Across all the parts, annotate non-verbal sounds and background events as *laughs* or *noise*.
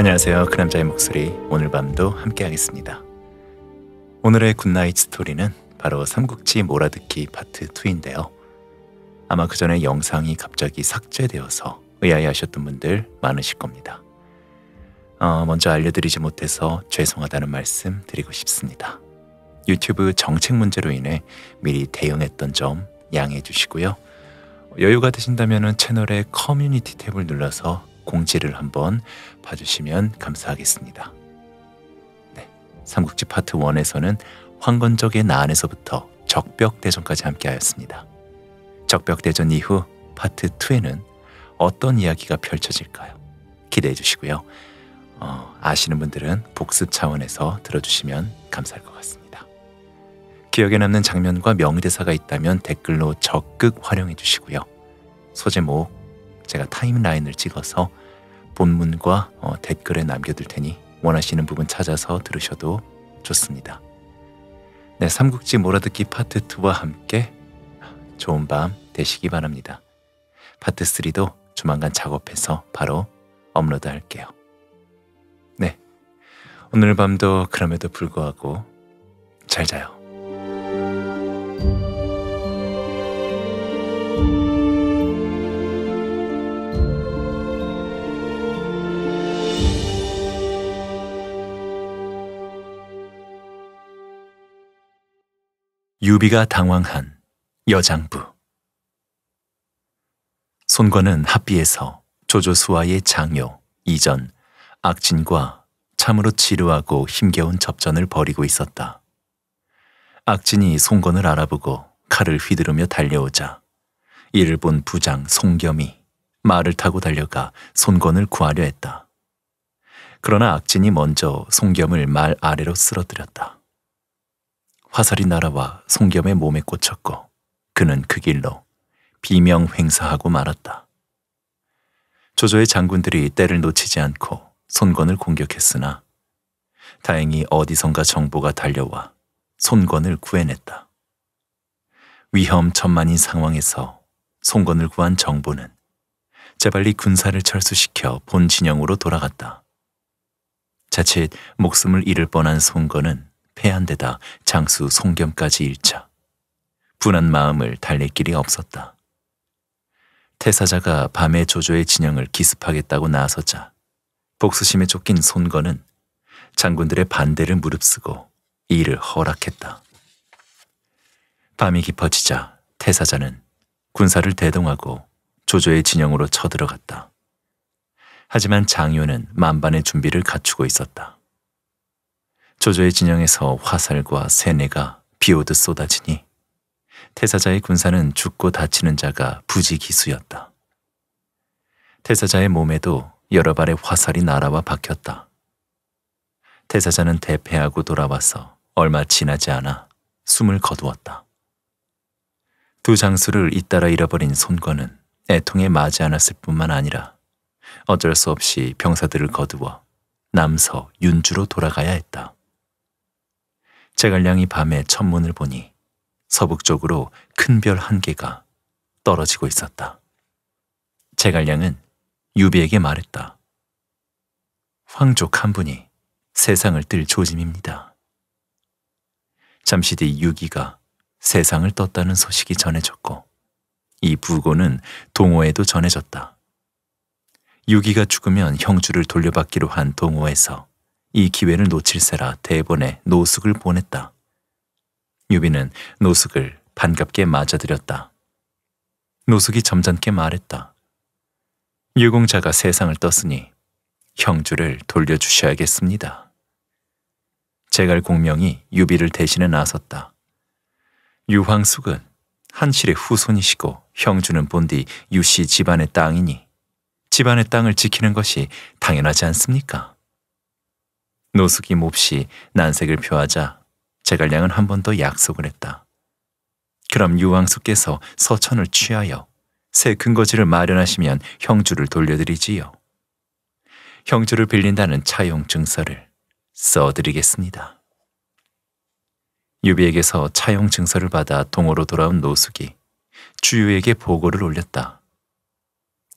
안녕하세요. 그 남자의 목소리 오늘 밤도 함께하겠습니다. 오늘의 굿나잇 스토리는 바로 삼국지 몰아듣기 파트 2인데요. 아마 그 전에 영상이 갑자기 삭제되어서 의아해하셨던 분들 많으실 겁니다. 어, 먼저 알려드리지 못해서 죄송하다는 말씀 드리고 싶습니다. 유튜브 정책 문제로 인해 미리 대응했던 점 양해해 주시고요. 여유가 되신다면 채널의 커뮤니티 탭을 눌러서 공지를 한번 봐주시면 감사하겠습니다. 네, 삼국지 파트 1에서는 황건적의 나에서부터 적벽대전까지 함께하였습니다. 적벽대전 이후 파트 2에는 어떤 이야기가 펼쳐질까요? 기대해 주시고요. 어, 아시는 분들은 복습 차원에서 들어주시면 감사할 것 같습니다. 기억에 남는 장면과 명대사가 있다면 댓글로 적극 활용해 주시고요. 소제목 제가 타임라인을 찍어서 본문과 어, 댓글에 남겨둘 테니 원하시는 부분 찾아서 들으셔도 좋습니다. 네, 삼국지 몰아듣기 파트 2와 함께 좋은 밤 되시기 바랍니다. 파트 3도 조만간 작업해서 바로 업로드 할게요. 네. 오늘 밤도 그럼에도 불구하고 잘 자요. 유비가 당황한 여장부 손권은 합비에서 조조수와의 장요, 이전, 악진과 참으로 지루하고 힘겨운 접전을 벌이고 있었다. 악진이 손권을 알아보고 칼을 휘두르며 달려오자 이를 본 부장 송겸이 말을 타고 달려가 손권을 구하려 했다. 그러나 악진이 먼저 송겸을 말 아래로 쓰러뜨렸다. 화살이 날아와 송겸의 몸에 꽂혔고 그는 그 길로 비명 횡사하고 말았다. 조조의 장군들이 때를 놓치지 않고 손권을 공격했으나 다행히 어디선가 정보가 달려와 손권을 구해냈다. 위험천만인 상황에서 손권을 구한 정보는 재발리 군사를 철수시켜 본 진영으로 돌아갔다. 자칫 목숨을 잃을 뻔한 손건은 해안대다 장수 송겸까지 일차 분한 마음을 달랠 길이 없었다. 태사자가 밤에 조조의 진영을 기습하겠다고 나서자 복수심에 쫓긴 손건은 장군들의 반대를 무릅쓰고 이를 허락했다. 밤이 깊어지자 태사자는 군사를 대동하고 조조의 진영으로 쳐들어갔다. 하지만 장효는 만반의 준비를 갖추고 있었다. 조조의 진영에서 화살과 세뇌가 비오듯 쏟아지니 태사자의 군사는 죽고 다치는 자가 부지기수였다. 태사자의 몸에도 여러 발의 화살이 날아와 박혔다. 태사자는 대패하고 돌아와서 얼마 지나지 않아 숨을 거두었다. 두 장수를 잇따라 잃어버린 손권은 애통에 맞지 않았을 뿐만 아니라 어쩔 수 없이 병사들을 거두어 남서 윤주로 돌아가야 했다. 제갈량이 밤에 천문을 보니 서북쪽으로 큰 별 한 개가 떨어지고 있었다. 제갈량은 유비에게 말했다. 황족 한 분이 세상을 뜰 조짐입니다. 잠시 뒤 유기가 세상을 떴다는 소식이 전해졌고 이 부고는 동호에도 전해졌다. 유기가 죽으면 형주를 돌려받기로 한 동호에서 이 기회를 놓칠세라 대본에 노숙을 보냈다. 유비는 노숙을 반갑게 맞아들였다. 노숙이 점잖게 말했다. 유공자가 세상을 떴으니 형주를 돌려주셔야겠습니다. 제갈 공명이 유비를 대신해 나섰다. 유황숙은 한실의 후손이시고 형주는 본디 유씨 집안의 땅이니 집안의 땅을 지키는 것이 당연하지 않습니까? 노숙이 몹시 난색을 표하자 제갈량은 한 번 더 약속을 했다. 그럼 유왕숙께서 서천을 취하여 새 근거지를 마련하시면 형주를 돌려드리지요. 형주를 빌린다는 차용 증서를 써드리겠습니다. 유비에게서 차용 증서를 받아 동호로 돌아온 노숙이 주유에게 보고를 올렸다.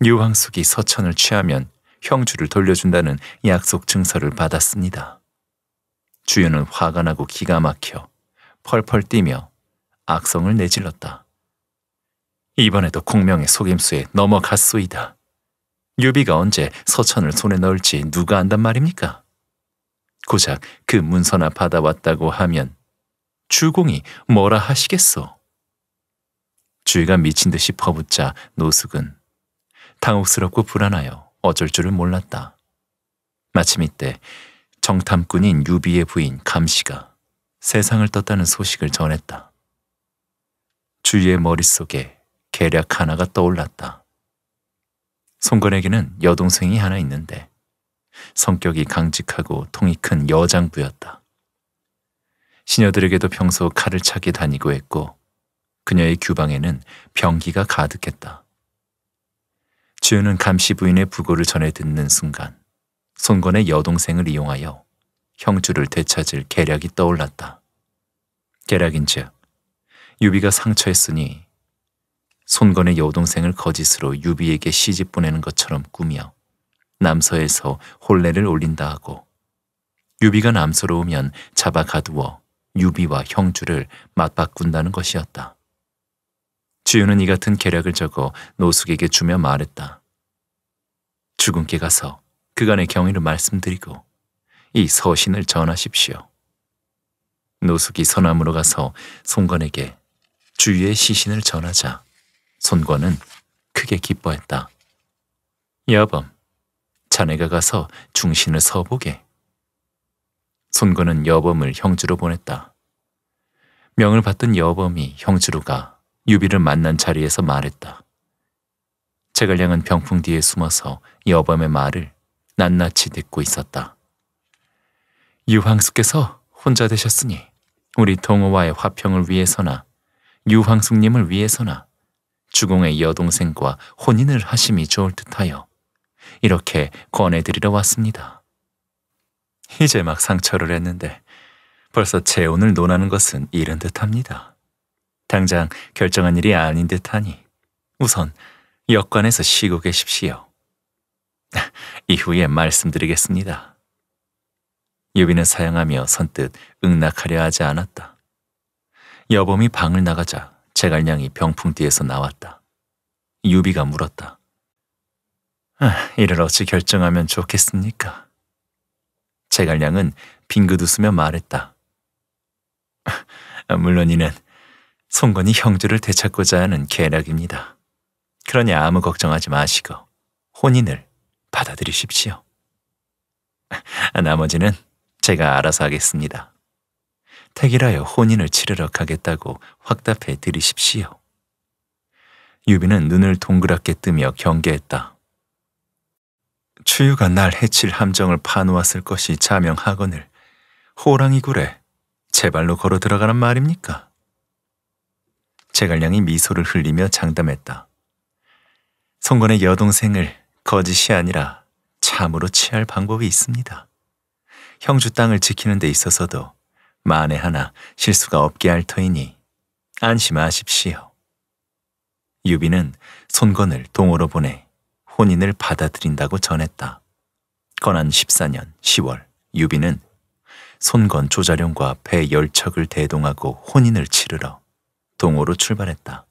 유황숙이 서천을 취하면 형주를 돌려준다는 약속 증서를 받았습니다. 주연은 화가 나고 기가 막혀 펄펄 뛰며 악성을 내질렀다. 이번에도 공명의 속임수에 넘어갔소이다. 유비가 언제 서천을 손에 넣을지 누가 안단 말입니까? 고작 그 문서나 받아왔다고 하면 주공이 뭐라 하시겠소? 주위가 미친 듯이 퍼붓자 노숙은 당혹스럽고 불안하여 어쩔 줄을 몰랐다. 마침 이때 정탐꾼인 유비의 부인 감씨가 세상을 떴다는 소식을 전했다. 주위의 머릿속에 계략 하나가 떠올랐다. 송건에게는 여동생이 하나 있는데 성격이 강직하고 통이 큰 여장부였다. 시녀들에게도 평소 칼을 차게 다니고 했고 그녀의 규방에는 병기가 가득했다. 주은은 감시 부인의 부고를 전해 듣는 순간 손건의 여동생을 이용하여 형주를 되찾을 계략이 떠올랐다. 계략인즉 유비가 상처했으니 손건의 여동생을 거짓으로 유비에게 시집 보내는 것처럼 꾸며 남서에서 혼례를 올린다 하고 유비가 남서로 오면 잡아 가두어 유비와 형주를 맞바꾼다는 것이었다. 주유는 이 같은 계략을 적어 노숙에게 주며 말했다. 주군께 가서 그간의 경위를 말씀드리고 이 서신을 전하십시오. 노숙이 서남으로 가서 손관에게 주유의 시신을 전하자 손관은 크게 기뻐했다. 여범, 자네가 가서 중신을 서보게. 손관은 여범을 형주로 보냈다. 명을 받던 여범이 형주로 가 유비를 만난 자리에서 말했다. 제갈량은 병풍 뒤에 숨어서 여범의 말을 낱낱이 듣고 있었다. 유황숙께서 혼자 되셨으니 우리 동호와의 화평을 위해서나 유황숙님을 위해서나 주공의 여동생과 혼인을 하심이 좋을 듯하여 이렇게 권해드리러 왔습니다. 이제 막 상처를 했는데 벌써 재혼을 논하는 것은 이른 듯합니다. 당장 결정한 일이 아닌 듯하니 우선 역관에서 쉬고 계십시오. *laughs* 이후에 말씀드리겠습니다. 유비는 사양하며 선뜻 응낙하려 하지 않았다. 여범이 방을 나가자 제갈량이 병풍뒤에서 나왔다. 유비가 물었다. 아, 이를 어찌 결정하면 좋겠습니까? 제갈량은 빙긋 웃으며 말했다. *laughs* 물론 이는 송건이 형주를 되찾고자 하는 계략입니다. 그러니 아무 걱정하지 마시고 혼인을 받아들이십시오. *laughs* 나머지는 제가 알아서 하겠습니다. 택일하여 혼인을 치르러 가겠다고 확답해 드리십시오. 유비는 눈을 동그랗게 뜨며 경계했다. 추유가 날 해칠 함정을 파놓았을 것이 자명하거늘 호랑이 굴에 제 발로 걸어 들어가란 말입니까? 제갈량이 미소를 흘리며 장담했다. 송건의 여동생을 거짓이 아니라 참으로 취할 방법이 있습니다. 형주 땅을 지키는 데 있어서도 만에 하나 실수가 없게 할 터이니 안심하십시오. 유비는 손건을 동으로 보내 혼인을 받아들인다고 전했다. 건한 14년 10월 유비는 손건 조자룡과 배 열척을 대동하고 혼인을 치르러 동호로 출발했다.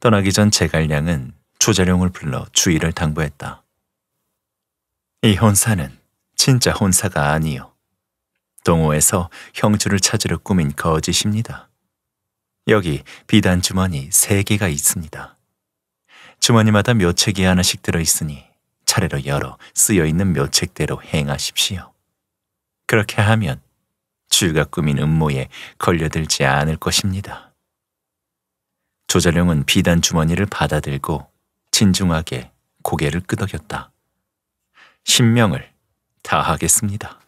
떠나기 전 제갈량은 조자룡을 불러 주의를 당부했다. 이 혼사는 진짜 혼사가 아니요. 동호에서 형주를 찾으러 꾸민 거짓입니다. 여기 비단 주머니 세개가 있습니다. 주머니마다 묘책이 하나씩 들어있으니 차례로 열어 쓰여있는 묘책대로 행하십시오. 그렇게 하면 주가 꾸민 음모에 걸려들지 않을 것입니다. 조자룡은 비단 주머니를 받아들고 진중하게 고개를 끄덕였다. 신명을 다하겠습니다.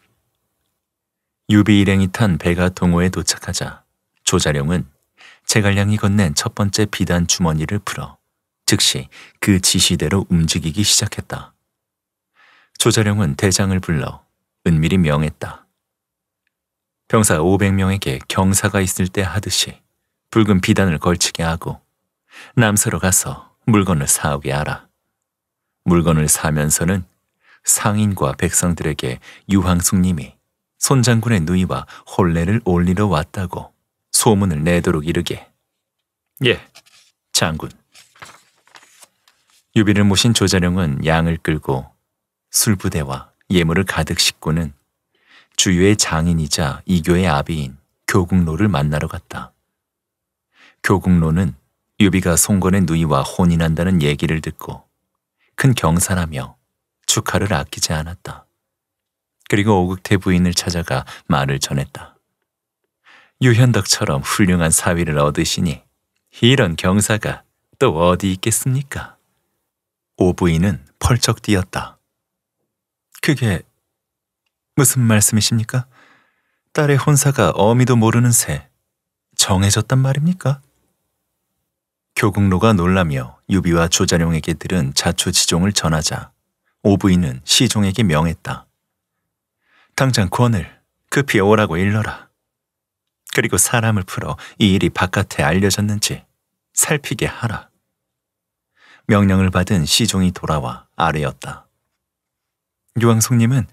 유비 일행이 탄 배가 동호에 도착하자 조자룡은 제갈량이 건넨 첫 번째 비단 주머니를 풀어 즉시 그 지시대로 움직이기 시작했다. 조자룡은 대장을 불러 은밀히 명했다. 병사 500명에게 경사가 있을 때 하듯이 붉은 비단을 걸치게 하고 남서로 가서 물건을 사오게 하라. 물건을 사면서는 상인과 백성들에게 유황숙님이 손장군의 누이와 혼례를 올리러 왔다고 소문을 내도록 이르게. 예, 장군. 유비를 모신 조자룡은 양을 끌고 술부대와 예물을 가득 싣고는 주유의 장인이자 이교의 아비인 교국로를 만나러 갔다. 교국로는 유비가 송건의 누이와 혼인한다는 얘기를 듣고 큰 경사라며 축하를 아끼지 않았다. 그리고 오극태 부인을 찾아가 말을 전했다. 유현덕처럼 훌륭한 사위를 얻으시니 이런 경사가 또 어디 있겠습니까? 오부인은 펄쩍 뛰었다. 그게 무슨 말씀이십니까? 딸의 혼사가 어미도 모르는 새 정해졌단 말입니까? 교국로가 놀라며 유비와 조자룡에게 들은 자초지종을 전하자 오부인은 시종에게 명했다. 당장 권을 급히 오라고 일러라. 그리고 사람을 풀어 이 일이 바깥에 알려졌는지 살피게 하라. 명령을 받은 시종이 돌아와 아래였다. 유왕송님은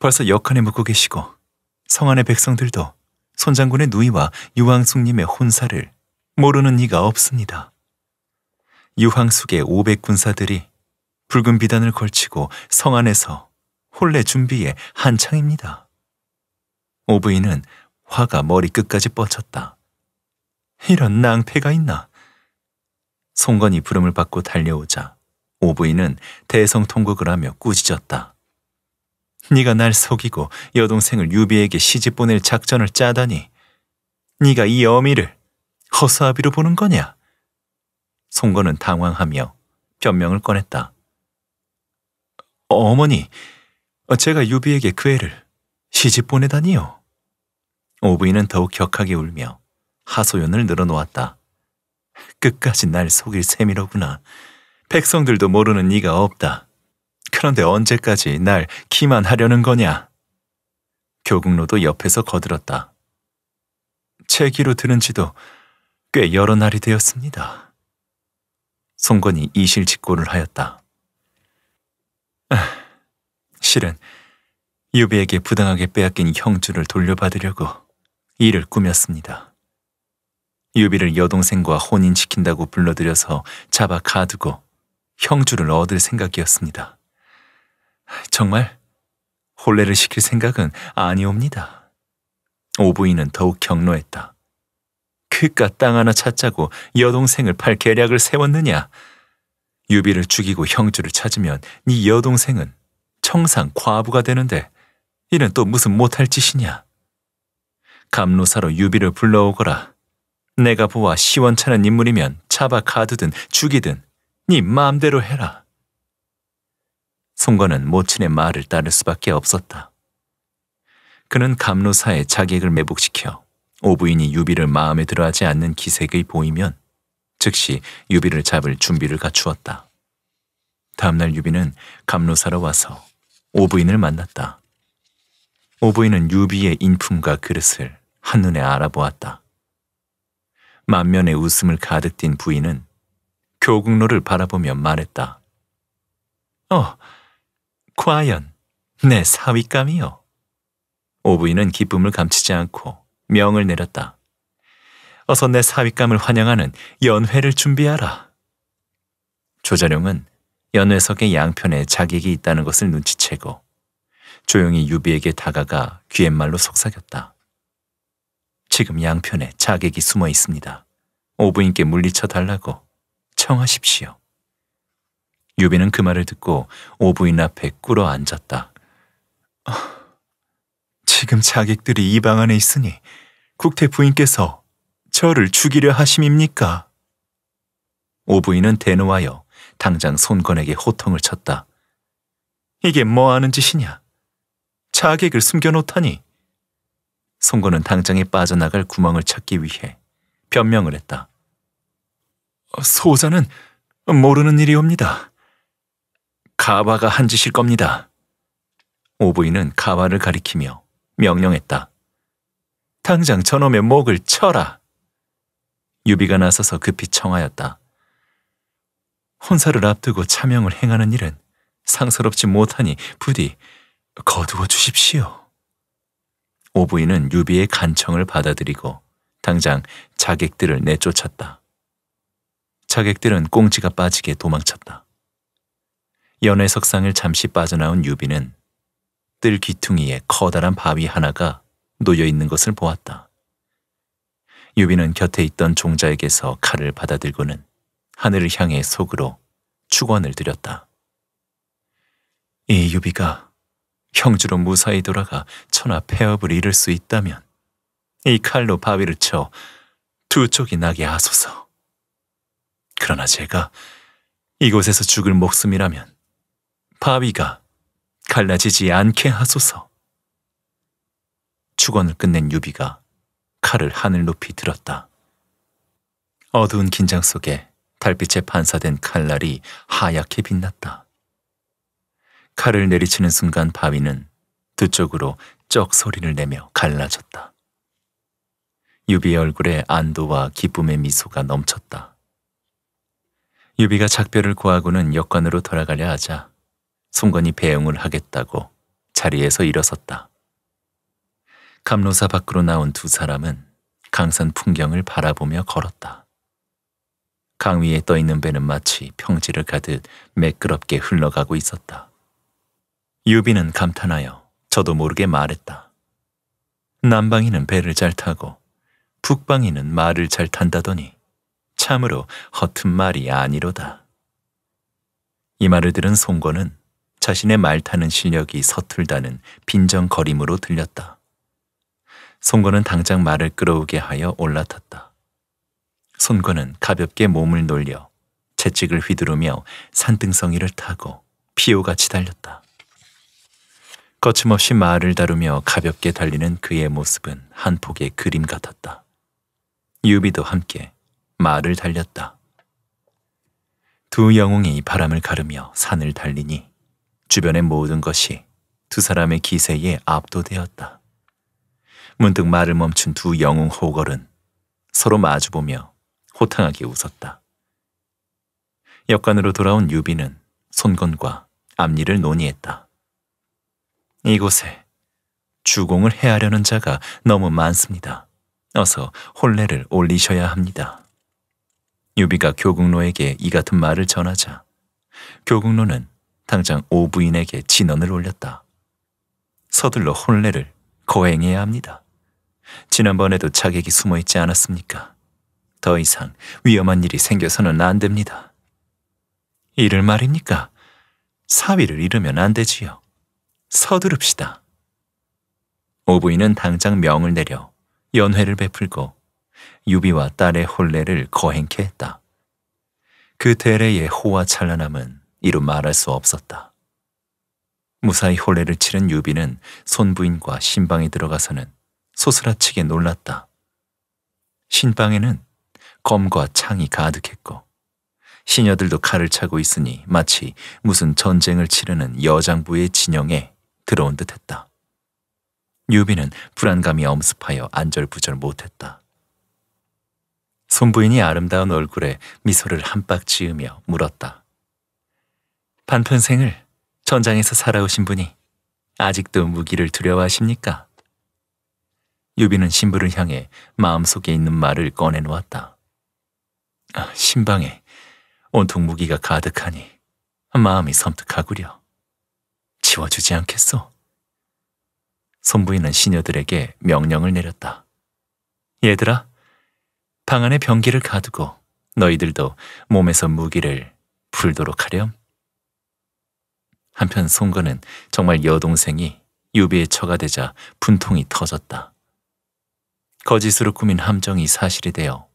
벌써 역한에 묵고 계시고 성안의 백성들도 손장군의 누이와 유왕숙님의 혼사를 모르는 이가 없습니다. 유황숙의 500군사들이 붉은 비단을 걸치고 성 안에서 홀례 준비에 한창입니다. 오브이는 화가 머리끝까지 뻗쳤다. 이런 낭패가 있나? 송건이 부름을 받고 달려오자 오브이는 대성통곡을 하며 꾸짖었다. 네가 날 속이고 여동생을 유비에게 시집 보낼 작전을 짜다니 네가 이 어미를 허사아비로 보는 거냐? 송건은 당황하며 변명을 꺼냈다. 어머니, 제가 유비에게 그 애를 시집 보내다니요. 오부인은 더욱 격하게 울며 하소연을 늘어놓았다. 끝까지 날 속일 셈이로구나. 백성들도 모르는 이가 없다. 그런데 언제까지 날 기만하려는 거냐? 교국로도 옆에서 거들었다. 제기로 들은 지도 꽤 여러 날이 되었습니다. 송건이 이실직고를 하였다. 아, 실은 유비에게 부당하게 빼앗긴 형주를 돌려받으려고 일을 꾸몄습니다. 유비를 여동생과 혼인시킨다고 불러들여서 잡아 가두고 형주를 얻을 생각이었습니다. 정말 혼례를 시킬 생각은 아니옵니다. 오부인은 더욱 경로했다. 그깟 땅 하나 찾자고 여동생을 팔 계략을 세웠느냐? 유비를 죽이고 형주를 찾으면 네 여동생은 청상 과부가 되는데 이는 또 무슨 못할 짓이냐? 감로사로 유비를 불러오거라. 내가 보아 시원찮은 인물이면 잡아 가두든 죽이든 네 마음대로 해라. 송건은 모친의 말을 따를 수밖에 없었다. 그는 감로사에 자객을 매복시켜 오부인이 유비를 마음에 들어하지 않는 기색의 보이면 즉시 유비를 잡을 준비를 갖추었다. 다음날 유비는 감로사로 와서 오부인을 만났다. 오부인은 유비의 인품과 그릇을 한눈에 알아보았다. 만면에 웃음을 가득 띤 부인은 교국로를 바라보며 말했다. 어, 과연 내 사윗감이요. 오부인은 기쁨을 감추지 않고 명을 내렸다. 어서 내 사윗감을 환영하는 연회를 준비하라. 조자룡은 연회석의 양편에 자객이 있다는 것을 눈치채고 조용히 유비에게 다가가 귀엣말로 속삭였다. 지금 양편에 자객이 숨어 있습니다. 오부인께 물리쳐 달라고 청하십시오. 유비는 그 말을 듣고 오부인 앞에 꿇어 앉았다. 지금 자객들이 이 방 안에 있으니 국태 부인께서 저를 죽이려 하심입니까? 오부인은 대노하여 당장 손건에게 호통을 쳤다. 이게 뭐 하는 짓이냐? 자객을 숨겨놓다니. 손건은 당장에 빠져나갈 구멍을 찾기 위해 변명을 했다. 소자는 모르는 일이옵니다. 가바가한 짓일 겁니다. 오부인은 가바를 가리키며 명령했다. 당장 저놈의 목을 쳐라. 유비가 나서서 급히 청하였다. 혼사를 앞두고 차명을 행하는 일은 상서롭지 못하니 부디 거두어 주십시오. 오부인은 유비의 간청을 받아들이고 당장 자객들을 내쫓았다. 자객들은 꽁지가 빠지게 도망쳤다. 연회석상을 잠시 빠져나온 유비는 뜰 귀퉁이에 커다란 바위 하나가 놓여 있는 것을 보았다. 유비는 곁에 있던 종자에게서 칼을 받아들고는 하늘을 향해 속으로 축원을 드렸다. 이 유비가 형주로 무사히 돌아가 천하 폐업을 이룰 수 있다면 이 칼로 바위를 쳐 두 쪽이 나게 하소서. 그러나 제가 이곳에서 죽을 목숨이라면 바위가 갈라지지 않게 하소서. 축원을 끝낸 유비가 칼을 하늘 높이 들었다. 어두운 긴장 속에 달빛에 반사된 칼날이 하얗게 빛났다. 칼을 내리치는 순간 바위는 두 쪽으로 쩍 소리를 내며 갈라졌다. 유비의 얼굴에 안도와 기쁨의 미소가 넘쳤다. 유비가 작별을 고하고는 역관으로 돌아가려 하자 송건이 배웅을 하겠다고 자리에서 일어섰다. 감로사 밖으로 나온 두 사람은 강산 풍경을 바라보며 걸었다. 강 위에 떠 있는 배는 마치 평지를 가듯 매끄럽게 흘러가고 있었다. 유비는 감탄하여 저도 모르게 말했다. 남방이는 배를 잘 타고 북방이는 말을 잘 탄다더니 참으로 허튼 말이 아니로다. 이 말을 들은 송건은 자신의 말 타는 실력이 서툴다는 빈정거림으로 들렸다. 손권은 당장 말을 끌어오게 하여 올라탔다. 손권은 가볍게 몸을 놀려 채찍을 휘두르며 산등성이를 타고 피오같이 달렸다. 거침없이 말을 다루며 가볍게 달리는 그의 모습은 한 폭의 그림 같았다. 유비도 함께 말을 달렸다. 두 영웅이 바람을 가르며 산을 달리니 주변의 모든 것이 두 사람의 기세에 압도되었다. 문득 말을 멈춘 두 영웅 호걸은 서로 마주보며 호탕하게 웃었다. 역관으로 돌아온 유비는 손건과 앞니를 논의했다. 이곳에 주공을 해하려는 자가 너무 많습니다. 어서 혼례를 올리셔야 합니다. 유비가 교국로에게 이 같은 말을 전하자 교국로는 당장 오부인에게 진언을 올렸다. 서둘러 혼례를 거행해야 합니다. 지난번에도 자객이 숨어 있지 않았습니까? 더 이상 위험한 일이 생겨서는 안 됩니다. 이를 말입니까? 사위를 잃으면 안 되지요. 서두릅시다. 오부인은 당장 명을 내려 연회를 베풀고 유비와 딸의 혼례를 거행케 했다. 그 대례의 호화찬란함은 이루 말할 수 없었다. 무사히 혼례를 치른 유비는 손부인과 신방에 들어가서는 소스라치게 놀랐다. 신방에는 검과 창이 가득했고 시녀들도 칼을 차고 있으니 마치 무슨 전쟁을 치르는 여장부의 진영에 들어온 듯했다. 유비는 불안감이 엄습하여 안절부절 못했다. 손부인이 아름다운 얼굴에 미소를 한박 지으며 물었다. 반편생을 전장에서 살아오신 분이 아직도 무기를 두려워하십니까? 유비는 신부를 향해 마음속에 있는 말을 꺼내놓았다. 아, 신방에 온통 무기가 가득하니 마음이 섬뜩하구려. 지워주지 않겠소? 손부인은 시녀들에게 명령을 내렸다. 얘들아, 방 안에 병기를 가두고 너희들도 몸에서 무기를 풀도록 하렴. 한편 송건은 정말 여동생이 유비의 처가 되자 분통이 터졌다. 거짓으로 꾸민 함정이 사실이 되어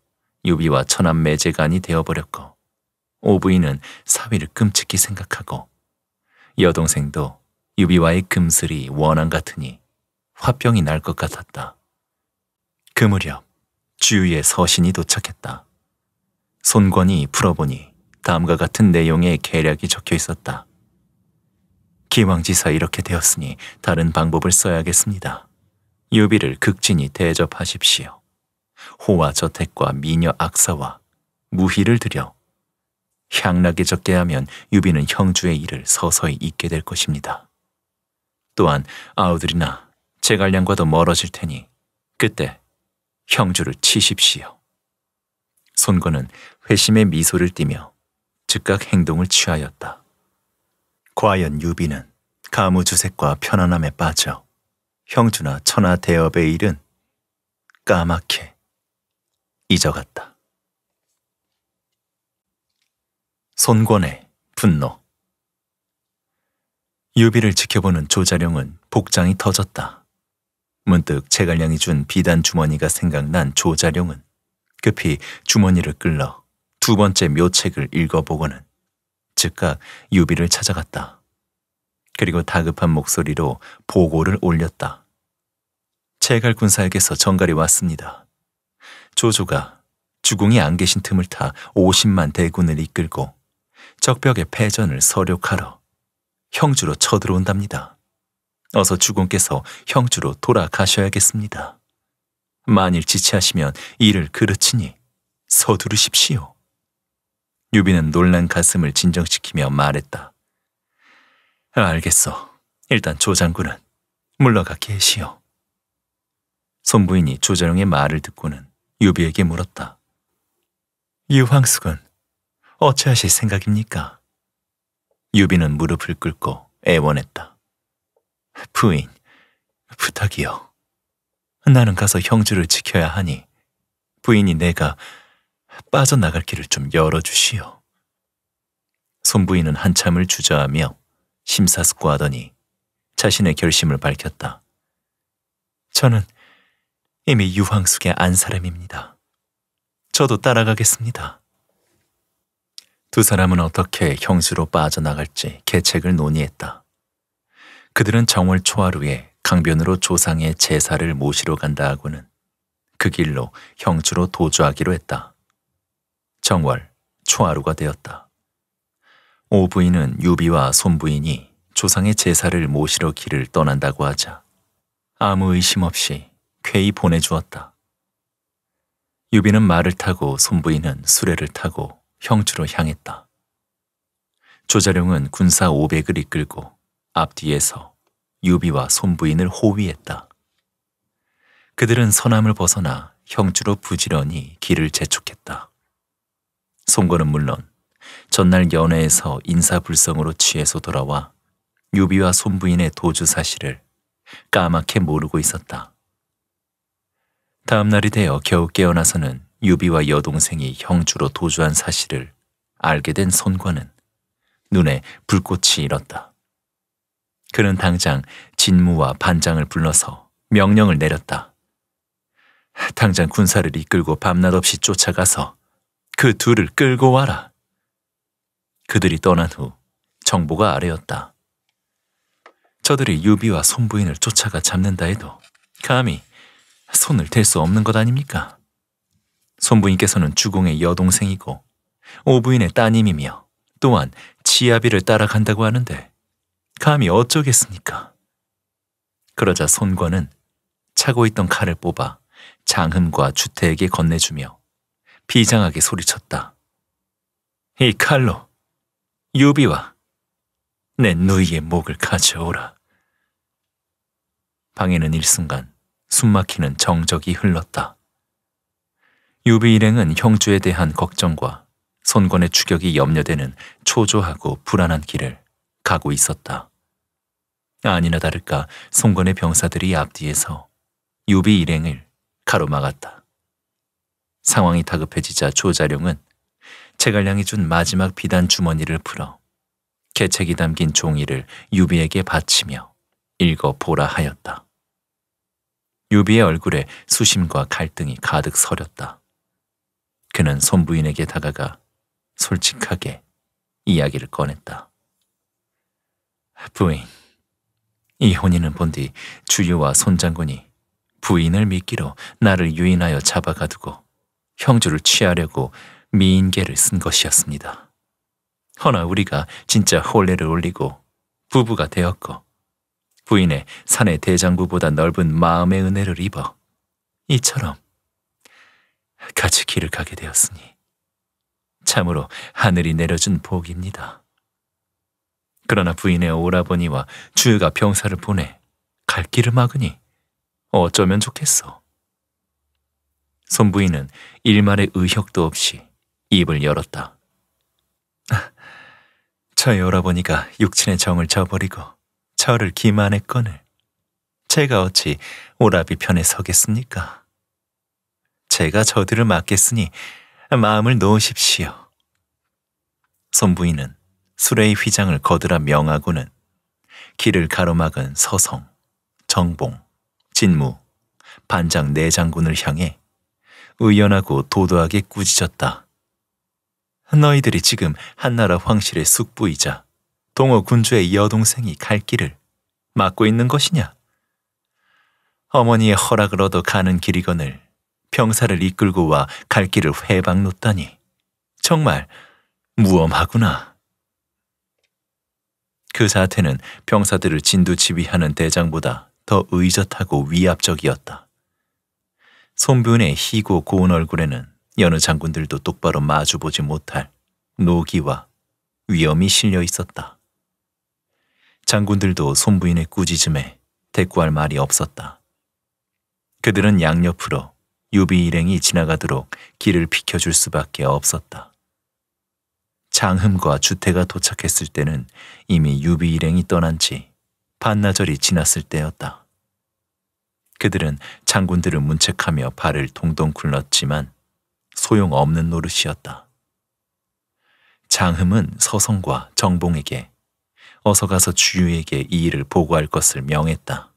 유비와 천안 매제간이 되어버렸고 오부인은 사위를 끔찍히 생각하고 여동생도 유비와의 금슬이 원한 같으니 화병이 날 것 같았다. 그 무렵 주위에 서신이 도착했다. 손권이 풀어보니 다음과 같은 내용의 계략이 적혀 있었다. 기왕지사 이렇게 되었으니 다른 방법을 써야겠습니다. 유비를 극진히 대접하십시오. 호와 저택과 미녀 악사와 무희를 들여 향락에 적게 하면 유비는 형주의 일을 서서히 잊게 될 것입니다. 또한 아우들이나 제갈량과도 멀어질 테니 그때 형주를 치십시오. 손권은 회심의 미소를 띠며 즉각 행동을 취하였다. 과연 유비는 가무주색과 편안함에 빠져 형주나 천하 대업의 일은 까맣게 잊어갔다. 손권의 분노 유비를 지켜보는 조자룡은 복장이 터졌다. 문득 채갈량이 준 비단 주머니가 생각난 조자룡은 급히 주머니를 끌러 두 번째 묘책을 읽어보고는 즉각 유비를 찾아갔다. 그리고 다급한 목소리로 보고를 올렸다. 제갈 군사에게서 정갈이 왔습니다. 조조가 주공이 안 계신 틈을 타 50만 대군을 이끌고 적벽의 패전을 서력하러 형주로 쳐들어온답니다. 어서 주공께서 형주로 돌아가셔야겠습니다. 만일 지체하시면 이를 그르치니 서두르십시오. 유비는 놀란 가슴을 진정시키며 말했다. 알겠어. 일단 조장군은 물러가 게해시오 손부인이 조자룡의 말을 듣고는 유비에게 물었다. 유황숙은 어찌하실 생각입니까? 유비는 무릎을 꿇고 애원했다. 부인, 부탁이요. 나는 가서 형주를 지켜야 하니 부인이 내가 빠져나갈 길을 좀 열어주시오. 손부인은 한참을 주저하며 심사숙고하더니 자신의 결심을 밝혔다. 저는 이미 유황숙의 안 사람입니다. 저도 따라가겠습니다. 두 사람은 어떻게 형수로 빠져나갈지 계책을 논의했다. 그들은 정월 초하루에 강변으로 조상의 제사를 모시러 간다 하고는 그 길로 형주로 도주하기로 했다. 정월 초하루가 되었다. 오부인은 유비와 손부인이 조상의 제사를 모시러 길을 떠난다고 하자 아무 의심 없이 쾌히 보내주었다. 유비는 말을 타고 손부인은 수레를 타고 형주로 향했다. 조자룡은 군사 500을 이끌고 앞뒤에서 유비와 손부인을 호위했다. 그들은 서남을 벗어나 형주로 부지런히 길을 재촉했다. 송건은 물론 전날 연회에서 인사불성으로 취해서 돌아와 유비와 손부인의 도주 사실을 까맣게 모르고 있었다. 다음 날이 되어 겨우 깨어나서는 유비와 여동생이 형주로 도주한 사실을 알게 된 손관은 눈에 불꽃이 일었다. 그는 당장 진무와 반장을 불러서 명령을 내렸다. 당장 군사를 이끌고 밤낮 없이 쫓아가서 그 둘을 끌고 와라. 그들이 떠난 후 정보가 아래였다. 저들이 유비와 손부인을 쫓아가 잡는다 해도 감히 손을 댈 수 없는 것 아닙니까? 손부인께서는 주공의 여동생이고 오부인의 따님이며 또한 지아비를 따라간다고 하는데 감히 어쩌겠습니까? 그러자 손권은 차고 있던 칼을 뽑아 장흠과 주태에게 건네주며 비장하게 소리쳤다. 이 칼로 유비와 내 누이의 목을 가져오라. 방에는 일순간 숨막히는 정적이 흘렀다. 유비 일행은 형주에 대한 걱정과 손권의 추격이 염려되는 초조하고 불안한 길을 가고 있었다. 아니나 다를까 손권의 병사들이 앞뒤에서 유비 일행을 가로막았다. 상황이 다급해지자 조자룡은 채갈량이 준 마지막 비단 주머니를 풀어 개책이 담긴 종이를 유비에게 바치며 읽어보라 하였다. 유비의 얼굴에 수심과 갈등이 가득 서렸다. 그는 손부인에게 다가가 솔직하게 이야기를 꺼냈다. 부인, 이 혼인은 본뒤 주유와 손장군이 부인을 믿기로 나를 유인하여 잡아가두고 형주를 취하려고 미인계를 쓴 것이었습니다. 허나 우리가 진짜 홀례를 올리고 부부가 되었고 부인의 산의 대장부보다 넓은 마음의 은혜를 입어 이처럼 같이 길을 가게 되었으니 참으로 하늘이 내려준 복입니다. 그러나 부인의 오라버니와 주가 유 병사를 보내 갈 길을 막으니 어쩌면 좋겠어. 손부인은 일말의 의혁도 없이 입을 열었다. *laughs* 저희 오라버니가 육친의 정을 저버리고 저를 기만했거늘 제가 어찌 오라비 편에 서겠습니까? 제가 저들을 맡겠으니 마음을 놓으십시오. 손부인은 수레의 휘장을 거들라 명하고는 길을 가로막은 서성, 정봉, 진무, 반장 내장군을 네 향해 의연하고 도도하게 꾸짖었다. 너희들이 지금 한나라 황실의 숙부이자 동호 군주의 여동생이 갈 길을 막고 있는 것이냐? 어머니의 허락을 얻어 가는 길이거늘 병사를 이끌고 와 갈 길을 회방 놓다니 정말 무엄하구나. 그 사태는 병사들을 진두치휘하는 대장보다 더 의젓하고 위압적이었다. 손변의 희고 고운 얼굴에는 여느 장군들도 똑바로 마주보지 못할 노기와 위험이 실려 있었다. 장군들도 손부인의 꾸짖음에 대꾸할 말이 없었다. 그들은 양옆으로 유비 일행이 지나가도록 길을 비켜줄 수밖에 없었다. 장흠과 주태가 도착했을 때는 이미 유비 일행이 떠난 지 반나절이 지났을 때였다. 그들은 장군들을 문책하며 발을 동동 굴렀지만 소용없는 노릇이었다. 장흠은 서성과 정봉에게 어서 가서 주유에게 이 일을 보고할 것을 명했다.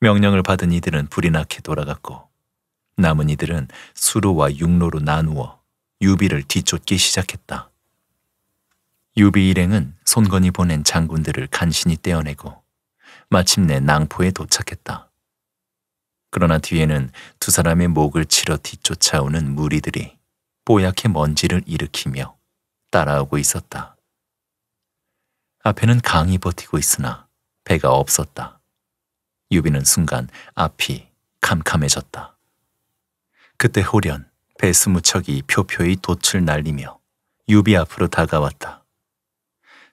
명령을 받은 이들은 불이 나게 돌아갔고 남은 이들은 수로와 육로로 나누어 유비를 뒤쫓기 시작했다. 유비 일행은 손건이 보낸 장군들을 간신히 떼어내고 마침내 낭포에 도착했다. 그러나 뒤에는 두 사람의 목을 치러 뒤쫓아오는 무리들이 뽀얗게 먼지를 일으키며 따라오고 있었다. 앞에는 강이 버티고 있으나 배가 없었다. 유비는 순간 앞이 캄캄해졌다. 그때 홀연 배 스무척이 표표히 돛을 날리며 유비 앞으로 다가왔다.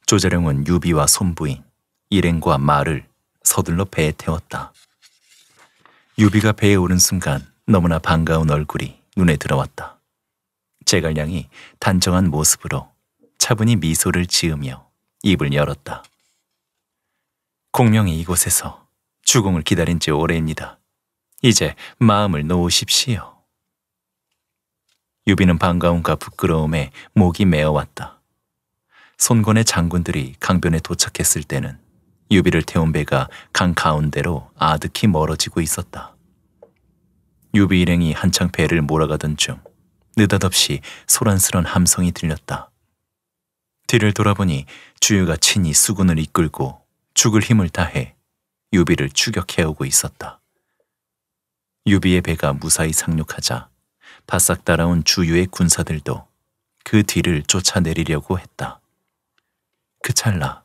조재령은 유비와 손부인, 일행과 말을 서둘러 배에 태웠다. 유비가 배에 오른 순간 너무나 반가운 얼굴이 눈에 들어왔다. 제갈량이 단정한 모습으로 차분히 미소를 지으며 입을 열었다. 공명이 이곳에서 주공을 기다린 지 오래입니다. 이제 마음을 놓으십시오. 유비는 반가움과 부끄러움에 목이 메어왔다. 손권의 장군들이 강변에 도착했을 때는 유비를 태운 배가 강 가운데로 아득히 멀어지고 있었다. 유비 일행이 한창 배를 몰아가던 중 느닷없이 소란스런 함성이 들렸다. 뒤를 돌아보니 주유가 친히 수군을 이끌고 죽을 힘을 다해 유비를 추격해오고 있었다. 유비의 배가 무사히 상륙하자 바싹 따라온 주유의 군사들도 그 뒤를 쫓아내리려고 했다. 그 찰나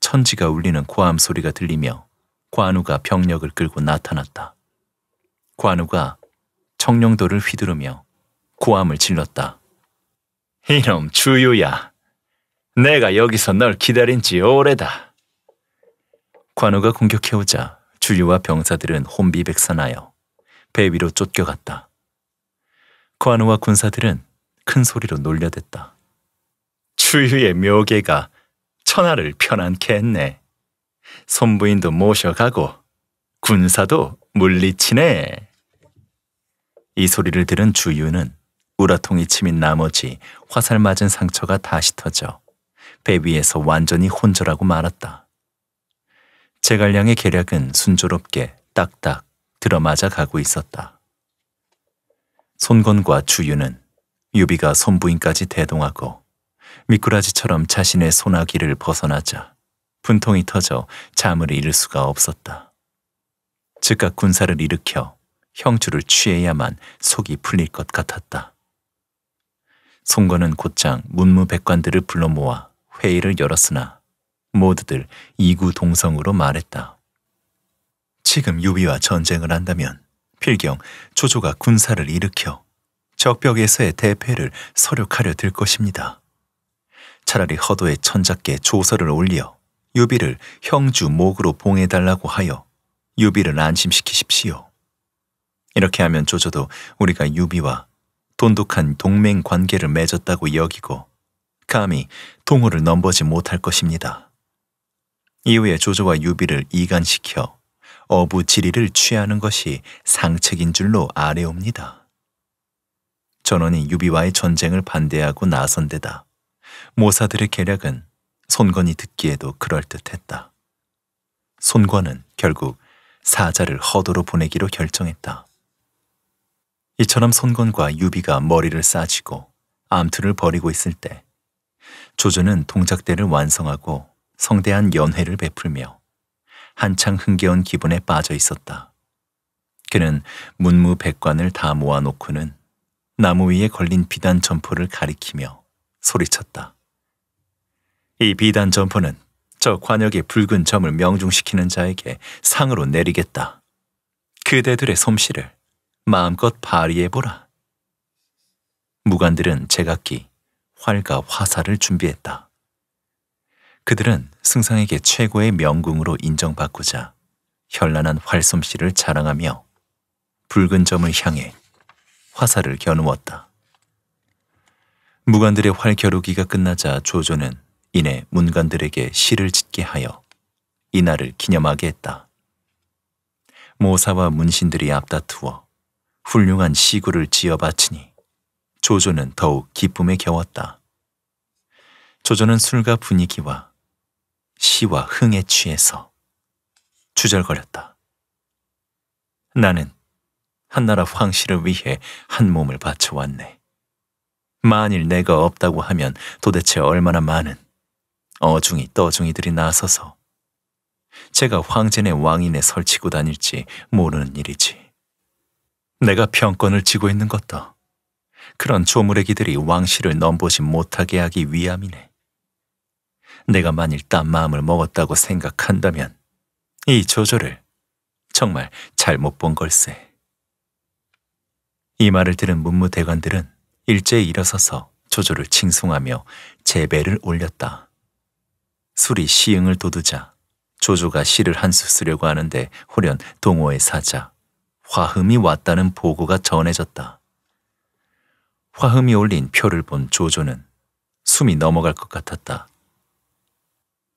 천지가 울리는 고함 소리가 들리며 관우가 병력을 끌고 나타났다. 관우가 청룡도를 휘두르며 고함을 질렀다. 이놈 주유야, 내가 여기서 널 기다린 지 오래다. 관우가 공격해오자 주유와 병사들은 혼비백산하여 배 위로 쫓겨갔다. 관우와 군사들은 큰 소리로 놀려댔다. 주유의 묘개가 천하를 편안케 했네. 손부인도 모셔가고 군사도 물리치네. 이 소리를 들은 주유는 우라통이 치민 나머지 화살 맞은 상처가 다시 터져 배 위에서 완전히 혼절하고 말았다. 제갈량의 계략은 순조롭게 딱딱 들어맞아 가고 있었다. 손건과 주유는 유비가 손부인까지 대동하고 미꾸라지처럼 자신의 소나기를 벗어나자 분통이 터져 잠을 잃을 수가 없었다. 즉각 군사를 일으켜 형주를 취해야만 속이 풀릴 것 같았다. 송건은 곧장 문무백관들을 불러 모아 회의를 열었으나 모두들 이구동성으로 말했다. 지금 유비와 전쟁을 한다면 필경 조조가 군사를 일으켜 적벽에서의 대패를 서력하려 들 것입니다. 차라리 허도의 천작께 조서를 올려 유비를 형주 목으로 봉해달라고 하여 유비를 안심시키십시오. 이렇게 하면 조조도 우리가 유비와 돈독한 동맹 관계를 맺었다고 여기고 감히 동호를 넘보지 못할 것입니다. 이후에 조조와 유비를 이간시켜 어부지리를 취하는 것이 상책인 줄로 아래옵니다. 전원이 유비와의 전쟁을 반대하고 나선 데다 모사들의 계략은 손권이 듣기에도 그럴듯했다. 손권은 결국 사자를 허도로 보내기로 결정했다. 이처럼 손권과 유비가 머리를 싸지고 암투를 벌이고 있을 때 조조는 동작대를 완성하고 성대한 연회를 베풀며 한창 흥겨운 기분에 빠져 있었다. 그는 문무백관을 다 모아놓고는 나무 위에 걸린 비단 점포를 가리키며 소리쳤다. 이 비단 점퍼는 저 관역의 붉은 점을 명중시키는 자에게 상으로 내리겠다. 그대들의 솜씨를 마음껏 발휘해보라. 무관들은 제각기 활과 화살을 준비했다. 그들은 승상에게 최고의 명궁으로 인정받고자 현란한 활솜씨를 자랑하며 붉은 점을 향해 화살을 겨누었다. 무관들의 활 겨루기가 끝나자 조조는 이내 문관들에게 시를 짓게 하여 이날을 기념하게 했다. 모사와 문신들이 앞다투어 훌륭한 시구를 지어 바치니 조조는 더욱 기쁨에 겨웠다. 조조는 술과 분위기와 시와 흥에 취해서 주절거렸다. 나는 한나라 황씨를 위해 한 몸을 바쳐왔네. 만일 내가 없다고 하면 도대체 얼마나 많은 어중이 떠중이들이 나서서 제가 황제네 왕인에 설치고 다닐지 모르는 일이지. 내가 평권을 지고 있는 것도 그런 조물의기들이 왕실을 넘보지 못하게 하기 위함이네. 내가 만일 딴 마음을 먹었다고 생각한다면 이조절을 정말 잘못 본 걸세. 이 말을 들은 문무대관들은 일제히 일어서서 조조를 칭송하며 제배를 올렸다. 술이 시흥을 돋우자 조조가 시를 한 수 쓰려고 하는데 홀연 동호의 사자 화흠이 왔다는 보고가 전해졌다. 화흠이 올린 표를 본 조조는 숨이 넘어갈 것 같았다.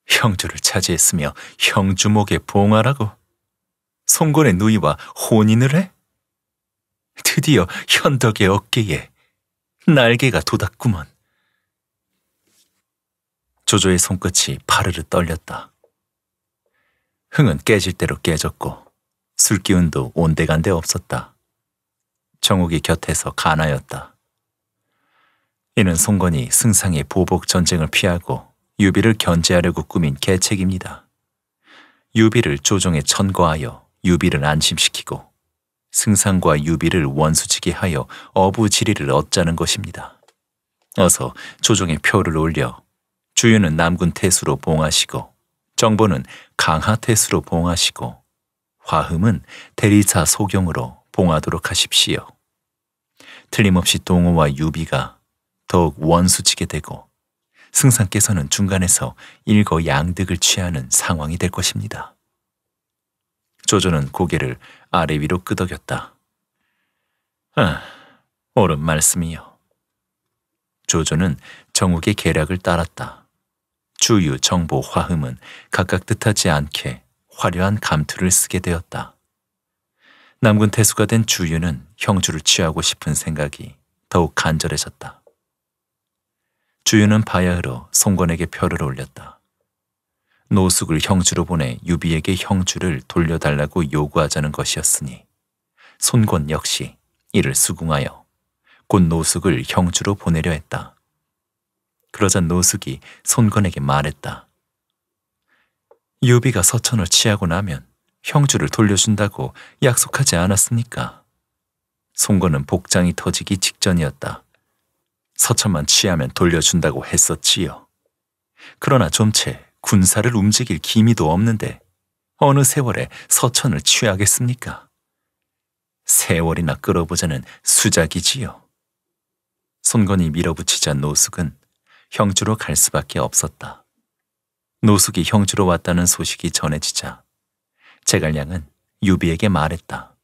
형주를 차지했으며 형주목에 봉하라고 송건의 누이와 혼인을 해? 드디어 현덕의 어깨에 날개가 돋았구먼. 조조의 손끝이 파르르 떨렸다. 흥은 깨질 대로 깨졌고 술기운도 온데간데 없었다. 정욱이 곁에서 가나였다. 이는 송건이 승상의 보복 전쟁을 피하고 유비를 견제하려고 꾸민 계책입니다. 유비를 조정에 천거하여 유비를 안심시키고 승상과 유비를 원수지게 하여 어부지리를 얻자는 것입니다. 어서 조정의 표를 올려 주유는 남군 태수로 봉하시고 정보는 강하 태수로 봉하시고 화음은 대리차 소경으로 봉하도록 하십시오. 틀림없이 동호와 유비가 더욱 원수치게 되고 승상께서는 중간에서 일거 양득을 취하는 상황이 될 것입니다. 조조는 고개를 아래 위로 끄덕였다. 아, 옳은 말씀이요. 조조는 정욱의 계략을 따랐다. 주유, 정보, 화음은 각각 뜻하지 않게 화려한 감투를 쓰게 되었다. 남군 태수가 된 주유는 형주를 취하고 싶은 생각이 더욱 간절해졌다. 주유는 바야흐로 송건에게 표를 올렸다. 노숙을 형주로 보내 유비에게 형주를 돌려달라고 요구하자는 것이었으니 손권 역시 이를 수긍하여 곧 노숙을 형주로 보내려 했다. 그러자 노숙이 손건에게 말했다. 유비가 서천을 취하고 나면 형주를 돌려준다고 약속하지 않았습니까? 송건은 복장이 터지기 직전이었다. 서천만 취하면 돌려준다고 했었지요. 그러나 좀 채 군사를 움직일 기미도 없는데 어느 세월에 서천을 취하겠습니까? 세월이나 끌어보자는 수작이지요. 손건이 밀어붙이자 노숙은 형주로 갈 수밖에 없었다. 노숙이 형주로 왔다는 소식이 전해지자 제갈량은 유비에게 말했다.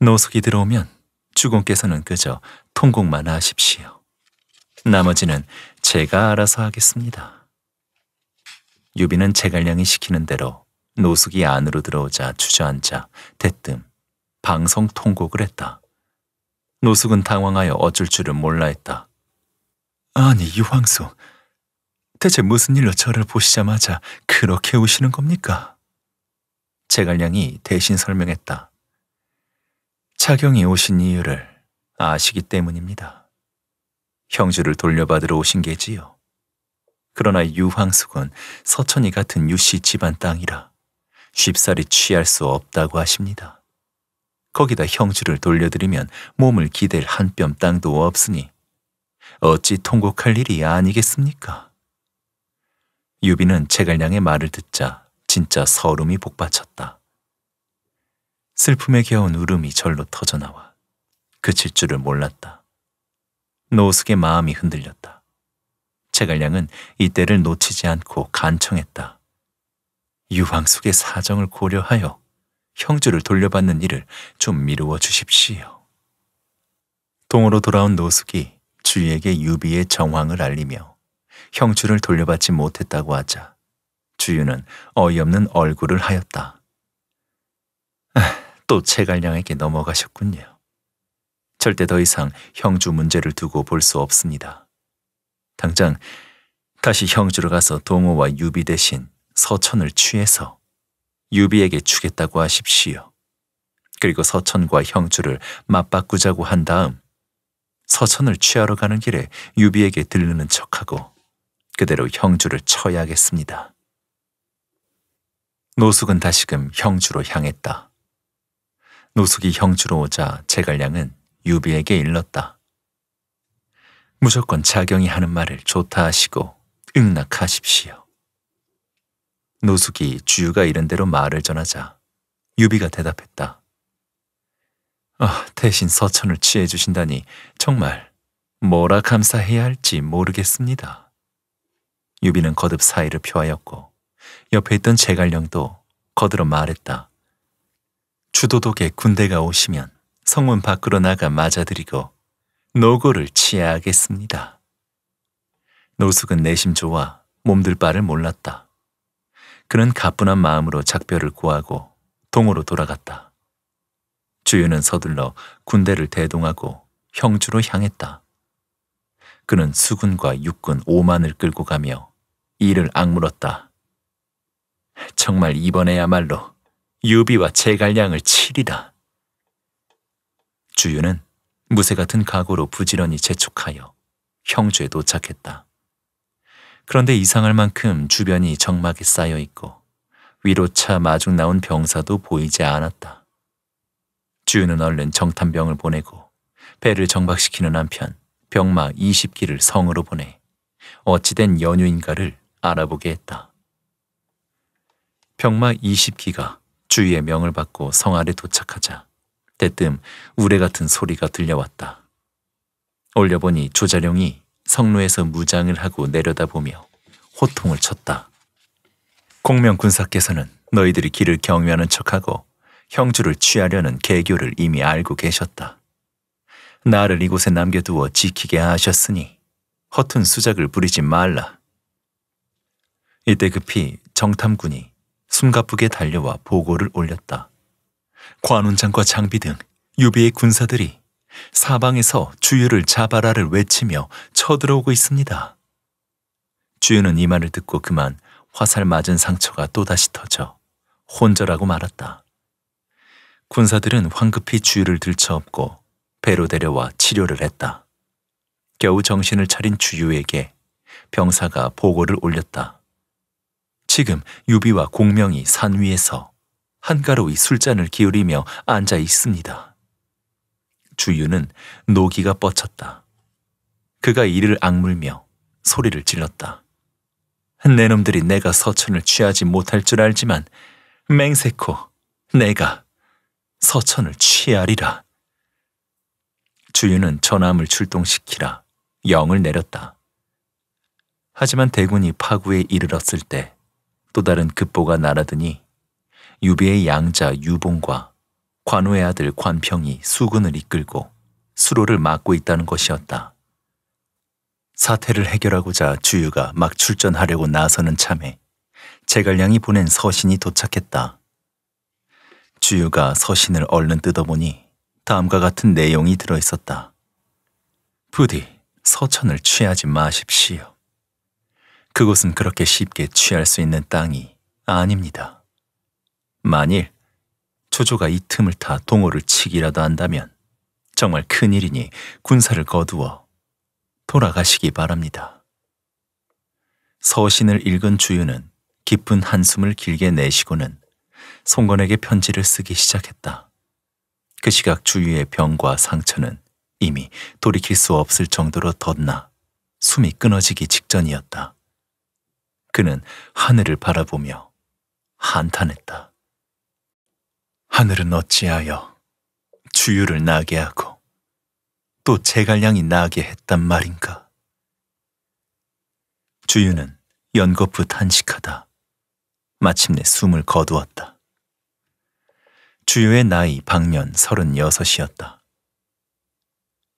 노숙이 들어오면 주공께서는 그저 통곡만 하십시오. 나머지는 제가 알아서 하겠습니다. 유비는 제갈량이 시키는 대로 노숙이 안으로 들어오자 주저앉아 대뜸 방송 통곡을 했다. 노숙은 당황하여 어쩔 줄을 몰라 했다. 아니 유황소 대체 무슨 일로 저를 보시자마자 그렇게 우시는 겁니까? 제갈량이 대신 설명했다. 차경이 오신 이유를 아시기 때문입니다. 형주를 돌려받으러 오신 게지요. 그러나 유황숙은 서천이 같은 유씨 집안 땅이라 쉽사리 취할 수 없다고 하십니다. 거기다 형주를 돌려드리면 몸을 기댈 한 뼘 땅도 없으니 어찌 통곡할 일이 아니겠습니까? 유비는 채갈량의 말을 듣자 진짜 서름이 복받쳤다. 슬픔에 겨운 울음이 절로 터져나와 그칠 줄을 몰랐다. 노숙의 마음이 흔들렸다. 채갈량은 이때를 놓치지 않고 간청했다. 유황숙의 사정을 고려하여 형주를 돌려받는 일을 좀 미루어 주십시오. 동으로 돌아온 노숙이 주유에게 유비의 정황을 알리며 형주를 돌려받지 못했다고 하자 주유는 어이없는 얼굴을 하였다. 아, 또 채갈량에게 넘어가셨군요. 절대 더 이상 형주 문제를 두고 볼 수 없습니다. 당장 다시 형주로 가서 동호와 유비 대신 서천을 취해서 유비에게 주겠다고 하십시오. 그리고 서천과 형주를 맞바꾸자고 한 다음 서천을 취하러 가는 길에 유비에게 들르는 척하고 그대로 형주를 쳐야겠습니다 노숙은 다시금 형주로 향했다. 노숙이 형주로 오자 제갈량은 유비에게 일렀다. 무조건 자경이 하는 말을 좋다 하시고 응낙하십시오. 노숙이 주유가 이른 대로 말을 전하자 유비가 대답했다. 아, 대신 서천을 취해 주신다니 정말 뭐라 감사해야 할지 모르겠습니다. 유비는 거듭 사의를 표하였고 옆에 있던 제갈령도 거들어 말했다. 주도독의 군대가 오시면 성문 밖으로 나가 맞아들이고 노고를 취하겠습니다. 노숙은 내심 좋아 몸들 바를 몰랐다. 그는 가뿐한 마음으로 작별을 구하고 동으로 돌아갔다. 주유는 서둘러 군대를 대동하고 형주로 향했다. 그는 수군과 육군 5만을 끌고 가며 이를 악물었다. 정말 이번에야말로 유비와 제갈량을 치리다. 주유는 무쇠 같은 각오로 부지런히 재촉하여 형주에 도착했다. 그런데 이상할 만큼 주변이 정막이 쌓여 있고 위로차 마중 나온 병사도 보이지 않았다. 주유는 얼른 정탐병을 보내고 배를 정박시키는 한편 병마 20기를 성으로 보내 어찌된 연유인가를 알아보게 했다. 병마 20기가 주위의 명을 받고 성 아래 도착하자 대뜸 우레 같은 소리가 들려왔다. 올려보니 조자룡이 성로에서 무장을 하고 내려다보며 호통을 쳤다. 공명군사께서는 너희들이 길을 경유하는 척하고 형주를 취하려는 계교를 이미 알고 계셨다. 나를 이곳에 남겨두어 지키게 하셨으니 허튼 수작을 부리지 말라. 이때 급히 정탐군이 숨가쁘게 달려와 보고를 올렸다. 관훈장과 장비 등 유비의 군사들이 사방에서 주유를 잡아라를 외치며 쳐들어오고 있습니다. 주유는 이 말을 듣고 그만 화살 맞은 상처가 또다시 터져 혼절하고 말았다. 군사들은 황급히 주유를 들쳐업고 배로 데려와 치료를 했다. 겨우 정신을 차린 주유에게 병사가 보고를 올렸다. 지금 유비와 공명이 산 위에서 한가로이 술잔을 기울이며 앉아 있습니다. 주유는 노기가 뻗쳤다. 그가 이를 악물며 소리를 질렀다. 내 놈들이 내가 서천을 취하지 못할 줄 알지만 맹세코 내가 서천을 취하리라. 주유는 전함을 출동시키라 영을 내렸다. 하지만 대군이 파구에 이르렀을 때 또 다른 급보가 날아드니 유비의 양자 유봉과 관우의 아들 관평이 수군을 이끌고 수로를 막고 있다는 것이었다. 사태를 해결하고자 주유가 막 출전하려고 나서는 참에 제갈량이 보낸 서신이 도착했다. 주유가 서신을 얼른 뜯어보니 다음과 같은 내용이 들어있었다. 부디 서천을 취하지 마십시오. 그곳은 그렇게 쉽게 취할 수 있는 땅이 아닙니다. 만일 조조가 이 틈을 타 동호를 치기라도 한다면 정말 큰일이니 군사를 거두어 돌아가시기 바랍니다. 서신을 읽은 주유는 깊은 한숨을 길게 내쉬고는 송건에게 편지를 쓰기 시작했다. 그 시각 주위의 병과 상처는 이미 돌이킬 수 없을 정도로 덧나 숨이 끊어지기 직전이었다. 그는 하늘을 바라보며 한탄했다. 하늘은 어찌하여 주유를 나게 하고 또 제갈량이 나게 했단 말인가. 주유는 연거푸 탄식하다. 마침내 숨을 거두었다. 주유의 나이 방년 36이었다.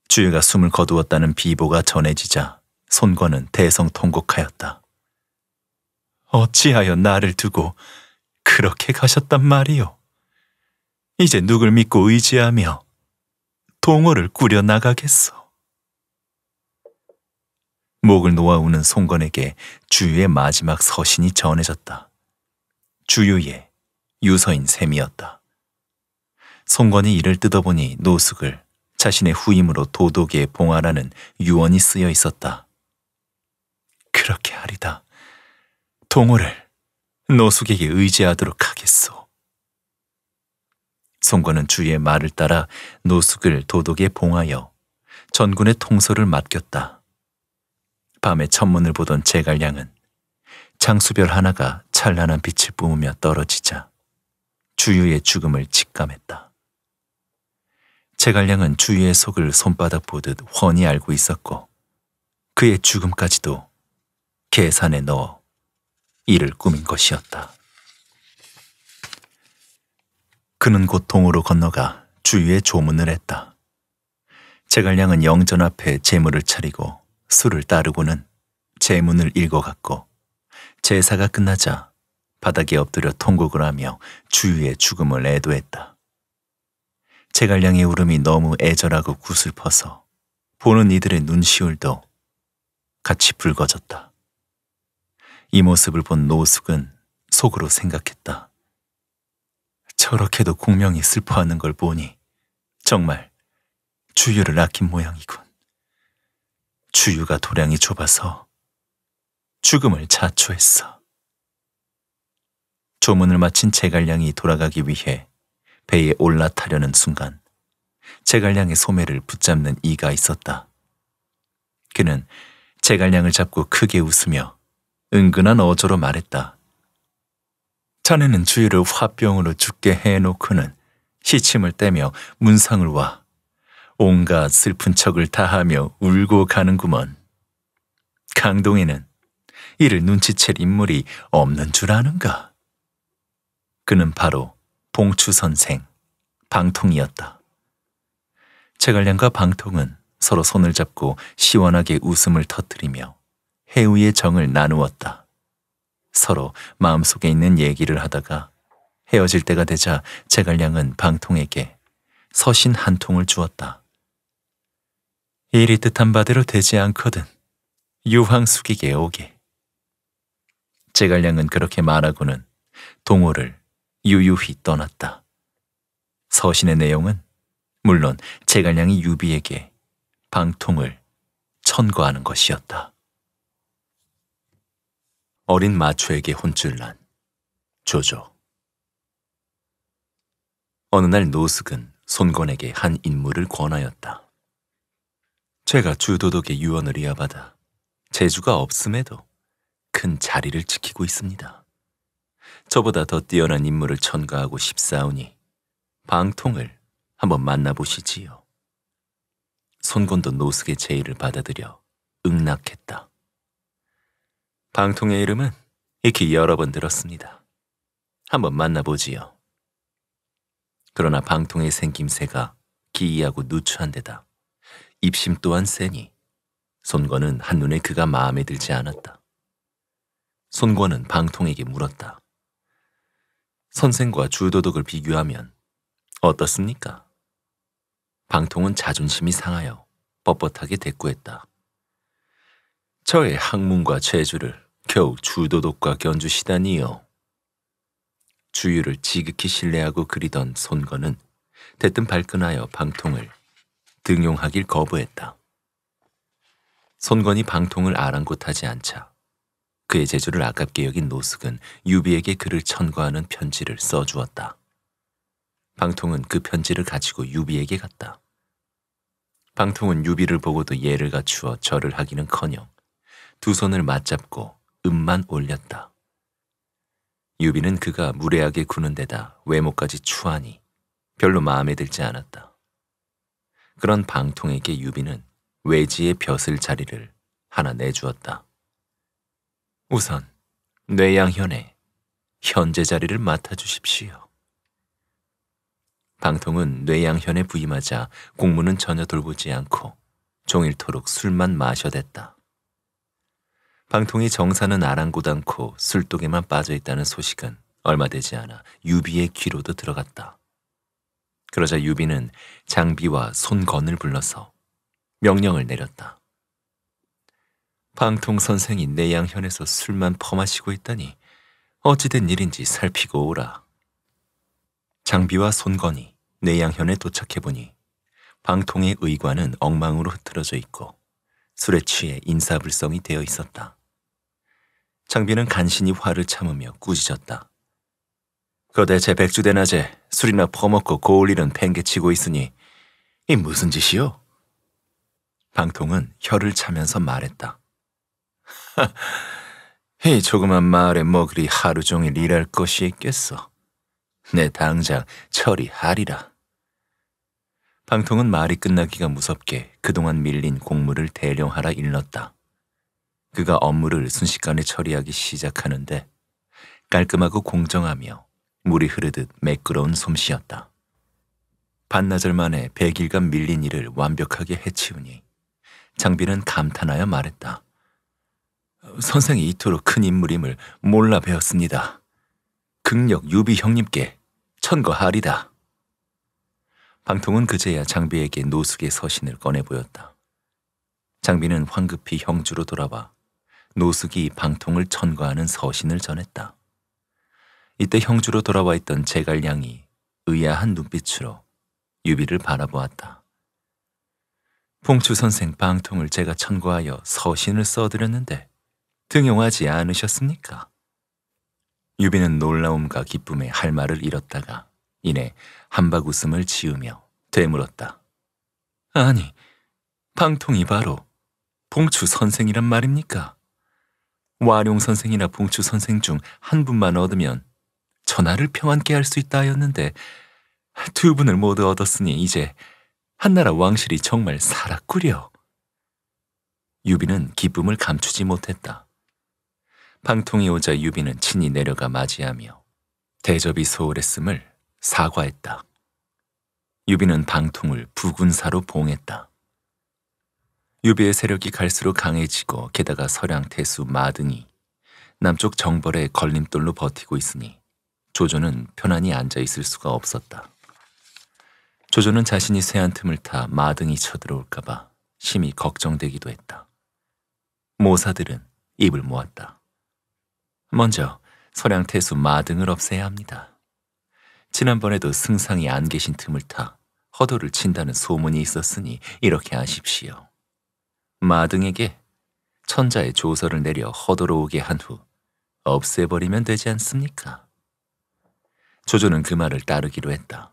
주유가 숨을 거두었다는 비보가 전해지자 손건은 대성통곡하였다. 어찌하여 나를 두고 그렇게 가셨단 말이오 이제 누굴 믿고 의지하며 동호를 꾸려 나가겠소. 목을 놓아 우는 송건에게 주유의 마지막 서신이 전해졌다. 주유의 유서인 셈이었다. 송건이 이를 뜯어보니 노숙을 자신의 후임으로 도독에 봉하라는 유언이 쓰여 있었다. 그렇게 하리다. 동호를 노숙에게 의지하도록 하겠소. 송건은 주의 말을 따라 노숙을 도독에 봉하여 전군의 통솔을 맡겼다. 밤에 천문을 보던 제갈량은 장수별 하나가 찬란한 빛을 뿜으며 떨어지자 주유의 죽음을 직감했다. 제갈량은 주위의 속을 손바닥 보듯 훤히 알고 있었고 그의 죽음까지도 계산에 넣어 이를 꾸민 것이었다. 그는 곧 동으로 건너가 주위에 조문을 했다. 제갈량은 영전 앞에 제물을 차리고 술을 따르고는 제문을 읽어갔고 제사가 끝나자 바닥에 엎드려 통곡을 하며 주위의 죽음을 애도했다. 제갈량의 울음이 너무 애절하고 구슬퍼서 보는 이들의 눈시울도 같이 붉어졌다. 이 모습을 본 노숙은 속으로 생각했다. 저렇게도 공명이 슬퍼하는 걸 보니 정말 주유를 아낀 모양이군. 주유가 도량이 좁아서 죽음을 자초했어. 조문을 마친 제갈량이 돌아가기 위해 배에 올라타려는 순간 제갈량의 소매를 붙잡는 이가 있었다. 그는 제갈량을 잡고 크게 웃으며 은근한 어조로 말했다. 자네는 주위를 화병으로 죽게 해놓고는 시침을 떼며 문상을 와 온갖 슬픈 척을 다하며 울고 가는구먼. 강동에는 이를 눈치챌 인물이 없는 줄 아는가? 그는 바로 봉추 선생, 방통이었다. 제갈량과 방통은 서로 손을 잡고 시원하게 웃음을 터뜨리며 해우의 정을 나누었다. 서로 마음속에 있는 얘기를 하다가 헤어질 때가 되자 제갈량은 방통에게 서신 한 통을 주었다. 일이 뜻한 바대로 되지 않거든. 유황 숙이게 오게. 제갈량은 그렇게 말하고는 동호를 유유히 떠났다. 서신의 내용은 물론 제갈량이 유비에게 방통을 천거하는 것이었다. 어린 마초에게 혼쭐 난 조조. 어느 날 노숙은 손권에게 한 인물을 권하였다. 제가 주도독의 유언을 이어받아 재주가 없음에도 큰 자리를 지키고 있습니다. 저보다 더 뛰어난 인물을 천가하고 싶사오니 방통을 한번 만나보시지요. 손건도 노숙의 제의를 받아들여 응낙했다. 방통의 이름은 익히 여러 번 들었습니다. 한번 만나보지요. 그러나 방통의 생김새가 기이하고 누추한 데다 입심 또한 세니 손권은 한눈에 그가 마음에 들지 않았다. 손권은 방통에게 물었다. 선생과 주도덕을 비교하면 어떻습니까? 방통은 자존심이 상하여 뻣뻣하게 대꾸했다. 저의 학문과 재주를 겨우 주도독과 견주시다니요. 주유를 지극히 신뢰하고 그리던 손건은 대뜸 발끈하여 방통을 등용하길 거부했다. 손건이 방통을 아랑곳하지 않자 그의 재주를 아깝게 여긴 노숙은 유비에게 그를 천거하는 편지를 써주었다. 방통은 그 편지를 가지고 유비에게 갔다. 방통은 유비를 보고도 예를 갖추어 절을 하기는커녕 두 손을 맞잡고 음만 올렸다. 유비는 그가 무례하게 구는 데다 외모까지 추하니 별로 마음에 들지 않았다. 그런 방통에게 유비는 외지의 벼슬 자리를 하나 내주었다. 우선 뇌양현에 현재 자리를 맡아주십시오. 방통은 뇌양현에 부임하자 공무는 전혀 돌보지 않고 종일토록 술만 마셔댔다. 방통이 정사는 아랑곳않고 술독에만 빠져있다는 소식은 얼마 되지 않아 유비의 귀로도 들어갔다. 그러자 유비는 장비와 손건을 불러서 명령을 내렸다. 방통 선생이 내양현에서 술만 퍼마시고 있다니 어찌된 일인지 살피고 오라. 장비와 손건이 내양현에 도착해보니 방통의 의관은 엉망으로 흐트러져 있고 술에 취해 인사불성이 되어 있었다. 장비는 간신히 화를 참으며 꾸짖었다. 그대제 백주대 낮에 술이나 퍼먹고 고울이는 팽개치고 있으니 이 무슨 짓이요? 방통은 혀를 차면서 말했다. *laughs* 이 조그만 마을에 뭐 그리 하루 종일 일할 것이 있겠어. 내 당장 처리하리라. 방통은 말이 끝나기가 무섭게 그동안 밀린 공물을 대령하라 일렀다. 그가 업무를 순식간에 처리하기 시작하는데 깔끔하고 공정하며 물이 흐르듯 매끄러운 솜씨였다. 반나절 만에 백일간 밀린 일을 완벽하게 해치우니 장비는 감탄하여 말했다. 선생이 이토록 큰 인물임을 몰라 배웠습니다. 극력 유비 형님께 천거하리다. 방통은 그제야 장비에게 노숙의 서신을 꺼내 보였다. 장비는 황급히 형주로 돌아와 노숙이 방통을 천거하는 서신을 전했다. 이때 형주로 돌아와 있던 제갈량이 의아한 눈빛으로 유비를 바라보았다. 봉추 선생 방통을 제가 천거하여 서신을 써드렸는데 등용하지 않으셨습니까? 유비는 놀라움과 기쁨에 할 말을 잃었다가 이내 한박 웃음을 지으며 되물었다. 아니, 방통이 바로 봉추 선생이란 말입니까? 와룡 선생이나 봉추 선생 중 한 분만 얻으면 전하를 평안케 할 수 있다 하였는데 두 분을 모두 얻었으니 이제 한나라 왕실이 정말 살았구려. 유비는 기쁨을 감추지 못했다. 방통이 오자 유비는 친히 내려가 맞이하며 대접이 소홀했음을 사과했다. 유비는 방통을 부군사로 봉했다. 유비의 세력이 갈수록 강해지고 게다가 서량 태수 마등이 남쪽 정벌의 걸림돌로 버티고 있으니 조조는 편안히 앉아 있을 수가 없었다. 조조는 자신이 쇠한 틈을 타 마등이 쳐들어올까봐 심히 걱정되기도 했다. 모사들은 입을 모았다. 먼저 서량태수 마등을 없애야 합니다. 지난번에도 승상이 안 계신 틈을 타 허도를 친다는 소문이 있었으니 이렇게 하십시오 마등에게 천자의 조서를 내려 허도로 오게 한 후 없애버리면 되지 않습니까? 조조는 그 말을 따르기로 했다.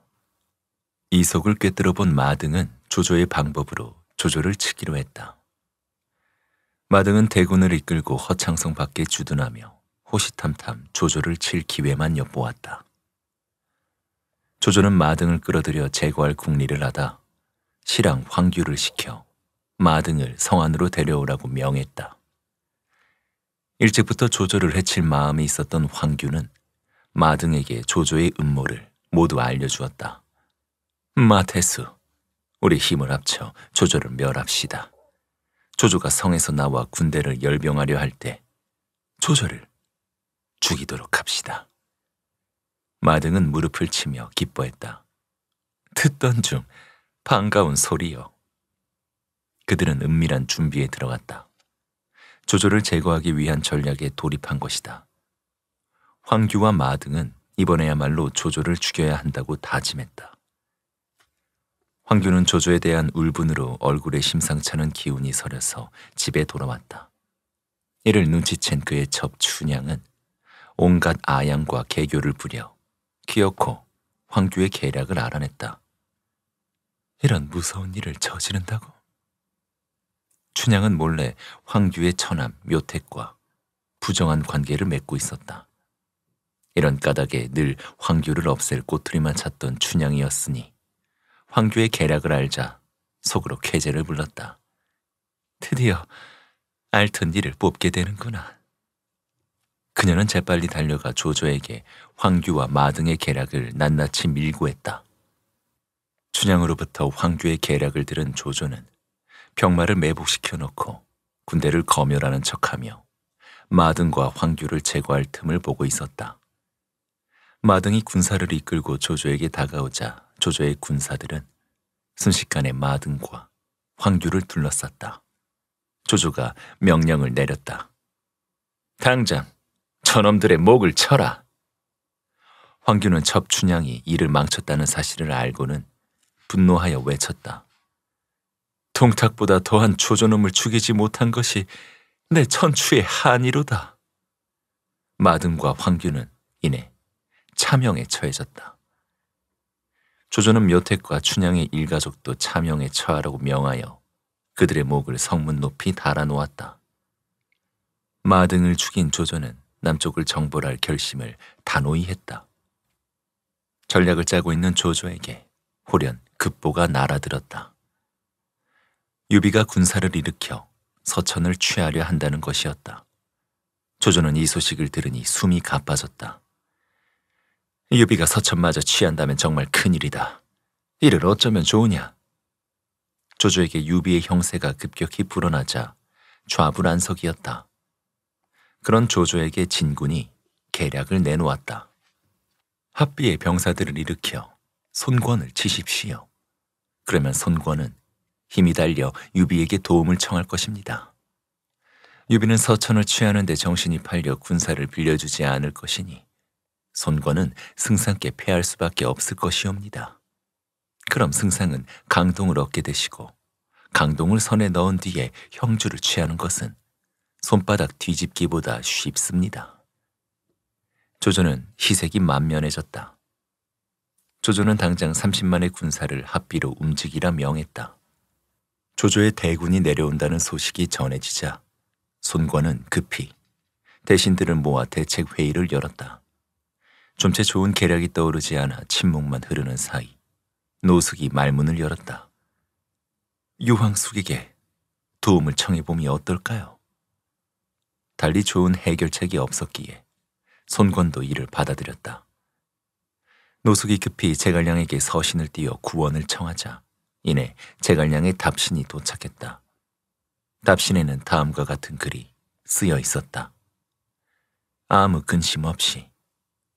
이속을 꿰뚫어 본 마등은 조조의 방법으로 조조를 치기로 했다. 마등은 대군을 이끌고 허창성 밖에 주둔하며 호시탐탐 조조를 칠 기회만 엿보았다. 조조는 마등을 끌어들여 제거할 궁리를 하다 시랑 황규를 시켜 마등을 성안으로 데려오라고 명했다. 일찍부터 조조를 해칠 마음이 있었던 황규는 마등에게 조조의 음모를 모두 알려주었다. 마태수, 우리 힘을 합쳐 조조를 멸합시다. 조조가 성에서 나와 군대를 열병하려 할 때 조조를 죽이도록 합시다. 마등은 무릎을 치며 기뻐했다. 듣던 중 반가운 소리요. 그들은 은밀한 준비에 들어갔다. 조조를 제거하기 위한 전략에 돌입한 것이다. 황규와 마등은 이번에야말로 조조를 죽여야 한다고 다짐했다. 황규는 조조에 대한 울분으로 얼굴에 심상찮은 기운이 서려서 집에 돌아왔다. 이를 눈치챈 그의 첩춘향은 온갖 아양과 개교를 부려 기어코 황교의 계략을 알아냈다. 이런 무서운 일을 저지른다고? 춘향은 몰래 황규의 처남 묘택과 부정한 관계를 맺고 있었다. 이런 까닭에 늘 황규를 없앨 꼬투리만 찾던 춘향이었으니 황규의 계략을 알자 속으로 쾌재를 불렀다. 드디어 알턴 일을 뽑게 되는구나. 그녀는 재빨리 달려가 조조에게 황규와 마등의 계략을 낱낱이 밀고 했다. 춘향으로부터 황규의 계략을 들은 조조는 병마를 매복시켜 놓고 군대를 검열하는 척하며 마등과 황규를 제거할 틈을 보고 있었다. 마등이 군사를 이끌고 조조에게 다가오자 조조의 군사들은 순식간에 마등과 황규를 둘러쌌다. 조조가 명령을 내렸다. 당장 저놈들의 목을 쳐라. 황규는 첩춘향이 이를 망쳤다는 사실을 알고는 분노하여 외쳤다. 동탁보다 더한 조조놈을 죽이지 못한 것이 내 천추의 한이로다. 마등과 황규는 이내 차명에 처해졌다. 조조는 묘택과 춘향의 일가족도 차명에 처하라고 명하여 그들의 목을 성문 높이 달아놓았다. 마등을 죽인 조조는 남쪽을 정벌할 결심을 단호히 했다. 전략을 짜고 있는 조조에게 호련 급보가 날아들었다. 유비가 군사를 일으켜 서천을 취하려 한다는 것이었다. 조조는 이 소식을 들으니 숨이 가빠졌다. 유비가 서천마저 취한다면 정말 큰일이다. 이를 어쩌면 좋으냐? 조조에게 유비의 형세가 급격히 불어나자 좌불안석이었다. 그런 조조에게 진군이 계략을 내놓았다. 합비의 병사들을 일으켜 손권을 치십시오. 그러면 손권은 힘이 달려 유비에게 도움을 청할 것입니다. 유비는 서천을 취하는데 정신이 팔려 군사를 빌려주지 않을 것이니 손권은 승상께 패할 수밖에 없을 것이옵니다. 그럼 승상은 강동을 얻게 되시고 강동을 선에 넣은 뒤에 형주를 취하는 것은 손바닥 뒤집기보다 쉽습니다. 조조는 희색이 만면해졌다. 조조는 당장 30만의 군사를 합비로 움직이라 명했다. 조조의 대군이 내려온다는 소식이 전해지자 손권은 급히 대신들을 모아 대책 회의를 열었다. 좀 채 좋은 계략이 떠오르지 않아 침묵만 흐르는 사이 노숙이 말문을 열었다. 유황숙에게 도움을 청해봄이 어떨까요? 달리 좋은 해결책이 없었기에 손권도 이를 받아들였다. 노숙이 급히 제갈량에게 서신을 띄어 구원을 청하자 이내 제갈량의 답신이 도착했다. 답신에는 다음과 같은 글이 쓰여 있었다. 아무 근심 없이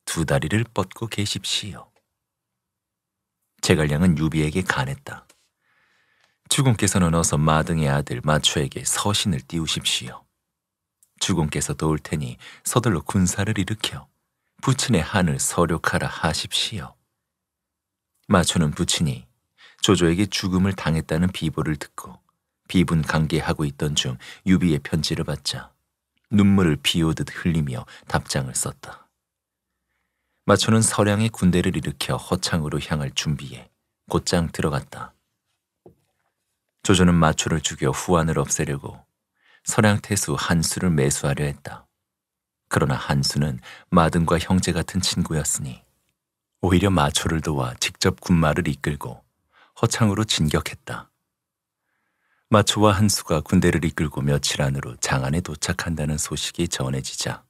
두 다리를 뻗고 계십시오. 제갈량은 유비에게 간했다. 주공께서는 어서 마등의 아들 마추에게 서신을 띄우십시오. 주공께서 도울 테니 서둘러 군사를 일으켜 부친의 한을 서력하라 하십시오. 마초는 부친이 조조에게 죽음을 당했다는 비보를 듣고 비분 관계하고 있던 중 유비의 편지를 받자 눈물을 비오듯 흘리며 답장을 썼다. 마초는 서량의 군대를 일으켜 허창으로 향할 준비해 곧장 들어갔다. 조조는 마초를 죽여 후안을 없애려고 선양태수 한수를 매수하려 했다. 그러나 한수는 마등과 형제 같은 친구였으니 오히려 마초를 도와 직접 군마를 이끌고 허창으로 진격했다. 마초와 한수가 군대를 이끌고 며칠 안으로 장안에 도착한다는 소식이 전해지자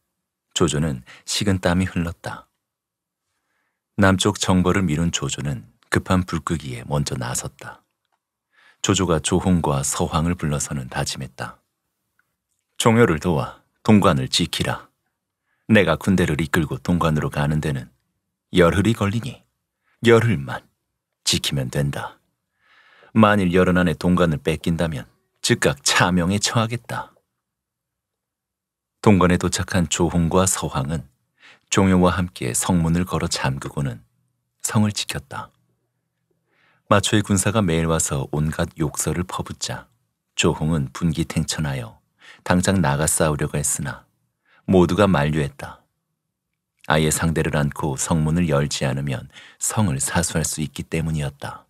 조조는 식은 땀이 흘렀다. 남쪽 정벌을 미룬 조조는 급한 불끄기에 먼저 나섰다. 조조가 조홍과 서황을 불러서는 다짐했다. 종효를 도와 동관을 지키라. 내가 군대를 이끌고 동관으로 가는 데는 열흘이 걸리니 열흘만 지키면 된다. 만일 열흘 안에 동관을 뺏긴다면 즉각 차명에 처하겠다. 동관에 도착한 조홍과 서황은 종효와 함께 성문을 걸어 잠그고는 성을 지켰다. 마초의 군사가 매일 와서 온갖 욕설을 퍼붓자 조홍은 분기탱천하여 당장 나가 싸우려고 했으나 모두가 만류했다. 아예 상대를 안고 성문을 열지 않으면 성을 사수할 수 있기 때문이었다.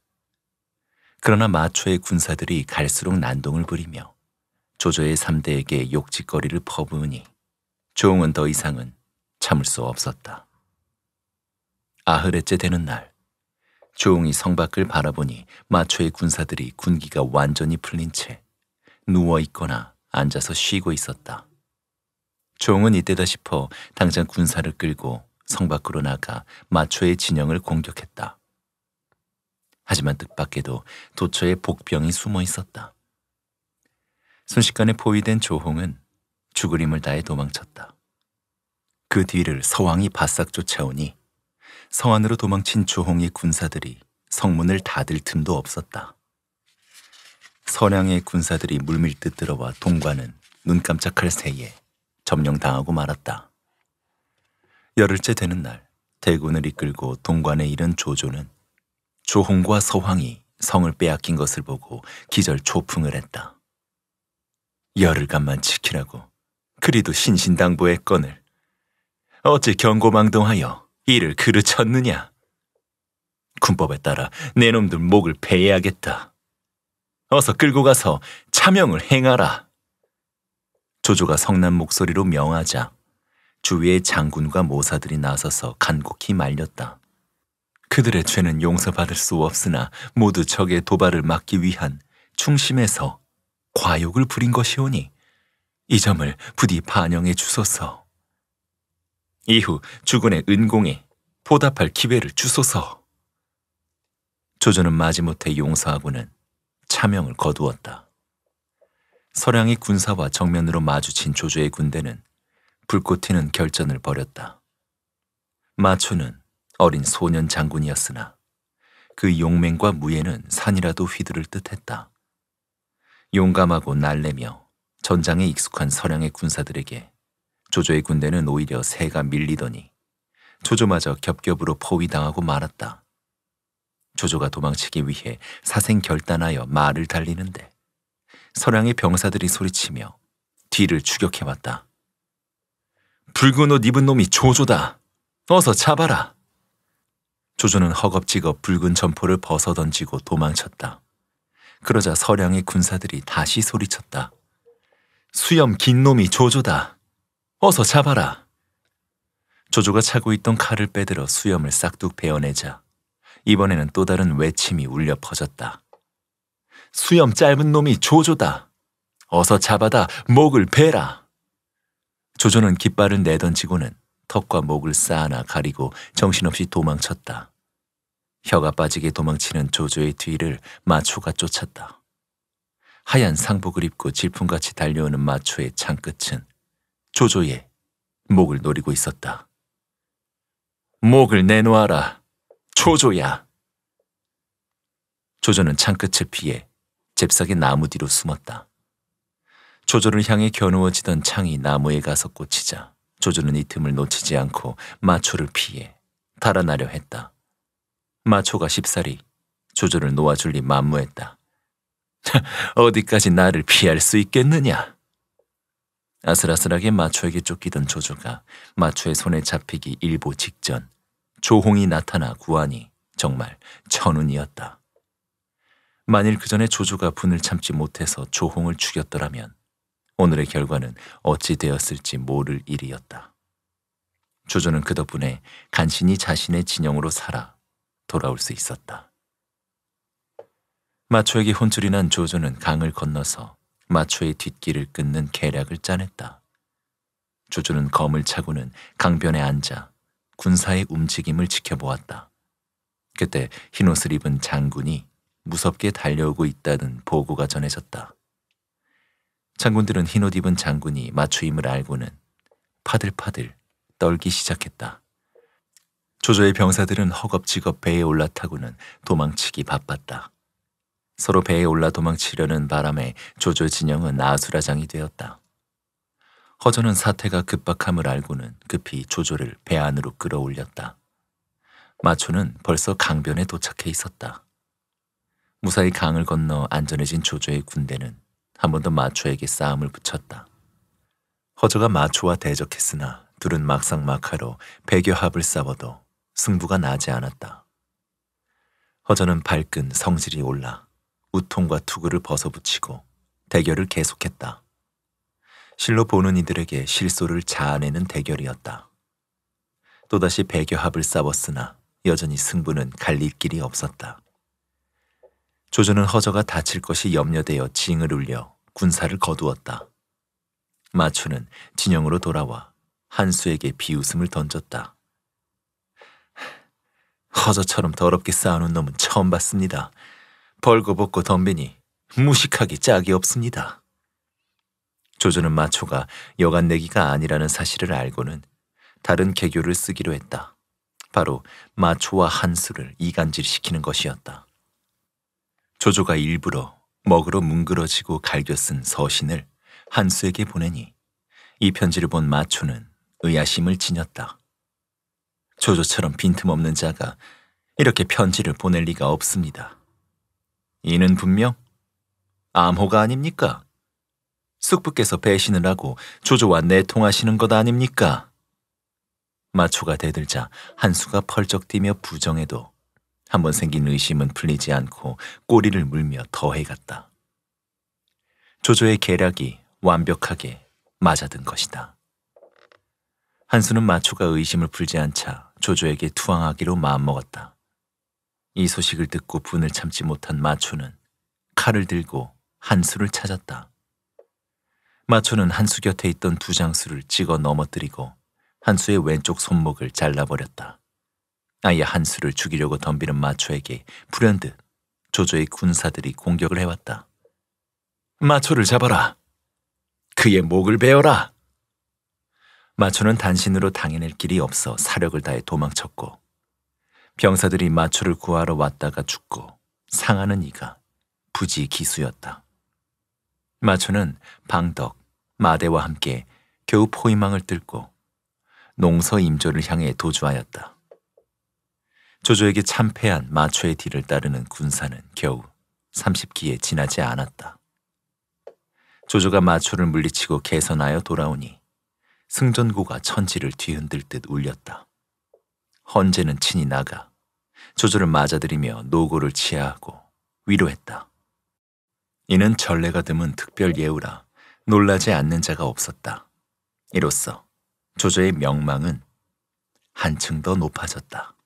그러나 마초의 군사들이 갈수록 난동을 부리며 조조의 3대에게 욕짓거리를 퍼부으니 조응은 더 이상은 참을 수 없었다. 아흐레째 되는 날 조응이 성 밖을 바라보니 마초의 군사들이 군기가 완전히 풀린 채 누워 있거나 앉아서 쉬고 있었다. 종은 이때다 싶어 당장 군사를 끌고 성 밖으로 나가 마초의 진영을 공격했다. 하지만 뜻밖에도 도처에 복병이 숨어 있었다. 순식간에 포위된 조홍은 죽을 힘을 다해 도망쳤다. 그 뒤를 서왕이 바싹 쫓아오니 성 안으로 도망친 조홍의 군사들이 성문을 닫을 틈도 없었다. 선양의 군사들이 물밀듯 들어와 동관은 눈 깜짝할 새에 점령당하고 말았다. 열흘째 되는 날 대군을 이끌고 동관에 이른 조조는 조홍과 서황이 성을 빼앗긴 것을 보고 기절 초풍을 했다. 열흘간만 지키라고 그리도 신신당부의 건을 어찌 경고망동하여 이를 그르쳤느냐. 군법에 따라 내 놈들 목을 베야겠다. 어서 끌고 가서 차명을 행하라. 조조가 성난 목소리로 명하자 주위의 장군과 모사들이 나서서 간곡히 말렸다. 그들의 죄는 용서받을 수 없으나 모두 적의 도발을 막기 위한 충심에서 과욕을 부린 것이오니 이 점을 부디 반영해 주소서. 이후 주군의 은공에 보답할 기회를 주소서. 조조는 마지못해 용서하고는 차명을 거두었다. 서량이 군사와 정면으로 마주친 조조의 군대는 불꽃 튀는 결전을 벌였다. 마초는 어린 소년 장군이었으나 그 용맹과 무예는 산이라도 휘두를 듯했다. 용감하고 날래며 전장에 익숙한 서량의 군사들에게 조조의 군대는 오히려 새가 밀리더니 조조마저 겹겹으로 포위당하고 말았다. 조조가 도망치기 위해 사생 결단하여 말을 달리는데 서량의 병사들이 소리치며 뒤를 추격해왔다. 붉은 옷 입은 놈이 조조다. 어서 잡아라. 조조는 허겁지겁 붉은 점포를 벗어 던지고 도망쳤다. 그러자 서량의 군사들이 다시 소리쳤다. 수염 긴 놈이 조조다. 어서 잡아라. 조조가 차고 있던 칼을 빼들어 수염을 싹둑 베어내자 이번에는 또 다른 외침이 울려 퍼졌다. 수염 짧은 놈이 조조다. 어서 잡아다 목을 베라. 조조는 깃발을 내던지고는 턱과 목을 쌓아나 가리고 정신없이 도망쳤다. 혀가 빠지게 도망치는 조조의 뒤를 마초가 쫓았다. 하얀 상복을 입고 질풍같이 달려오는 마초의 창끝은 조조의 목을 노리고 있었다. 목을 내놓아라. 조조야. 조조는 창끝을 피해 잽싸게 나무 뒤로 숨었다. 조조를 향해 겨누어지던 창이 나무에 가서 꽂히자 조조는 이 틈을 놓치지 않고 마초를 피해 달아나려 했다. 마초가 십사리 조조를 놓아줄 리 만무했다. *laughs* 어디까지 나를 피할 수 있겠느냐? 아슬아슬하게 마초에게 쫓기던 조조가 마초의 손에 잡히기 일보 직전 조홍이 나타나 구하니 정말 천운이었다. 만일 그 전에 조조가 분을 참지 못해서 조홍을 죽였더라면 오늘의 결과는 어찌 되었을지 모를 일이었다. 조조는 그 덕분에 간신히 자신의 진영으로 살아 돌아올 수 있었다. 마초에게 혼쭐이 난 조조는 강을 건너서 마초의 뒷길을 끊는 계략을 짜냈다. 조조는 검을 차고는 강변에 앉아 군사의 움직임을 지켜보았다. 그때 흰옷을 입은 장군이 무섭게 달려오고 있다는 보고가 전해졌다. 장군들은 흰옷 입은 장군이 마추임을 알고는 파들파들 떨기 시작했다. 조조의 병사들은 허겁지겁 배에 올라타고는 도망치기 바빴다. 서로 배에 올라 도망치려는 바람에 조조 진영은 아수라장이 되었다. 허전은 사태가 급박함을 알고는 급히 조조를 배 안으로 끌어올렸다. 마초는 벌써 강변에 도착해 있었다. 무사히 강을 건너 안전해진 조조의 군대는 한 번 더 마초에게 싸움을 붙였다. 허저가 마초와 대적했으나 둘은 막상 막하로 백여 합을 싸워도 승부가 나지 않았다. 허저는 발끈 성질이 올라 우통과 투구를 벗어붙이고 대결을 계속했다. 실로 보는 이들에게 실소를 자아내는 대결이었다. 또다시 배교합을 싸웠으나 여전히 승부는 갈릴 길이 없었다. 조조는 허저가 다칠 것이 염려되어 징을 울려 군사를 거두었다. 마추는 진영으로 돌아와 한수에게 비웃음을 던졌다. 허저처럼 더럽게 쌓아놓은 놈은 처음 봤습니다. 벌거벗고 덤비니 무식하기 짝이 없습니다. 조조는 마초가 여간 내기가 아니라는 사실을 알고는 다른 개교를 쓰기로 했다. 바로 마초와 한수를 이간질시키는 것이었다. 조조가 일부러 먹으러 뭉그러지고 갈겨 쓴 서신을 한수에게 보내니 이 편지를 본 마초는 의아심을 지녔다. 조조처럼 빈틈없는 자가 이렇게 편지를 보낼 리가 없습니다. 이는 분명 암호가 아닙니까? 숙부께서 배신을 하고 조조와 내통하시는 것 아닙니까? 마초가 대들자 한수가 펄쩍 뛰며 부정해도 한 번 생긴 의심은 풀리지 않고 꼬리를 물며 더해갔다. 조조의 계략이 완벽하게 맞아든 것이다. 한수는 마초가 의심을 풀지 않자 조조에게 투항하기로 마음먹었다. 이 소식을 듣고 분을 참지 못한 마초는 칼을 들고 한수를 찾았다. 마초는 한수 곁에 있던 두 장수를 찍어 넘어뜨리고 한수의 왼쪽 손목을 잘라버렸다. 아예 한수를 죽이려고 덤비는 마초에게 불현듯 조조의 군사들이 공격을 해왔다. 마초를 잡아라! 그의 목을 베어라! 마초는 단신으로 당해낼 길이 없어 사력을 다해 도망쳤고 병사들이 마초를 구하러 왔다가 죽고 상하는 이가 부지 기수였다. 마초는 방덕, 마대와 함께 겨우 포위망을 뚫고 농서 임조를 향해 도주하였다. 조조에게 참패한 마초의 뒤를 따르는 군사는 겨우 30기에 지나지 않았다. 조조가 마초를 물리치고 개선하여 돌아오니 승전고가 천지를 뒤흔들 듯 울렸다. 헌제는 친히 나가 조조를 맞아들이며 노고를 치하하고 위로했다. 이는 전례가 드문 특별 예우라 놀라지 않는 자가 없었다. 이로써 조조의 명망은 한층 더 높아졌다.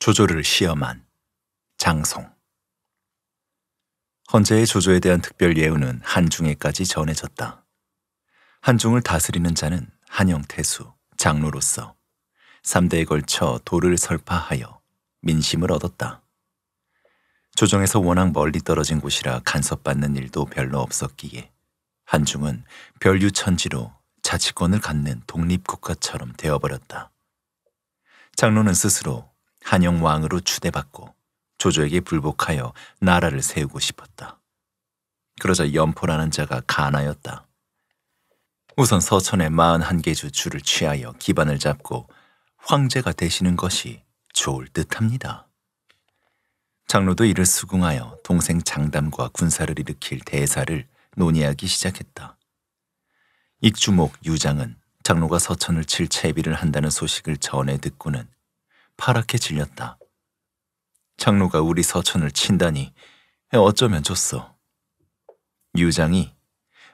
조조를 시험한 장송 헌재의 조조에 대한 특별 예우는 한중에까지 전해졌다. 한중을 다스리는 자는 한영태수 장로로서 3대에 걸쳐 도를 설파하여 민심을 얻었다. 조정에서 워낙 멀리 떨어진 곳이라 간섭받는 일도 별로 없었기에 한중은 별류천지로 자치권을 갖는 독립국가처럼 되어버렸다. 장로는 스스로 한영 왕으로 추대받고 조조에게 불복하여 나라를 세우고 싶었다. 그러자 연포라는 자가 가나였다 우선 서천의 41개 주 주를 취하여 기반을 잡고 황제가 되시는 것이 좋을 듯합니다. 장로도 이를 수긍하여 동생 장담과 군사를 일으킬 대사를 논의하기 시작했다. 익주목 유장은 장로가 서천을 칠 채비를 한다는 소식을 전해 듣고는 파랗게 질렸다. 장로가 우리 서천을 친다니 어쩌면 좋소. 유장이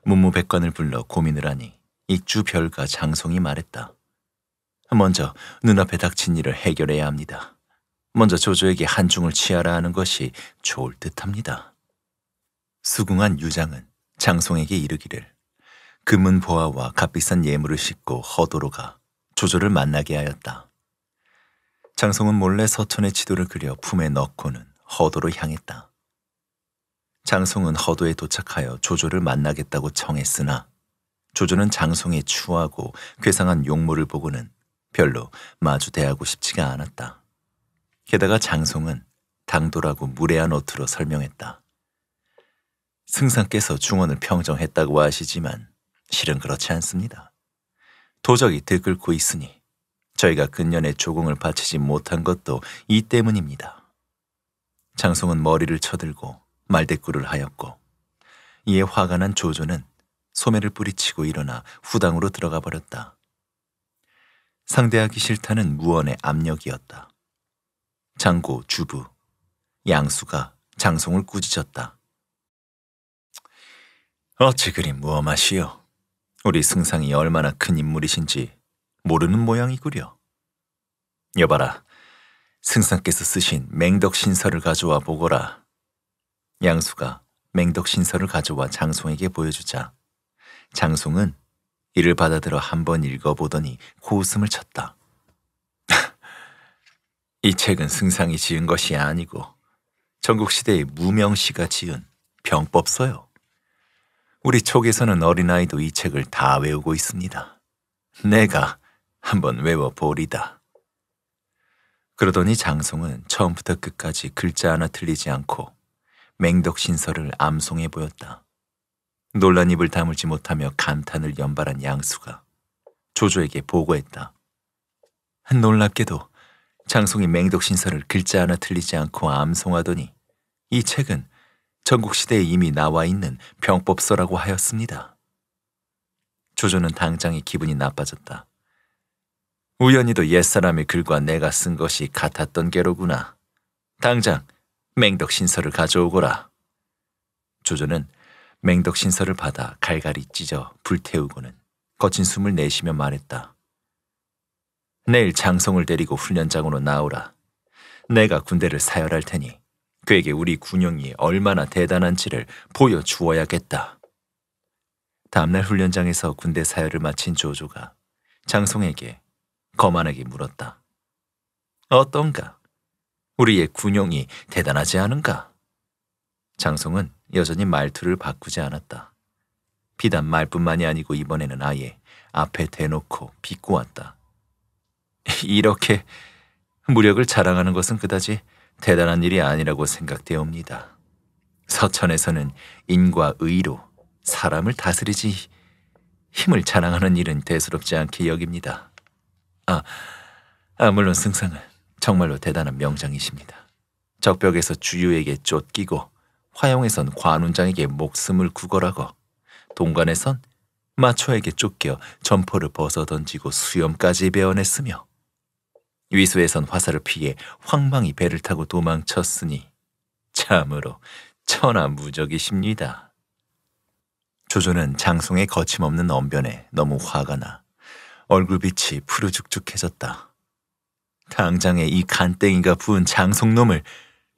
문무백관을 불러 고민을 하니 익주별과 장송이 말했다. 먼저 눈앞에 닥친 일을 해결해야 합니다. 먼저 조조에게 한중을 취하라 하는 것이 좋을 듯합니다. 수궁한 유장은 장송에게 이르기를 금은 보아와 값비싼 예물을 싣고 허도로 가 조조를 만나게 하였다. 장송은 몰래 서촌의 지도를 그려 품에 넣고는 허도로 향했다. 장송은 허도에 도착하여 조조를 만나겠다고 청했으나 조조는 장송의 추하고 괴상한 용모를 보고는 별로 마주대하고 싶지가 않았다. 게다가 장송은 당돌하고 무례한 어투로 설명했다. 승상께서 중원을 평정했다고 하시지만 실은 그렇지 않습니다. 도적이 들끓고 있으니 저희가 근년에 조공을 바치지 못한 것도 이 때문입니다. 장송은 머리를 쳐들고 말대꾸를 하였고 이에 화가 난 조조는 소매를 뿌리치고 일어나 후당으로 들어가 버렸다. 상대하기 싫다는 무언의 압력이었다. 장고 주부 양수가 장송을 꾸짖었다. 어찌 그리 무엄하시오. 우리 승상이 얼마나 큰 인물이신지 모르는 모양이구려. 여봐라, 승상께서 쓰신 맹덕신서를 가져와 보거라. 양수가 맹덕신서를 가져와 장송에게 보여주자 장송은 이를 받아들어 한번 읽어보더니 고웃음을 쳤다. 이 책은 승상이 지은 것이 아니고 전국시대의 무명씨가 지은 병법서요. 우리 촉에서는 어린아이도 이 책을 다 외우고 있습니다. 내가 한번 외워보리다. 그러더니 장송은 처음부터 끝까지 글자 하나 틀리지 않고 맹덕신설을 암송해 보였다. 놀란 입을 다물지 못하며 감탄을 연발한 양수가 조조에게 보고했다. 놀랍게도 장송이 맹독신서를 글자 하나 틀리지 않고 암송하더니 이 책은 전국시대에 이미 나와 있는 병법서라고 하였습니다. 조조는 당장의 기분이 나빠졌다. 우연히도 옛사람의 글과 내가 쓴 것이 같았던 게로구나. 당장 맹덕신서를 가져오거라. 조조는 맹덕신서를 받아 갈갈이 찢어 불태우고는 거친 숨을 내쉬며 말했다. 내일 장성을 데리고 훈련장으로 나오라. 내가 군대를 사열할 테니 그에게 우리 군용이 얼마나 대단한지를 보여주어야겠다. 다음날 훈련장에서 군대 사열을 마친 조조가 장성에게 거만하게 물었다. 어떤가? 우리의 군용이 대단하지 않은가? 장성은 여전히 말투를 바꾸지 않았다. 비단 말뿐만이 아니고 이번에는 아예 앞에 대놓고 비꼬았다. *laughs* 이렇게 무력을 자랑하는 것은 그다지 대단한 일이 아니라고 생각되옵니다. 서천에서는 인과 의로 사람을 다스리지 힘을 자랑하는 일은 대수롭지 않게 여깁니다. 아, 아 물론 승상은 정말로 대단한 명장이십니다. 적벽에서 주유에게 쫓기고 화영에선 관운장에게 목숨을 구걸하고 동관에선 마초에게 쫓겨 점포를 벗어던지고 수염까지 베어냈으며 위수에선 화살을 피해 황망히 배를 타고 도망쳤으니 참으로 천하무적이십니다. 조조는 장송의 거침없는 언변에 너무 화가 나 얼굴빛이 푸르죽죽해졌다. 당장에 이 간땡이가 부은 장송놈을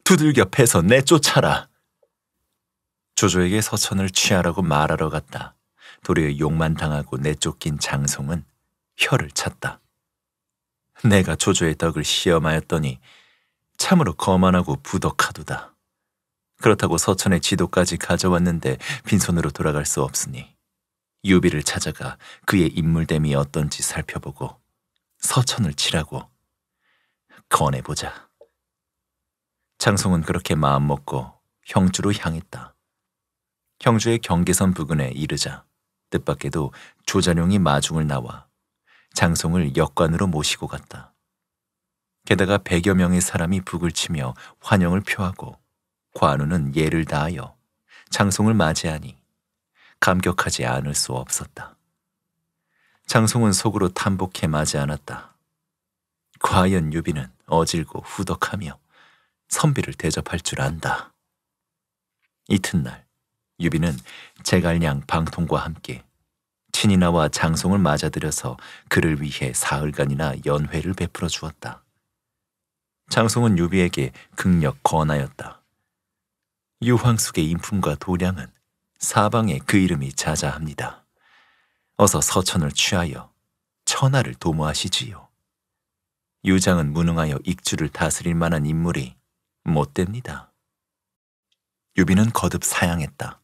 두들겨 패서 내쫓아라. 조조에게 서천을 취하라고 말하러 갔다. 도리어 욕만 당하고 내쫓긴 장송은 혀를 찼다. 내가 조조의 덕을 시험하였더니 참으로 거만하고 부덕하도다. 그렇다고 서천의 지도까지 가져왔는데 빈손으로 돌아갈 수 없으니 유비를 찾아가 그의 인물됨이 어떤지 살펴보고 서천을 치라고 건해보자. 장송은 그렇게 마음먹고 형주로 향했다. 형주의 경계선 부근에 이르자 뜻밖에도 조잔용이 마중을 나와 장송을 역관으로 모시고 갔다. 게다가 백여 명의 사람이 북을 치며 환영을 표하고 관우는 예를 다하여 장송을 맞이하니 감격하지 않을 수 없었다. 장송은 속으로 탄복해 맞이 않았다. 과연 유비는 어질고 후덕하며 선비를 대접할 줄 안다. 이튿날 유비는 제갈량 방통과 함께 친이나와 장송을 맞아들여서 그를 위해 사흘간이나 연회를 베풀어 주었다. 장송은 유비에게 극력 권하였다 유황숙의 인품과 도량은 사방에 그 이름이 자자합니다. 어서 서천을 취하여 천하를 도모하시지요. 유장은 무능하여 익주를 다스릴 만한 인물이 못됩니다. 유비는 거듭 사양했다.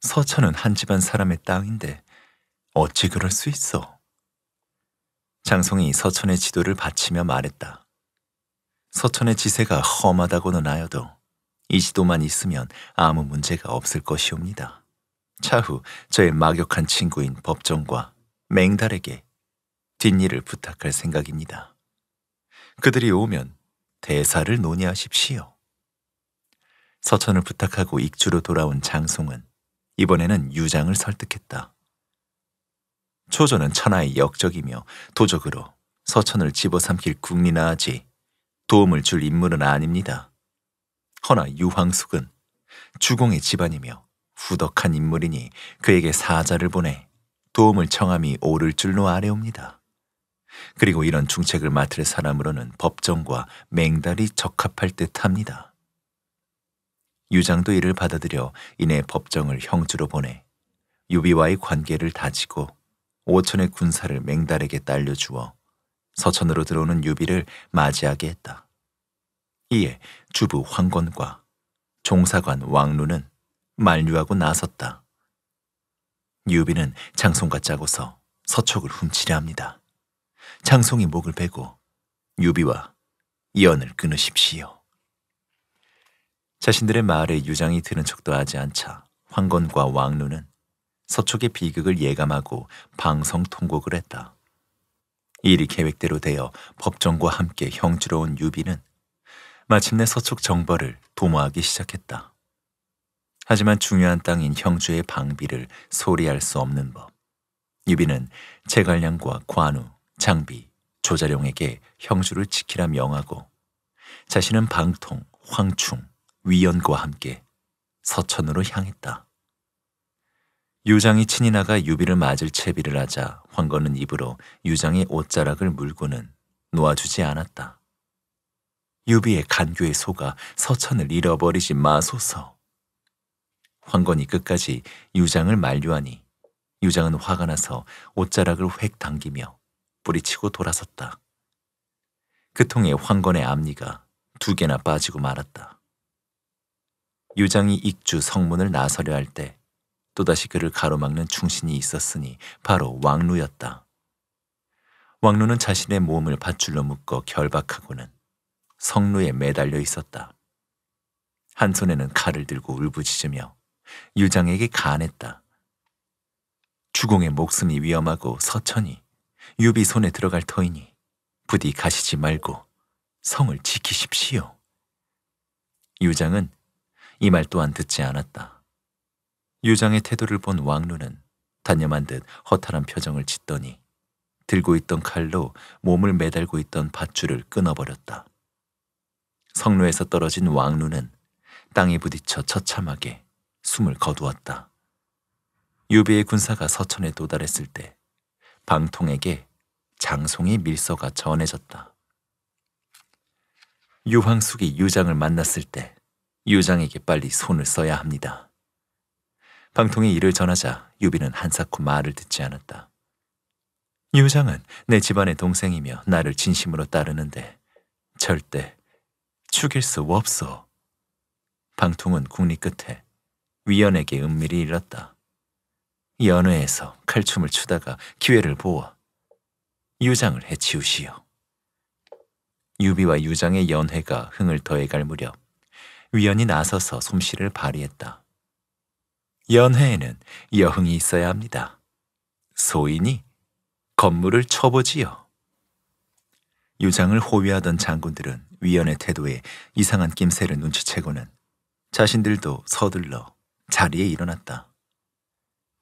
서천은 한 집안 사람의 땅인데 어찌 그럴 수 있어? 장성이 서천의 지도를 바치며 말했다. 서천의 지세가 험하다고는 하여도 이 지도만 있으면 아무 문제가 없을 것이옵니다. 차후 저의 막역한 친구인 법정과 맹달에게 뒷일을 부탁할 생각입니다. 그들이 오면 대사를 논의하십시오. 서천을 부탁하고 익주로 돌아온 장송은 이번에는 유장을 설득했다. 초조는 천하의 역적이며 도적으로 서천을 집어삼킬 국리나 하지 도움을 줄 인물은 아닙니다. 허나 유황숙은 주공의 집안이며 후덕한 인물이니 그에게 사자를 보내 도움을 청함이 오를 줄로 아래옵니다. 그리고 이런 중책을 맡을 사람으로는 법정과 맹달이 적합할 듯합니다. 유장도 이를 받아들여 이내 법정을 형주로 보내 유비와의 관계를 다지고 오천의 군사를 맹달에게 딸려주어 서천으로 들어오는 유비를 맞이하게 했다. 이에 주부 황건과 종사관 왕루는 만류하고 나섰다. 유비는 장송과 짜고서 서촉을 훔치려 합니다. 장송이 목을 베고 유비와 연을 끊으십시오. 자신들의 말에 유장이 드는 척도 하지 않자 황건과 왕루는 서촉의 비극을 예감하고 방성 통곡을 했다. 일이 계획대로 되어 법정과 함께 형주러온 유비는 마침내 서촉 정벌을 도모하기 시작했다. 하지만 중요한 땅인 형주의 방비를 소리할 수 없는 법. 유비는 제갈량과 관우, 장비, 조자룡에게 형주를 지키라 명하고 자신은 방통, 황충, 위연과 함께 서천으로 향했다. 유장이 친히 나가 유비를 맞을 채비를 하자 황건은 입으로 유장의 옷자락을 물고는 놓아주지 않았다. 유비의 간교에 속아 서천을 잃어버리지 마소서. 황건이 끝까지 유장을 만류하니 유장은 화가 나서 옷자락을 획 당기며 뿌리치고 돌아섰다. 그 통에 황건의 앞니가 두 개나 빠지고 말았다. 유장이 익주 성문을 나서려 할때 또다시 그를 가로막는 충신이 있었으니 바로 왕루였다. 왕루는 자신의 몸을 밧줄로 묶어 결박하고는 성루에 매달려 있었다. 한 손에는 칼을 들고 울부짖으며 유장에게 간했다. 주공의 목숨이 위험하고 서천이 유비 손에 들어갈 터이니 부디 가시지 말고 성을 지키십시오. 유장은 이 말 또한 듣지 않았다. 유장의 태도를 본 왕루는 단념한 듯 허탈한 표정을 짓더니 들고 있던 칼로 몸을 매달고 있던 밧줄을 끊어버렸다. 성루에서 떨어진 왕루는 땅에 부딪혀 처참하게 숨을 거두었다. 유배의 군사가 서천에 도달했을 때 방통에게 장송의 밀서가 전해졌다. 유황숙이 유장을 만났을 때 유장에게 빨리 손을 써야 합니다. 방통이 이를 전하자 유비는 한사코 말을 듣지 않았다. 유장은 내 집안의 동생이며 나를 진심으로 따르는데 절대 죽일 수 없소. 방통은 국립 끝에 위연에게 은밀히 일렀다. 연회에서 칼춤을 추다가 기회를 보아 유장을 해치우시오. 유비와 유장의 연회가 흥을 더해갈 무렵 위연이 나서서 솜씨를 발휘했다. 연회에는 여흥이 있어야 합니다. 소인이 건물을 쳐보지요. 유장을 호위하던 장군들은 위원의 태도에 이상한 낌새를 눈치채고는 자신들도 서둘러 자리에 일어났다.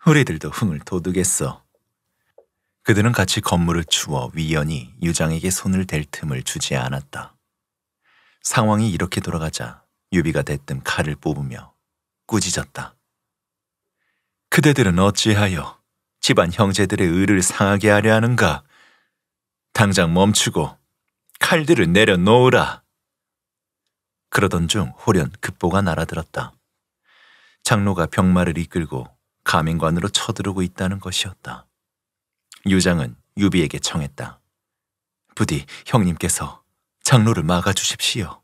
우리들도 흥을 돋우겠어. 그들은 같이 건물을 추워 위연이 유장에게 손을 댈 틈을 주지 않았다. 상황이 이렇게 돌아가자 유비가 대뜸 칼을 뽑으며 꾸짖었다. 그대들은 어찌하여 집안 형제들의 의를 상하게 하려 하는가? 당장 멈추고 칼들을 내려놓으라. 그러던 중 홀연 급보가 날아들었다. 장로가 병마를 이끌고 가민관으로 쳐들어오고 있다는 것이었다. 유장은 유비에게 청했다. 부디 형님께서 장로를 막아주십시오.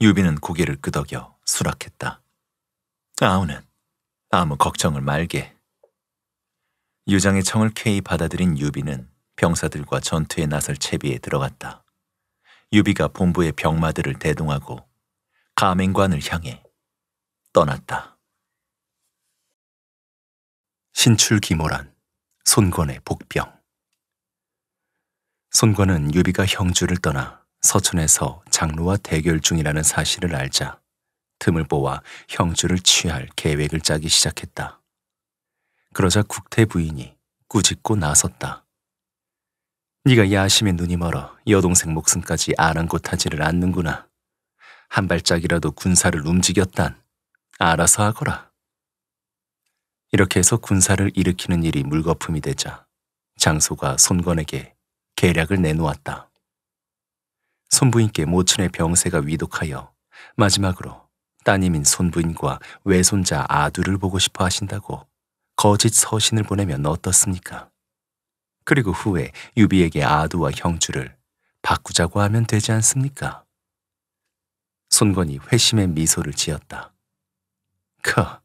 유비는 고개를 끄덕여 수락했다. 아우는 아무 걱정을 말게. 유장의 청을 쾌히 받아들인 유비는 병사들과 전투에 나설 채비에 들어갔다. 유비가 본부의 병마들을 대동하고 가맹관을 향해 떠났다. 신출기모란 손권의 복병 손권은 유비가 형주를 떠나 서촌에서 장로와 대결 중이라는 사실을 알자 틈을 보아 형주를 취할 계획을 짜기 시작했다. 그러자 국태 부인이 꾸짖고 나섰다. 네가 야심에 눈이 멀어 여동생 목숨까지 아랑곳하지를 않는구나. 한 발짝이라도 군사를 움직였단. 알아서 하거라. 이렇게 해서 군사를 일으키는 일이 물거품이 되자 장소가 손건에게 계략을 내놓았다. 손부인께 모친의 병세가 위독하여 마지막으로 따님인 손부인과 외손자 아두를 보고 싶어 하신다고 거짓 서신을 보내면 어떻습니까? 그리고 후에 유비에게 아두와 형주를 바꾸자고 하면 되지 않습니까? 손건이 회심의 미소를 지었다. 커,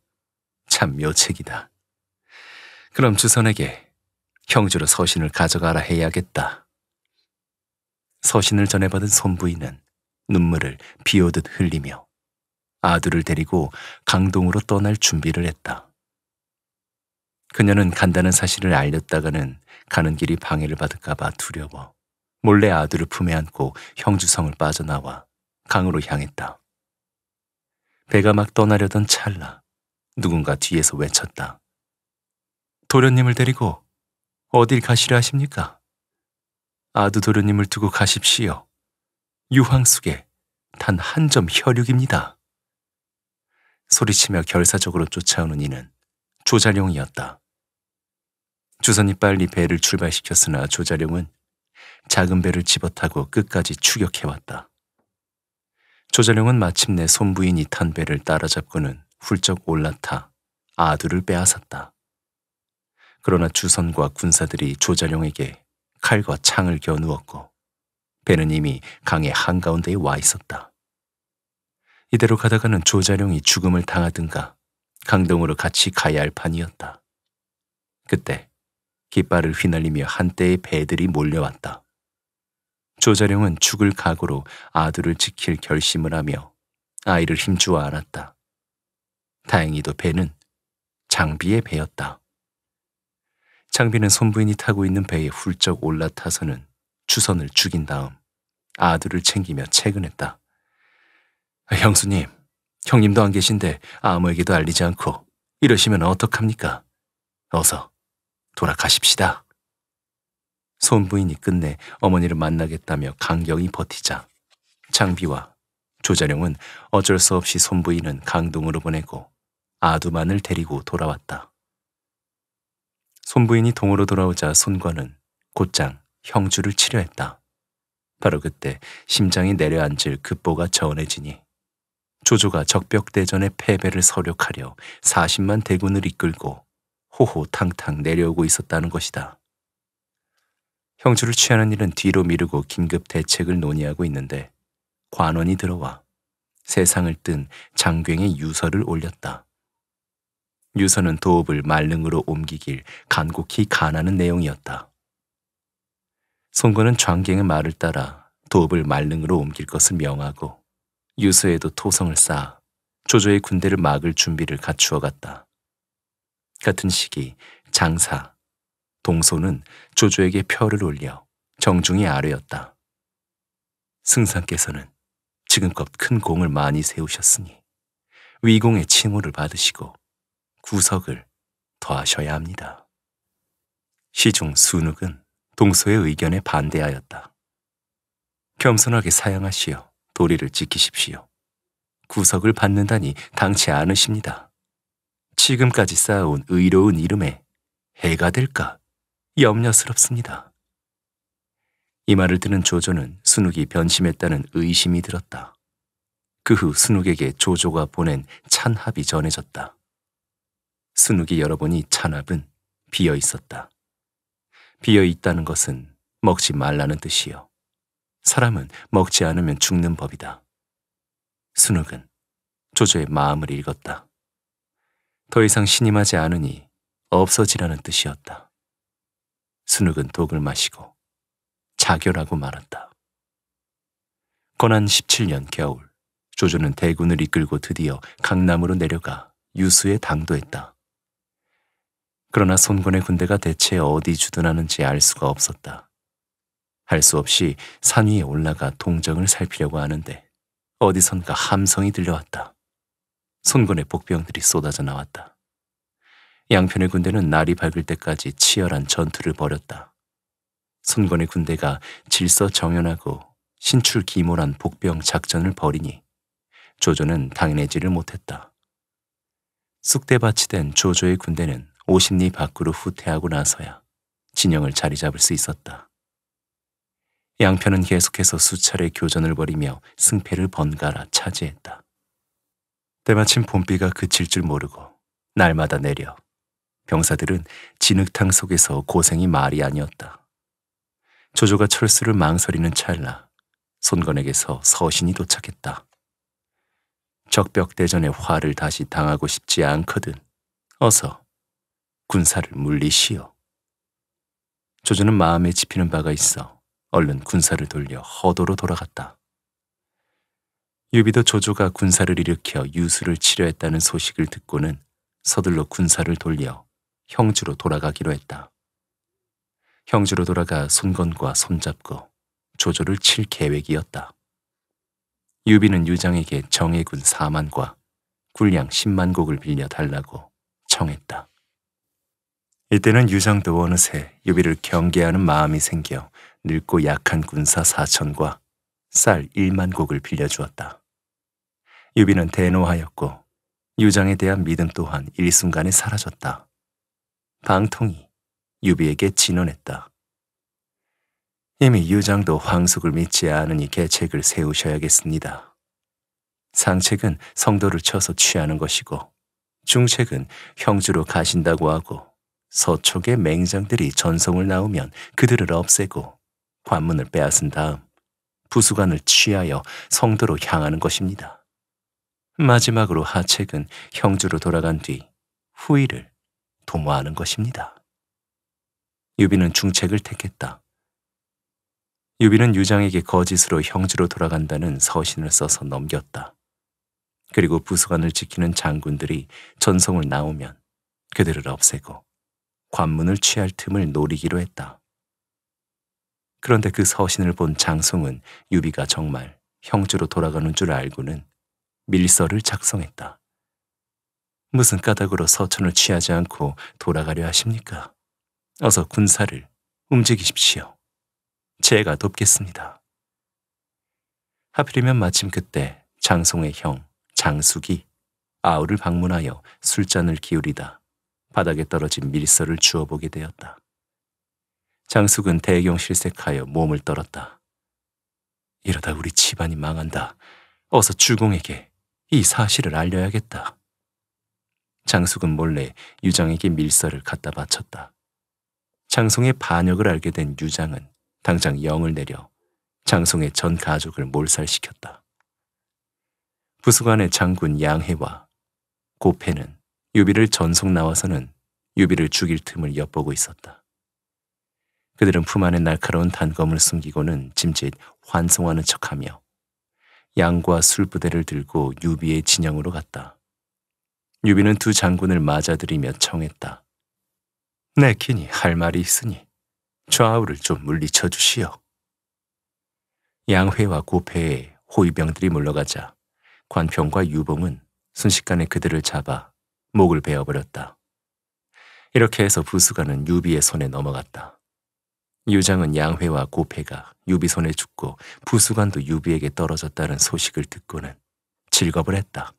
참 묘책이다. 그럼 주선에게 형주로 서신을 가져가라 해야겠다. 서신을 전해받은 손부인은 눈물을 비오듯 흘리며 아들을 데리고 강동으로 떠날 준비를 했다. 그녀는 간다는 사실을 알렸다가는 가는 길이 방해를 받을까봐 두려워 몰래 아들을 품에 안고 형주성을 빠져나와 강으로 향했다. 배가 막 떠나려던 찰나 누군가 뒤에서 외쳤다. 도련님을 데리고 어딜 가시려 하십니까? 아두 도련님을 두고 가십시오. 유황숙에 단 한 점 혈육입니다. 소리치며 결사적으로 쫓아오는 이는 조자룡이었다. 주선이빨리 배를 출발시켰으나 조자룡은 작은 배를 집어타고 끝까지 추격해왔다. 조자룡은 마침내 손부인이 탄 배를 따라잡고는 훌쩍 올라타 아두를 빼앗았다. 그러나 주선과 군사들이 조자룡에게 칼과 창을 겨누었고 배는 이미 강의 한가운데에 와 있었다. 이대로 가다가는 조자룡이 죽음을 당하든가 강동으로 같이 가야 할 판이었다. 그때 깃발을 휘날리며 한때의 배들이 몰려왔다. 조자룡은 죽을 각오로 아들을 지킬 결심을 하며 아이를 힘주어 안았다. 다행히도 배는 장비의 배였다. 장비는 손부인이 타고 있는 배에 훌쩍 올라타서는 주선을 죽인 다음 아들을 챙기며 채근했다. 형수님, 형님도 안 계신데 아무에게도 알리지 않고 이러시면 어떡합니까? 어서 돌아가십시다. 손부인이 끝내 어머니를 만나겠다며 강경히 버티자 장비와 조자룡은 어쩔 수 없이 손부인은 강동으로 보내고 아두만을 데리고 돌아왔다. 손부인이 동으로 돌아오자 손관은 곧장 형주를 치료했다. 바로 그때 심장이 내려앉을 급보가 저어내지니 조조가 적벽대전의 패배를 서력하려 40만 대군을 이끌고 호호탕탕 내려오고 있었다는 것이다. 형주를 취하는 일은 뒤로 미루고 긴급 대책을 논의하고 있는데 관원이 들어와 세상을 뜬 장경의 유서를 올렸다. 유서는 도읍을 말릉으로 옮기길 간곡히 간하는 내용이었다. 송건은 장경의 말을 따라 도읍을 말릉으로 옮길 것을 명하고 유서에도 토성을 쌓아 조조의 군대를 막을 준비를 갖추어 갔다. 같은 시기 장사, 동소는 조조에게 표를 올려 정중히 아뢰었다. 승상께서는 지금껏 큰 공을 많이 세우셨으니 위공의 칭호를 받으시고 구석을 더하셔야 합니다. 시중 순욱은 동소의 의견에 반대하였다. 겸손하게 사양하시어 도리를 지키십시오. 구석을 받는다니 당치 않으십니다. 지금까지 쌓아온 의로운 이름에 해가 될까 염려스럽습니다. 이 말을 듣는 조조는 순욱이 변심했다는 의심이 들었다. 그 후 순욱에게 조조가 보낸 찬합이 전해졌다. 순욱이 열어보니 찬합은 비어 있었다. 비어 있다는 것은 먹지 말라는 뜻이요. 사람은 먹지 않으면 죽는 법이다. 순욱은 조조의 마음을 읽었다. 더 이상 신임하지 않으니 없어지라는 뜻이었다. 순욱은 독을 마시고 자결하고 말았다. 권한 17년 겨울, 조조는 대군을 이끌고 드디어 강남으로 내려가 유수에 당도했다. 그러나 손권의 군대가 대체 어디 주둔하는지 알 수가 없었다. 할수 없이 산 위에 올라가 동정을 살피려고 하는데 어디선가 함성이 들려왔다. 손건의 복병들이 쏟아져 나왔다. 양편의 군대는 날이 밝을 때까지 치열한 전투를 벌였다. 손권의 군대가 질서 정연하고 신출 기몰한 복병 작전을 벌이니 조조는 당해내지를 못했다. 쑥대밭이 된 조조의 군대는 오십리 밖으로 후퇴하고 나서야 진영을 자리 잡을 수 있었다. 양편은 계속해서 수차례 교전을 벌이며 승패를 번갈아 차지했다. 때마침 봄비가 그칠 줄 모르고 날마다 내려 병사들은 진흙탕 속에서 고생이 말이 아니었다. 조조가 철수를 망설이는 찰나 손건에게서 서신이 도착했다. 적벽대전의 화를 다시 당하고 싶지 않거든 어서 군사를 물리시오. 조조는 마음에 지피는 바가 있어 얼른 군사를 돌려 허도로 돌아갔다. 유비도 조조가 군사를 일으켜 유수를 치료했다는 소식을 듣고는 서둘러 군사를 돌려 형주로 돌아가기로 했다. 형주로 돌아가 손건과 손잡고 조조를 칠 계획이었다. 유비는 유장에게 정해군 4만과 군량 10만 곡을 빌려 달라고 청했다. 이때는 유장도 어느새 유비를 경계하는 마음이 생겨 늙고 약한 군사 사천과쌀 1만 곡을 빌려주었다. 유비는 대노하였고 유장에 대한 믿음 또한 일순간에 사라졌다. 방통이 유비에게 진언했다. 이미 유장도 황숙을 믿지 않으니 계책을 세우셔야겠습니다. 상책은 성도를 쳐서 취하는 것이고 중책은 형주로 가신다고 하고 서촉의 맹장들이 전송을 나오면 그들을 없애고 관문을 빼앗은 다음 부수관을 취하여 성도로 향하는 것입니다. 마지막으로 하책은 형주로 돌아간 뒤 후일을 도모하는 것입니다. 유비는 중책을 택했다. 유비는 유장에게 거짓으로 형주로 돌아간다는 서신을 써서 넘겼다. 그리고 부수관을 지키는 장군들이 전성을 나오면 그들을 없애고 관문을 취할 틈을 노리기로 했다. 그런데 그 서신을 본 장송은 유비가 정말 형주로 돌아가는 줄 알고는 밀서를 작성했다. 무슨 까닭으로 서천을 취하지 않고 돌아가려 하십니까? 어서 군사를 움직이십시오. 제가 돕겠습니다. 하필이면 마침 그때 장송의 형 장숙이 아우를 방문하여 술잔을 기울이다 바닥에 떨어진 밀서를 주워보게 되었다. 장숙은 대경 실색하여 몸을 떨었다. 이러다 우리 집안이 망한다. 어서 주공에게 이 사실을 알려야겠다. 장숙은 몰래 유장에게 밀서를 갖다 바쳤다. 장송의 반역을 알게 된 유장은 당장 영을 내려 장송의 전 가족을 몰살시켰다. 부수관의 장군 양해와 고패는 유비를 전속 나와서는 유비를 죽일 틈을 엿보고 있었다. 그들은 품 안에 날카로운 단검을 숨기고는 짐짓 환송하는 척하며 양과 술부대를 들고 유비의 진영으로 갔다. 유비는 두 장군을 맞아들이며 청했다. 내 네, 기니 할 말이 있으니 좌우를 좀 물리쳐 주시오. 양회와 고패의 호위병들이 물러가자 관평과 유봉은 순식간에 그들을 잡아 목을 베어버렸다. 이렇게 해서 부수가은 유비의 손에 넘어갔다. 유장은 양회와 고패가 유비 손에 죽고 부수관도 유비에게 떨어졌다는 소식을 듣고는 즐겁을 했다.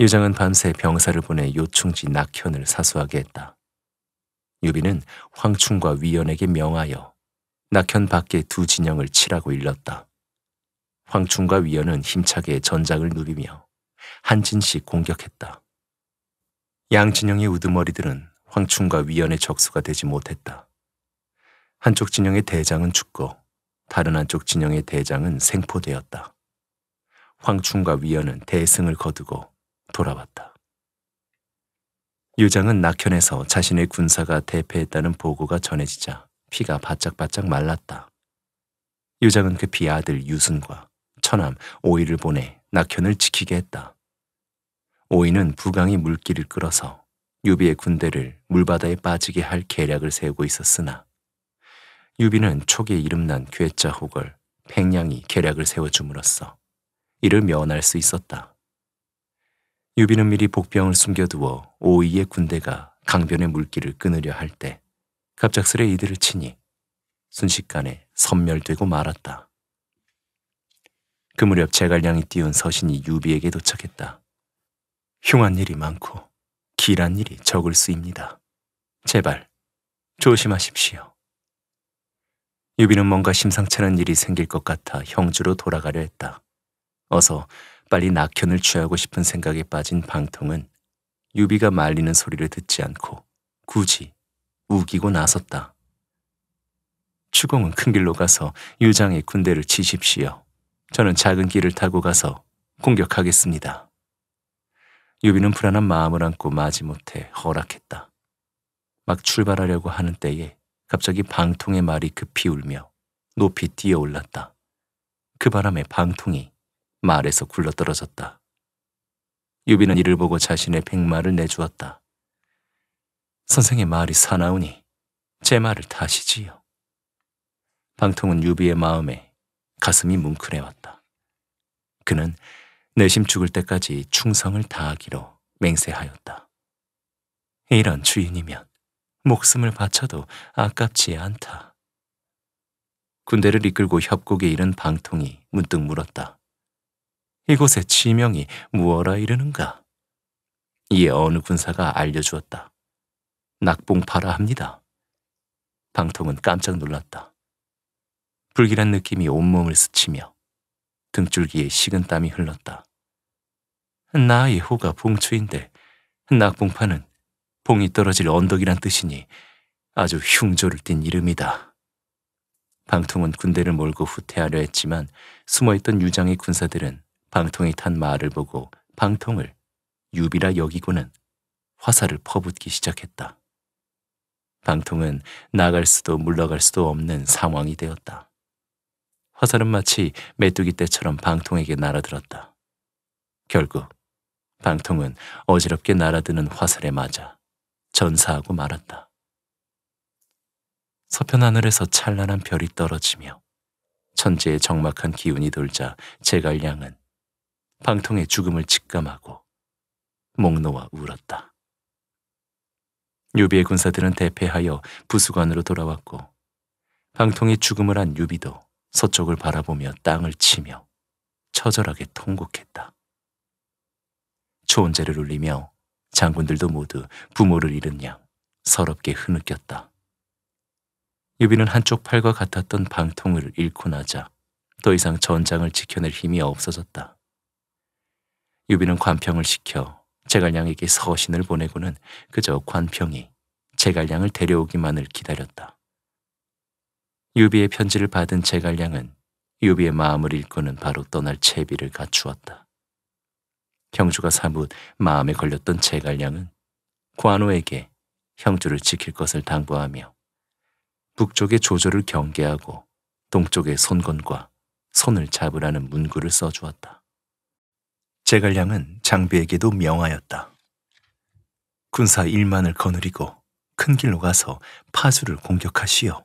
유장은 밤새 병사를 보내 요충지 낙현을 사수하게 했다. 유비는 황충과 위연에게 명하여 낙현 밖에 두 진영을 치라고 일렀다. 황충과 위연은 힘차게 전장을 누비며 한진씩 공격했다. 양 진영의 우두머리들은 황충과 위연의 적수가 되지 못했다. 한쪽 진영의 대장은 죽고 다른 한쪽 진영의 대장은 생포되었다. 황충과 위연은 대승을 거두고 돌아왔다. 유장은 낙현에서 자신의 군사가 대패했다는 보고가 전해지자 피가 바짝바짝 말랐다. 유장은 그 피아들 유순과 처남 오이를 보내 낙현을 지키게 했다. 오이는 부강이 물길을 끌어서 유비의 군대를 물바다에 빠지게 할 계략을 세우고 있었으나 유비는 초기 이름난 괴짜 호걸 팽양이 계략을 세워줌으로써 이를 면할 수 있었다. 유비는 미리 복병을 숨겨두어 오이의 군대가 강변의 물길을 끊으려 할 때 갑작스레 이들을 치니 순식간에 섬멸되고 말았다. 그 무렵 제갈량이 띄운 서신이 유비에게 도착했다. 흉한 일이 많고 길한 일이 적을 수입니다. 제발 조심하십시오. 유비는 뭔가 심상찮은 일이 생길 것 같아 형주로 돌아가려 했다. 어서 빨리 낙현을 취하고 싶은 생각에 빠진 방통은 유비가 말리는 소리를 듣지 않고 굳이 우기고 나섰다. 추공은 큰 길로 가서 유장의 군대를 치십시오. 저는 작은 길을 타고 가서 공격하겠습니다. 유비는 불안한 마음을 안고 마지못해 허락했다. 막 출발하려고 하는 때에 갑자기 방통의 말이 급히 울며 높이 뛰어올랐다. 그 바람에 방통이 말에서 굴러떨어졌다. 유비는 이를 보고 자신의 백마를 내주었다. 선생의 말이 사나우니 제 말을 다시지요. 방통은 유비의 마음에 가슴이 뭉클해왔다. 그는 내심 죽을 때까지 충성을 다하기로 맹세하였다. 이런 주인이면 목숨을 바쳐도 아깝지 않다. 군대를 이끌고 협곡에 이른 방통이 문득 물었다. 이곳의 지명이 무어라 이르는가? 이에 어느 군사가 알려주었다. 낙봉파라 합니다. 방통은 깜짝 놀랐다. 불길한 느낌이 온몸을 스치며 등줄기에 식은 땀이 흘렀다. 나의 호가 봉추인데 낙봉파는 봉이 떨어질 언덕이란 뜻이니 아주 흉조를 띤 이름이다. 방통은 군대를 몰고 후퇴하려 했지만 숨어있던 유장의 군사들은 방통이 탄 말을 보고 방통을 유비라 여기고는 화살을 퍼붓기 시작했다. 방통은 나갈 수도 물러갈 수도 없는 상황이 되었다. 화살은 마치 메뚜기 떼처럼 방통에게 날아들었다. 결국 방통은 어지럽게 날아드는 화살에 맞아 전사하고 말았다. 서편 하늘에서 찬란한 별이 떨어지며 천지에 적막한 기운이 돌자 제갈량은 방통의 죽음을 직감하고 목 놓아 울었다. 유비의 군사들은 대패하여 부수관으로 돌아왔고 방통의 죽음을 한 유비도 서쪽을 바라보며 땅을 치며 처절하게 통곡했다. 초원제를 울리며 장군들도 모두 부모를 잃은 양 서럽게 흐느꼈다. 유비는 한쪽 팔과 같았던 방통을 잃고 나자 더 이상 전장을 지켜낼 힘이 없어졌다. 유비는 관평을 시켜 제갈량에게 서신을 보내고는 그저 관평이 제갈량을 데려오기만을 기다렸다. 유비의 편지를 받은 제갈량은 유비의 마음을 읽고는 바로 떠날 채비를 갖추었다. 형주가 사뭇 마음에 걸렸던 제갈량은 관우에게 형주를 지킬 것을 당부하며 북쪽의 조조를 경계하고 동쪽의 손건과 손을 잡으라는 문구를 써주었다. 제갈량은 장비에게도 명하였다. 군사 1만을 거느리고 큰 길로 가서 파수를 공격하시오.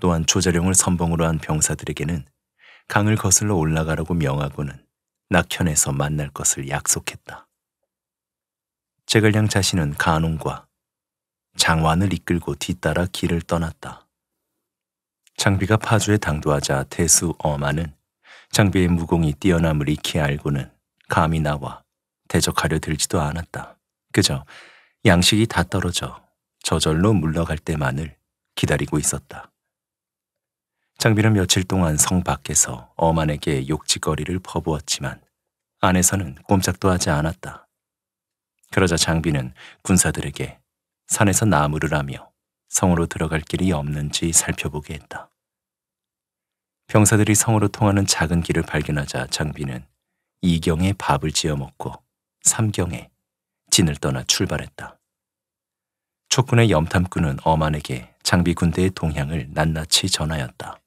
또한 조자룡을 선봉으로 한 병사들에게는 강을 거슬러 올라가라고 명하고는 낙현에서 만날 것을 약속했다. 제갈량 자신은 간웅과 장완을 이끌고 뒤따라 길을 떠났다. 장비가 파주에 당도하자 대수 어마는 장비의 무공이 뛰어남을 익히 알고는 감히 나와 대적하려 들지도 않았다. 그저 양식이 다 떨어져 저절로 물러갈 때만을 기다리고 있었다. 장비는 며칠 동안 성 밖에서 어만에게 욕지거리를 퍼부었지만 안에서는 꼼짝도 하지 않았다. 그러자 장비는 군사들에게 산에서 나무를하며 성으로 들어갈 길이 없는지 살펴보게 했다. 병사들이 성으로 통하는 작은 길을 발견하자 장비는 이경에 밥을 지어 먹고 삼경에 진을 떠나 출발했다. 촉군의 염탐꾼은 엄한에게 장비 군대의 동향을 낱낱이 전하였다.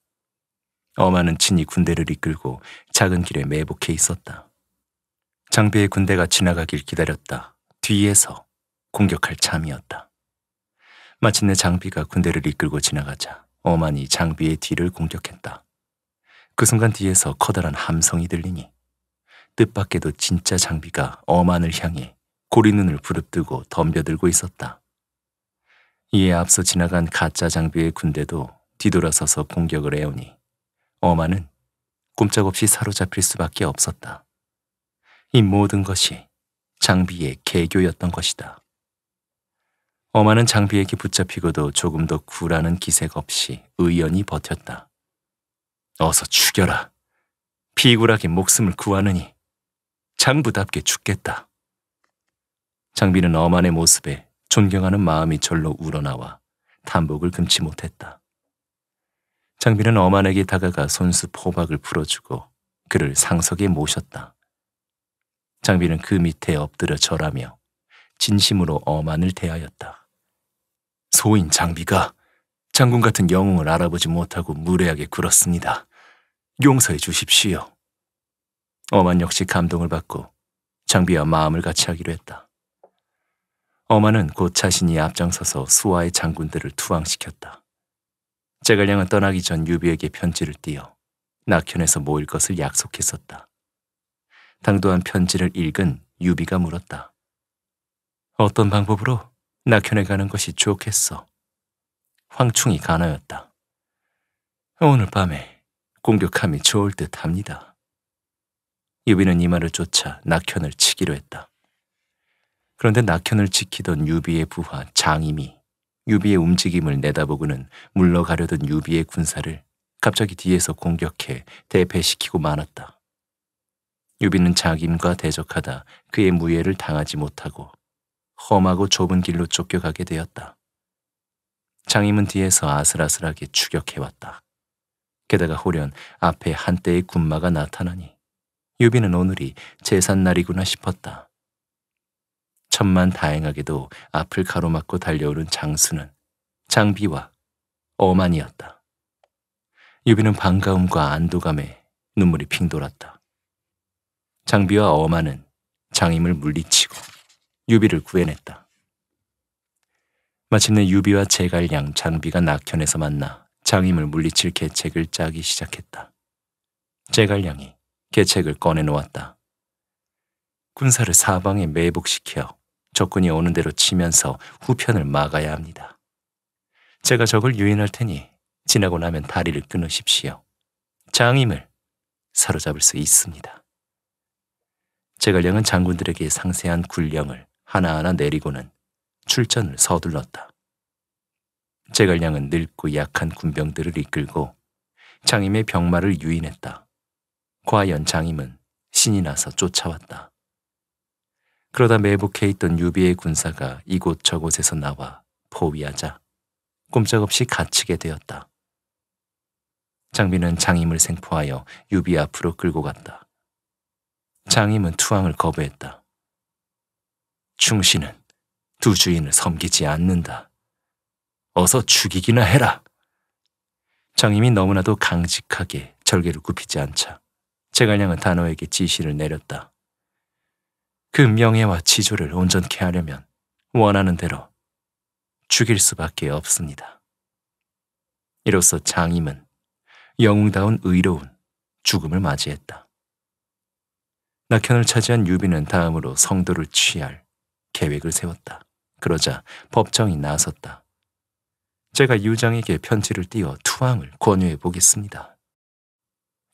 엄마는친히 군대를 이끌고 작은 길에 매복해 있었다. 장비의 군대가 지나가길 기다렸다. 뒤에서 공격할 참이었다. 마침내 장비가 군대를 이끌고 지나가자 어한이 장비의 뒤를 공격했다. 그 순간 뒤에서 커다란 함성이 들리니 뜻밖에도 진짜 장비가 어한을 향해 고리눈을 부릅뜨고 덤벼들고 있었다. 이에 앞서 지나간 가짜 장비의 군대도 뒤돌아서서 공격을 해오니 엄마는 꼼짝없이 사로잡힐 수밖에 없었다. 이 모든 것이 장비의 개교였던 것이다. 엄마는 장비에게 붙잡히고도 조금 더구라는 기색 없이 의연히 버텼다. 어서 죽여라. 비굴하게 목숨을 구하느니 장부답게 죽겠다. 장비는 엄마의 모습에 존경하는 마음이 절로 우러나와 탄복을 금치 못했다. 장비는 어만에게 다가가 손수 포박을 풀어주고 그를 상석에 모셨다. 장비는 그 밑에 엎드려 절하며 진심으로 어만을 대하였다. 소인 장비가 장군 같은 영웅을 알아보지 못하고 무례하게 굴었습니다. 용서해 주십시오. 어만 역시 감동을 받고 장비와 마음을 같이 하기로 했다. 어마는곧 자신이 앞장서서 수하의 장군들을 투항시켰다. 제갈량은 떠나기 전 유비에게 편지를 띄어 낙현에서 모일 것을 약속했었다. 당도한 편지를 읽은 유비가 물었다. 어떤 방법으로 낙현에 가는 것이 좋겠어? 황충이 가나였다. 오늘 밤에 공격함이 좋을 듯 합니다. 유비는 이 말을 쫓아 낙현을 치기로 했다. 그런데 낙현을 지키던 유비의 부하 장임이 유비의 움직임을 내다보고는 물러가려던 유비의 군사를 갑자기 뒤에서 공격해 대패시키고 말았다. 유비는 자김과 대적하다 그의 무예를 당하지 못하고 험하고 좁은 길로 쫓겨가게 되었다. 장임은 뒤에서 아슬아슬하게 추격해왔다. 게다가 호련 앞에 한때의 군마가 나타나니 유비는 오늘이 제삿날이구나 싶었다. 천만 다행하게도 앞을 가로막고 달려오는 장수는 장비와 어만이었다. 유비는 반가움과 안도감에 눈물이 핑 돌았다. 장비와 어만은 장임을 물리치고 유비를 구해냈다. 마침내 유비와 제갈량 장비가 낙현에서 만나 장임을 물리칠 계책을 짜기 시작했다. 제갈량이 계책을 꺼내놓았다. 군사를 사방에 매복시켜 적군이 오는 대로 치면서 후편을 막아야 합니다. 제가 적을 유인할 테니 지나고 나면 다리를 끊으십시오. 장임을 사로잡을 수 있습니다. 제갈량은 장군들에게 상세한 군령을 하나하나 내리고는 출전을 서둘렀다. 제갈량은 늙고 약한 군병들을 이끌고 장임의 병마를 유인했다. 과연 장임은 신이 나서 쫓아왔다. 그러다 매복해 있던 유비의 군사가 이곳저곳에서 나와 포위하자 꼼짝없이 갇히게 되었다. 장비는 장임을 생포하여 유비 앞으로 끌고 갔다. 장임은 투항을 거부했다. 충신은 두 주인을 섬기지 않는다. 어서 죽이기나 해라. 장임이 너무나도 강직하게 절개를 굽히지 않자 제갈량은 단호에게 지시를 내렸다. 그 명예와 지조를 온전케 하려면 원하는 대로 죽일 수밖에 없습니다. 이로써 장임은 영웅다운 의로운 죽음을 맞이했다. 낙현을 차지한 유비는 다음으로 성도를 취할 계획을 세웠다. 그러자 법정이 나섰다. 제가 유장에게 편지를 띄어 투항을 권유해 보겠습니다.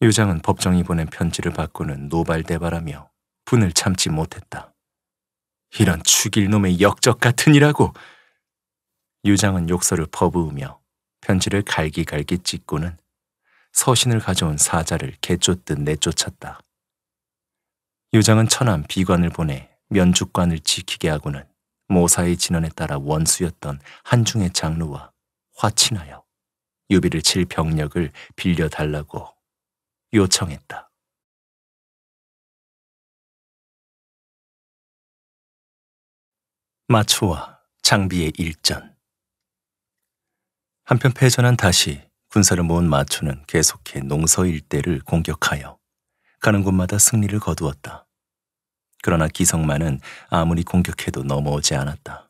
유장은 법정이 보낸 편지를 받고는 노발대발하며 분을 참지 못했다. 이런 죽일 놈의 역적 같으니라고! 유장은 욕설을 퍼부으며 편지를 갈기갈기 찢고는 서신을 가져온 사자를 개쫓듯 내쫓았다. 유장은 천안 비관을 보내 면주관을 지키게 하고는 모사의 진언에 따라 원수였던 한중의 장로와 화친하여 유비를 칠 병력을 빌려달라고 요청했다. 마초와 장비의 일전 한편 패전한 다시 군사를 모은 마초는 계속해 농서 일대를 공격하여 가는 곳마다 승리를 거두었다. 그러나 기성만은 아무리 공격해도 넘어오지 않았다.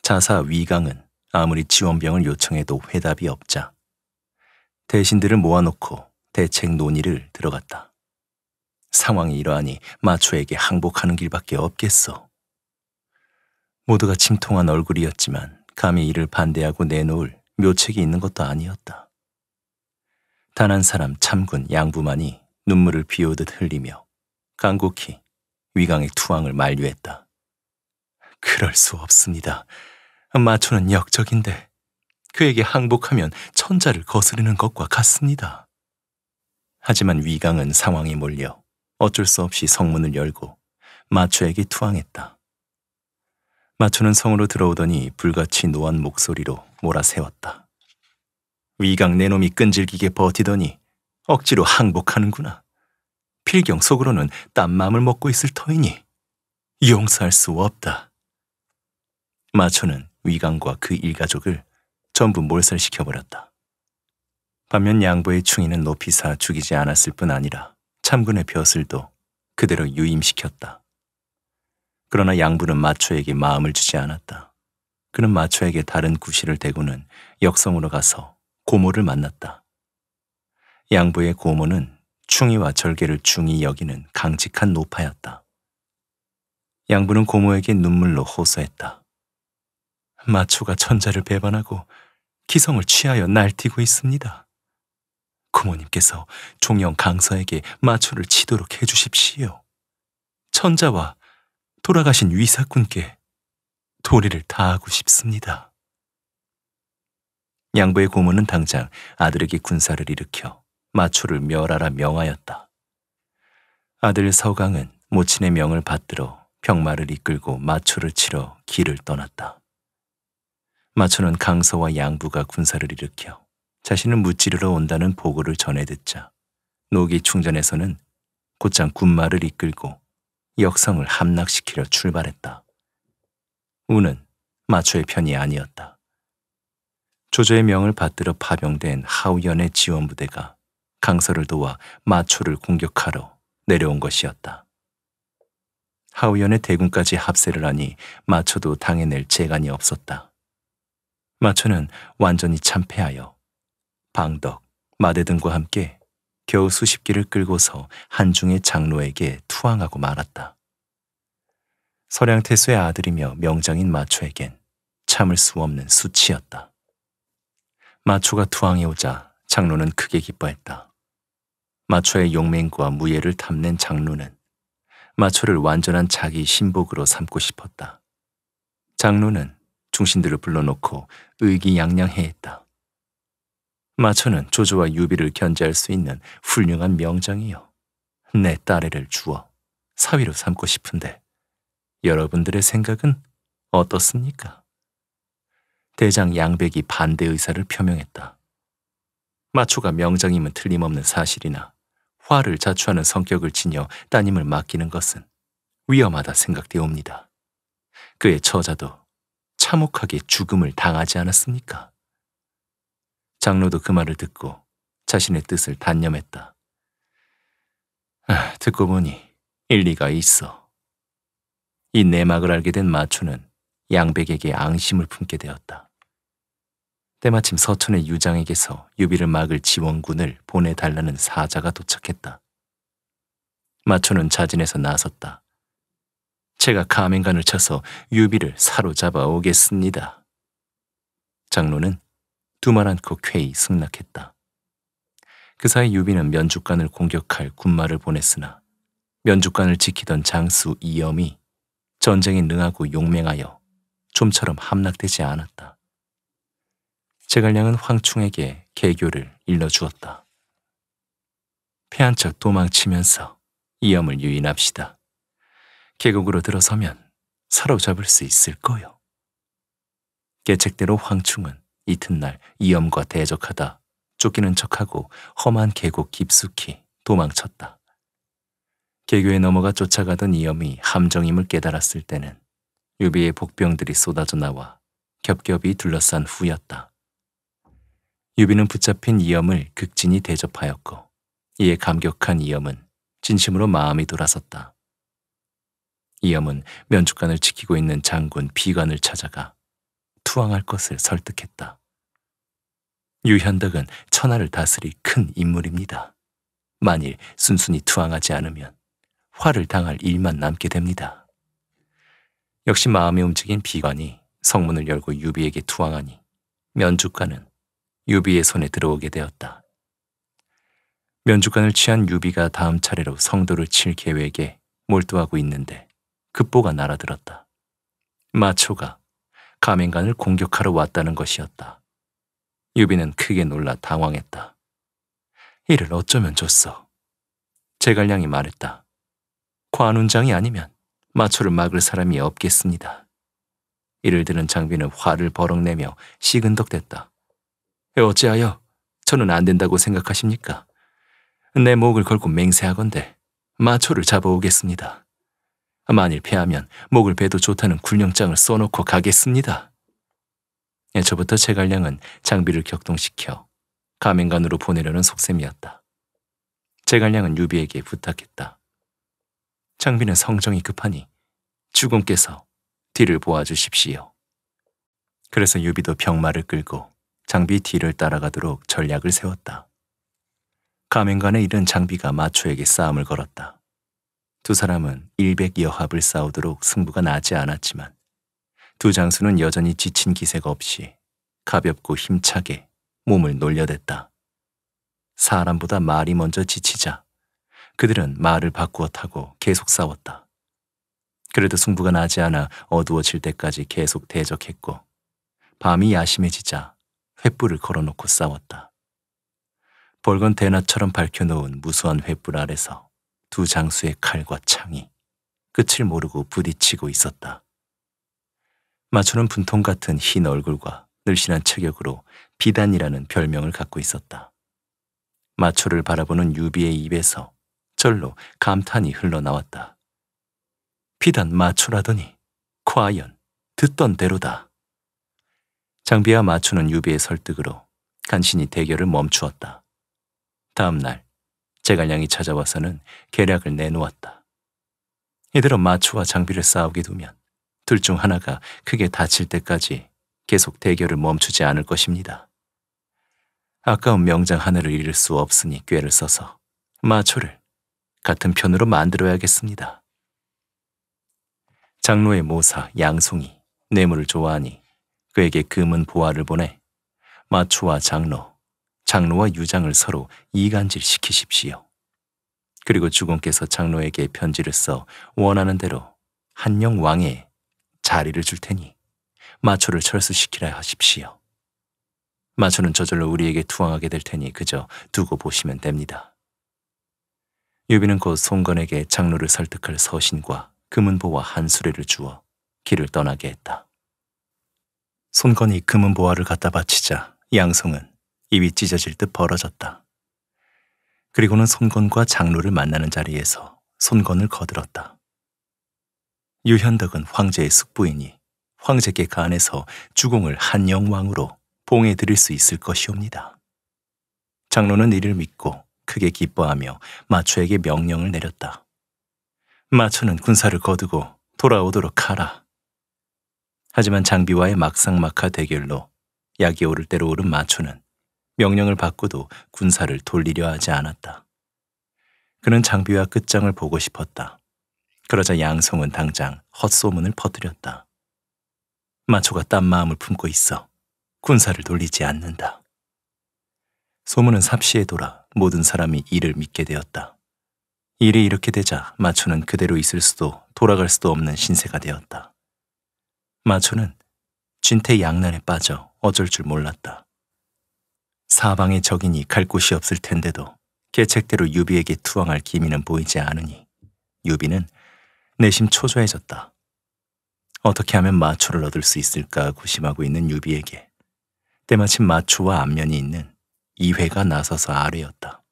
자사 위강은 아무리 지원병을 요청해도 회답이 없자 대신들을 모아놓고 대책 논의를 들어갔다. 상황이 이러하니 마초에게 항복하는 길밖에 없겠어. 모두가 침통한 얼굴이었지만 감히 이를 반대하고 내놓을 묘책이 있는 것도 아니었다. 단 한 사람 참군 양부만이 눈물을 비오듯 흘리며 간곡히 위강의 투항을 만류했다. 그럴 수 없습니다. 마초는 역적인데 그에게 항복하면 천자를 거스르는 것과 같습니다. 하지만 위강은 상황에 몰려 어쩔 수 없이 성문을 열고 마초에게 투항했다. 마초는 성으로 들어오더니 불같이 노한 목소리로 몰아세웠다. 위강 내놈이 끈질기게 버티더니 억지로 항복하는구나. 필경 속으로는 딴 마음을 먹고 있을 터이니 용서할 수 없다. 마초는 위강과 그 일가족을 전부 몰살시켜버렸다. 반면 양보의 충이는 높이 사 죽이지 않았을 뿐 아니라 참군의 벼슬도 그대로 유임시켰다. 그러나 양부는 마초에게 마음을 주지 않았다. 그는 마초에게 다른 구실을 대고는 역성으로 가서 고모를 만났다. 양부의 고모는 충이와 절개를 중히 여기는 강직한 노파였다. 양부는 고모에게 눈물로 호소했다. 마초가 천자를 배반하고 기성을 취하여 날뛰고 있습니다. 고모님께서 종영 강서에게 마초를 치도록 해주십시오. 천자와 돌아가신 위사꾼께 도리를 다하고 싶습니다. 양부의 고모는 당장 아들에게 군사를 일으켜 마초를 멸하라 명하였다. 아들 서강은 모친의 명을 받들어 병마를 이끌고 마초를 치러 길을 떠났다. 마초는 강서와 양부가 군사를 일으켜 자신을 무찌르러 온다는 보고를 전해 듣자 노기 충전에서는 곧장 군마를 이끌고 역성을 함락시키려 출발했다. 우는 마초의 편이 아니었다. 조조의 명을 받들어 파병된 하우연의 지원부대가 강서를 도와 마초를 공격하러 내려온 것이었다. 하우연의 대군까지 합세를 하니 마초도 당해낼 재간이 없었다. 마초는 완전히 참패하여 방덕, 마대 등과 함께 겨우 수십 길을 끌고서 한중의 장로에게 투항하고 말았다. 서량태수의 아들이며 명장인 마초에겐 참을 수 없는 수치였다. 마초가 투항해오자 장로는 크게 기뻐했다. 마초의 용맹과 무예를 탐낸 장로는 마초를 완전한 자기 신복으로 삼고 싶었다. 장로는 중신들을 불러놓고 의기양양해했다. 마천는 조조와 유비를 견제할 수 있는 훌륭한 명장이요. 내 딸애를 주어 사위로 삼고 싶은데 여러분들의 생각은 어떻습니까? 대장 양백이 반대 의사를 표명했다. 마초가 명장임은 틀림없는 사실이나 화를 자초하는 성격을 지녀 따님을 맡기는 것은 위험하다 생각되옵니다. 그의 처자도 참혹하게 죽음을 당하지 않았습니까? 장로도 그 말을 듣고 자신의 뜻을 단념했다. 아, 듣고 보니 일리가 있어. 이 내막을 알게 된마초는 양백에게 앙심을 품게 되었다. 때마침 서촌의 유장에게서 유비를 막을 지원군을 보내달라는 사자가 도착했다. 마초는 자진해서 나섰다. 제가 가맹관을 쳐서 유비를 사로잡아 오겠습니다. 장로는 두말 않고 쾌히 승낙했다. 그 사이 유비는 면주관을 공격할 군마를 보냈으나 면주관을 지키던 장수 이염이 전쟁에 능하고 용맹하여 좀처럼 함락되지 않았다. 제갈량은 황충에게 개교를 일러주었다. 패한 척 도망치면서 이염을 유인합시다. 계곡으로 들어서면 사로잡을 수 있을 거요. 계책대로 황충은 이튿날 이염과 대적하다 쫓기는 척하고 험한 계곡 깊숙이 도망쳤다. 개교에 넘어가 쫓아가던 이염이 함정임을 깨달았을 때는 유비의 복병들이 쏟아져 나와 겹겹이 둘러싼 후였다. 유비는 붙잡힌 이염을 극진히 대접하였고 이에 감격한 이염은 진심으로 마음이 돌아섰다. 이염은 면주관을 지키고 있는 장군 비관을 찾아가 투항할 것을 설득했다. 유현덕은 천하를 다스릴 큰 인물입니다. 만일 순순히 투항하지 않으면 화를 당할 일만 남게 됩니다. 역시 마음이 움직인 비관이 성문을 열고 유비에게 투항하니 면주관은 유비의 손에 들어오게 되었다. 면주관을 취한 유비가 다음 차례로 성도를 칠 계획에 몰두하고 있는데 급보가 날아들었다. 마초가 가맹관을 공격하러 왔다는 것이었다. 유비는 크게 놀라 당황했다. 이를 어쩌면 좋소. 제갈량이 말했다. 관운장이 아니면 마초를 막을 사람이 없겠습니다. 이를 들은 장비는 화를 버럭내며 시근덕댔다. 어찌하여 저는 안 된다고 생각하십니까? 내 목을 걸고 맹세하건대 마초를 잡아오겠습니다. 만일 패하면 목을 베도 좋다는 군령장을 써놓고 가겠습니다. 애초부터 예, 제갈량은 장비를 격동시켜 가맹간으로 보내려는 속셈이었다. 제갈량은 유비에게 부탁했다. 장비는 성정이 급하니 주공께서 뒤를 보아주십시오. 그래서 유비도 병마를 끌고 장비 뒤를 따라가도록 전략을 세웠다. 가맹간의 일은 장비가 마초에게 싸움을 걸었다. 두 사람은 일백여합을 싸우도록 승부가 나지 않았지만 두 장수는 여전히 지친 기색 없이 가볍고 힘차게 몸을 놀려댔다. 사람보다 말이 먼저 지치자 그들은 말을 바꾸어 타고 계속 싸웠다. 그래도 승부가 나지 않아 어두워질 때까지 계속 대적했고 밤이 야심해지자 횃불을 걸어놓고 싸웠다. 벌건 대낮처럼 밝혀놓은 무수한 횃불 아래서 두 장수의 칼과 창이 끝을 모르고 부딪히고 있었다. 마초는 분통 같은 흰 얼굴과 늘씬한 체격으로 비단이라는 별명을 갖고 있었다. 마초를 바라보는 유비의 입에서 절로 감탄이 흘러나왔다. 비단 마초라더니 과연 듣던 대로다. 장비와 마초는 유비의 설득으로 간신히 대결을 멈추었다. 다음 날 제갈량이 찾아와서는 계략을 내놓았다. 이들은 마초와 장비를 싸우게 두면 둘 중 하나가 크게 다칠 때까지 계속 대결을 멈추지 않을 것입니다. 아까운 명장 하나를 잃을 수 없으니 꾀를 써서 마초를 같은 편으로 만들어야겠습니다. 장로의 모사 양송이 뇌물을 좋아하니 그에게 금은 보화를 보내 마초와 장로 장로와 유장을 서로 이간질시키십시오. 그리고 주공께서 장로에게 편지를 써 원하는 대로 한영 왕의 자리를 줄 테니 마초를 철수시키라 하십시오. 마초는 저절로 우리에게 투항하게 될 테니 그저 두고 보시면 됩니다. 유비는 곧 송건에게 장로를 설득할 서신과 금은보와 한수레를 주어 길을 떠나게 했다. 송건이 금은보화를 갖다 바치자 양송은 입이 찢어질 듯 벌어졌다. 그리고는 손건과 장로를 만나는 자리에서 손건을 거들었다. 유현덕은 황제의 숙부이니 황제께 그 안해서 주공을 한영왕으로 봉해 드릴 수 있을 것이옵니다. 장로는 이를 믿고 크게 기뻐하며 마초에게 명령을 내렸다. 마초는 군사를 거두고 돌아오도록 하라. 하지만 장비와의 막상막하 대결로 약이 오를 대로 오른 마초는 명령을 받고도 군사를 돌리려 하지 않았다. 그는 장비와 끝장을 보고 싶었다. 그러자 양성은 당장 헛소문을 퍼뜨렸다. 마초가 딴 마음을 품고 있어. 군사를 돌리지 않는다. 소문은 삽시에 돌아 모든 사람이 이를 믿게 되었다. 일이 이렇게 되자 마초는 그대로 있을 수도 돌아갈 수도 없는 신세가 되었다. 마초는 진퇴양난에 빠져 어쩔 줄 몰랐다. 사방에 적이니 갈 곳이 없을 텐데도 계책대로 유비에게 투항할 기미는 보이지 않으니 유비는 내심 초조해졌다. 어떻게 하면 마초를 얻을 수 있을까 고심하고 있는 유비에게 때마침 마초와 안면이 있는 이회가 나서서 아뢰었다.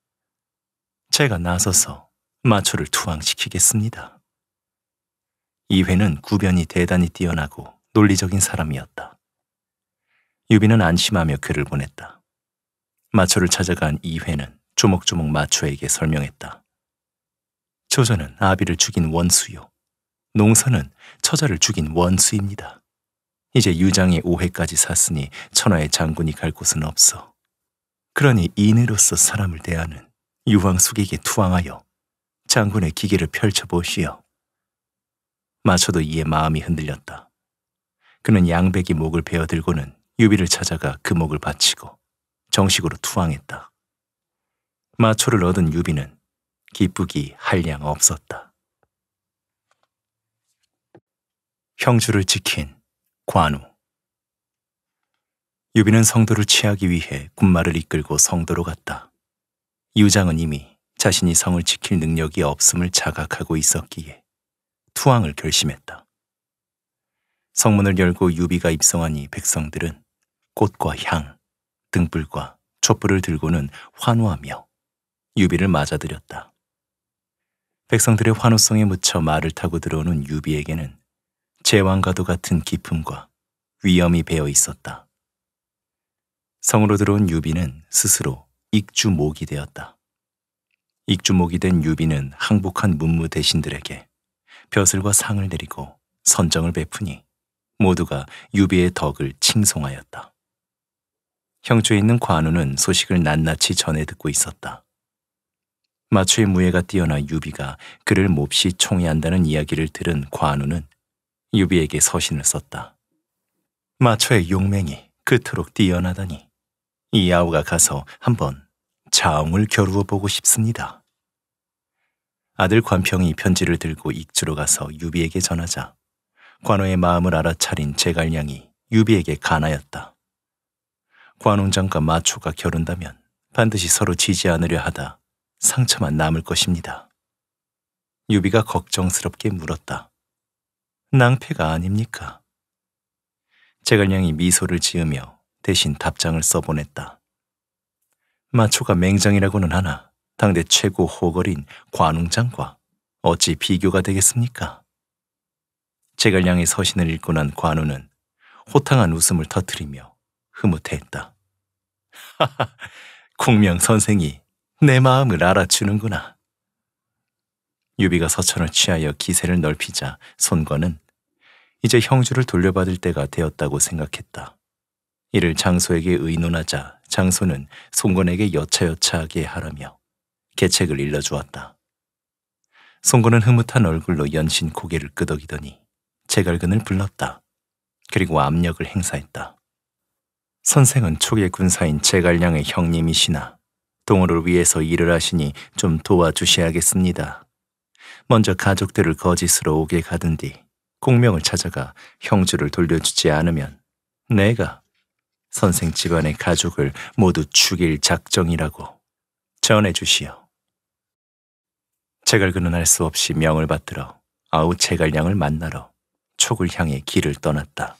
제가 나서서 마초를 투항시키겠습니다. 이회는 구변이 대단히 뛰어나고 논리적인 사람이었다. 유비는 안심하며 그를 보냈다. 마초를 찾아간 이회는 조목조목 마초에게 설명했다. 조조는 아비를 죽인 원수요. 농선는 처자를 죽인 원수입니다. 이제 유장의 오해까지 샀으니 천하의 장군이 갈 곳은 없어. 그러니 인으로서 사람을 대하는 유황 숙에게 투항하여 장군의 기계를 펼쳐보시오. 마초도 이에 마음이 흔들렸다. 그는 양백이 목을 베어들고는 유비를 찾아가 그 목을 바치고 정식으로 투항했다. 마초를 얻은 유비는 기쁘기 할 양 없었다. 형주를 지킨 관우 유비는 성도를 취하기 위해 군마를 이끌고 성도로 갔다. 유장은 이미 자신이 성을 지킬 능력이 없음을 자각하고 있었기에 투항을 결심했다. 성문을 열고 유비가 입성하니 백성들은 꽃과 향, 등불과 촛불을 들고는 환호하며 유비를 맞아들였다. 백성들의 환호성에 묻혀 말을 타고 들어오는 유비에게는 제왕과도 같은 기품과 위엄이 배어 있었다. 성으로 들어온 유비는 스스로 익주목이 되었다. 익주목이 된 유비는 항복한 문무 대신들에게 벼슬과 상을 내리고 선정을 베푸니 모두가 유비의 덕을 칭송하였다. 형주에 있는 관우는 소식을 낱낱이 전해 듣고 있었다. 마추의 무예가 뛰어나 유비가 그를 몹시 총애한다는 이야기를 들은 관우는 유비에게 서신을 썼다. 마초의 용맹이 그토록 뛰어나다니 이 아우가 가서 한번 자웅을 겨루어 보고 싶습니다. 아들 관평이 편지를 들고 익주로 가서 유비에게 전하자 관우의 마음을 알아차린 제갈량이 유비에게 간하였다. 관웅장과 마초가 결혼다면 반드시 서로 지지 않으려 하다 상처만 남을 것입니다. 유비가 걱정스럽게 물었다. 낭패가 아닙니까? 제갈량이 미소를 지으며 대신 답장을 써보냈다. 마초가 맹장이라고는 하나 당대 최고 호걸인 관웅장과 어찌 비교가 되겠습니까? 제갈량의 서신을 읽고 난 관우는 호탕한 웃음을 터뜨리며 흐뭇해했다. 콩명 *laughs* 선생이 내 마음을 알아주는구나. 유비가 서천을 취하여 기세를 넓히자 손권은 이제 형주를 돌려받을 때가 되었다고 생각했다. 이를 장소에게 의논하자 장소는 손건에게 여차여차하게 하라며 계책을 일러주었다. 손건은 흐뭇한 얼굴로 연신 고개를 끄덕이더니 제갈근을 불렀다. 그리고 압력을 행사했다. 선생은 초계 군사인 제갈량의 형님이시나 동호를 위해서 일을 하시니 좀 도와주셔야겠습니다. 먼저 가족들을 거짓으로 오게 가든 뒤 공명을 찾아가 형주를 돌려주지 않으면 내가 선생 집안의 가족을 모두 죽일 작정이라고 전해주시오. 제갈근은 할 수 없이 명을 받들어 아우 제갈량을 만나러 촉을 향해 길을 떠났다.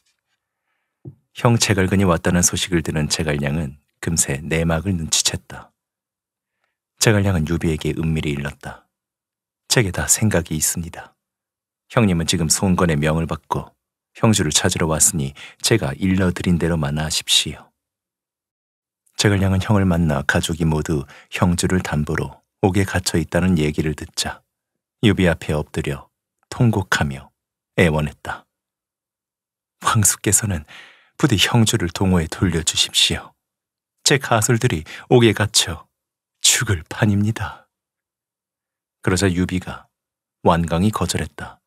형 제갈근이 왔다는 소식을 들은 제갈량은 금세 내막을 눈치챘다. 제갈량은 유비에게 은밀히 일렀다. 제게 다 생각이 있습니다. 형님은 지금 송건의 명을 받고 형주를 찾으러 왔으니 제가 일러드린 대로만 하십시오. 제갈량은 형을 만나 가족이 모두 형주를 담보로 옥에 갇혀 있다는 얘기를 듣자 유비 앞에 엎드려 통곡하며 애원했다. 황수께서는 부디 형주를 동호에 돌려주십시오. 제 가솔들이 옥에 갇혀 죽을 판입니다. 그러자 유비가 완강히 거절했다.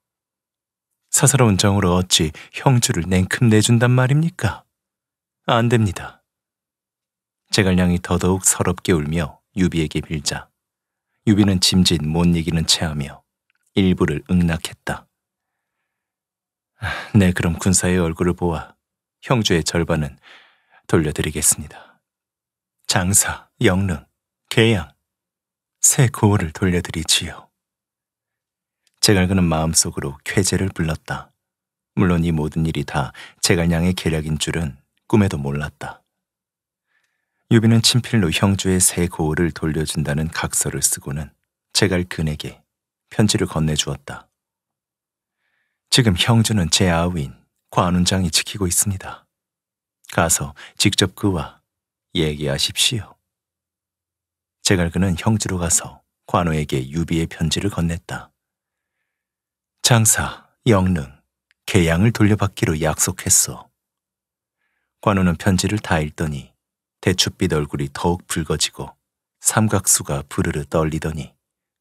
사사로운 정으로 어찌 형주를 냉큼 내준단 말입니까? 안 됩니다. 제갈량이 더더욱 서럽게 울며 유비에게 빌자 유비는 짐짓 못 이기는 체하며 일부를 응낙했다. 내 아, 네, 그럼 군사의 얼굴을 보아 형주의 절반은 돌려드리겠습니다. 장사, 영릉, 계양, 새 고을을 돌려드리지요. 제갈근은 마음속으로 쾌재를 불렀다. 물론 이 모든 일이 다 제갈량의 계략인 줄은 꿈에도 몰랐다. 유비는 친필로 형주의 새 고을을 돌려준다는 각서를 쓰고는 제갈근에게 편지를 건네주었다. 지금 형주는 제 아우인 관훈장이 지키고 있습니다. 가서 직접 그와 얘기하십시오. 제갈그는 형지로 가서 관우에게 유비의 편지를 건넸다. 장사, 영릉, 계양을 돌려받기로 약속했소. 관우는 편지를 다 읽더니 대추빛 얼굴이 더욱 붉어지고 삼각수가 부르르 떨리더니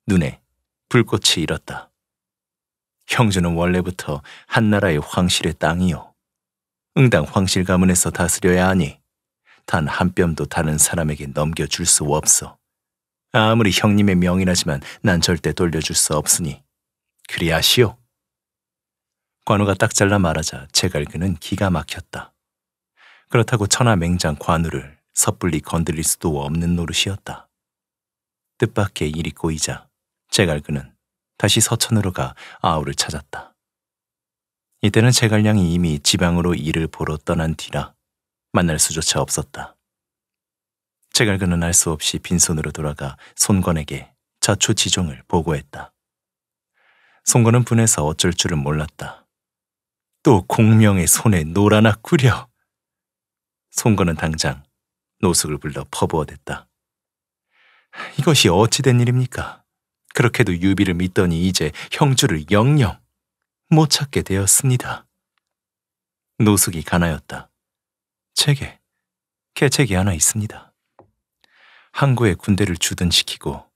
눈에 불꽃이 일었다. 형주는 원래부터 한나라의 황실의 땅이요. 응당 황실 가문에서 다스려야 하니 단 한 뼘도 다른 사람에게 넘겨줄 수 없어. 아무리 형님의 명이라지만 난 절대 돌려줄 수 없으니 그리하시오. 관우가 딱 잘라 말하자 제갈근은 기가 막혔다. 그렇다고 천하맹장 관우를 섣불리 건드릴 수도 없는 노릇이었다. 뜻밖의 일이 꼬이자 제갈근은 다시 서천으로 가 아우를 찾았다. 이때는 제갈량이 이미 지방으로 일을 보러 떠난 뒤라 만날 수조차 없었다. 제갈근은 알수 없이 빈손으로 돌아가 손권에게 자초 지종을 보고했다. 손권은 분해서 어쩔 줄을 몰랐다. 또 공명의 손에 노라나 꾸려. 손권은 당장 노숙을 불러 퍼부어댔다. 이것이 어찌된 일입니까? 그렇게도 유비를 믿더니 이제 형주를 영영 못 찾게 되었습니다. 노숙이 가나였다. 책에 개책이 하나 있습니다. 항구에 군대를 주둔시키고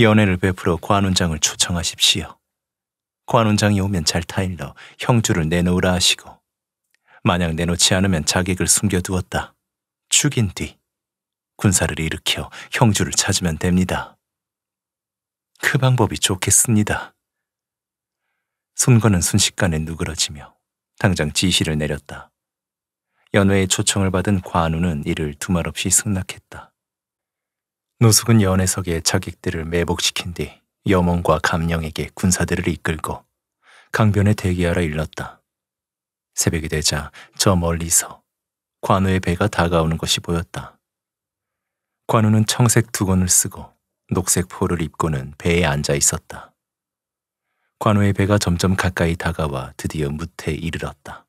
연애를 베풀어 관운장을 초청하십시오. 관운장이 오면 잘 타일러 형주를 내놓으라 하시고 만약 내놓지 않으면 자객을 숨겨두었다. 죽인 뒤 군사를 일으켜 형주를 찾으면 됩니다. 그 방법이 좋겠습니다. 손건은 순식간에 누그러지며 당장 지시를 내렸다. 연회의 초청을 받은 관우는 이를 두말없이 승낙했다. 노숙은 연회석에 자객들을 매복시킨 뒤 여몽과 감령에게 군사들을 이끌고 강변에 대기하라 일렀다. 새벽이 되자 저 멀리서 관우의 배가 다가오는 것이 보였다. 관우는 청색 두건을 쓰고 녹색 포를 입고는 배에 앉아 있었다. 관우의 배가 점점 가까이 다가와 드디어 무태에 이르렀다.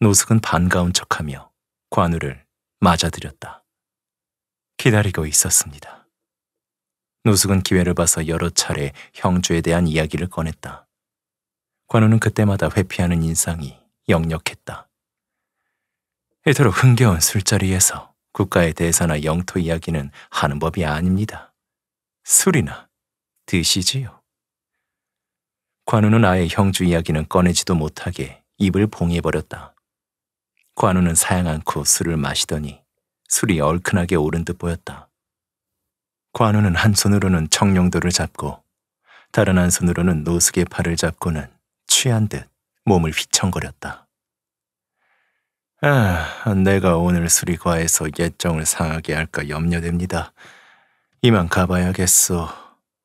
노숙은 반가운 척하며 관우를 맞아들였다. 기다리고 있었습니다. 노숙은 기회를 봐서 여러 차례 형주에 대한 이야기를 꺼냈다. 관우는 그때마다 회피하는 인상이 역력했다. 이토록 흥겨운 술자리에서 국가의 대사나 영토 이야기는 하는 법이 아닙니다. 술이나 드시지요. 관우는 아예 형주 이야기는 꺼내지도 못하게 입을 봉해버렸다. 관우는 사양 않고 술을 마시더니 술이 얼큰하게 오른 듯 보였다. 관우는 한 손으로는 청룡도를 잡고 다른 한 손으로는 노숙의 팔을 잡고는 취한 듯 몸을 휘청거렸다. 아, 내가 오늘 술이 과해서 예정을 상하게 할까 염려됩니다. 이만 가봐야겠소.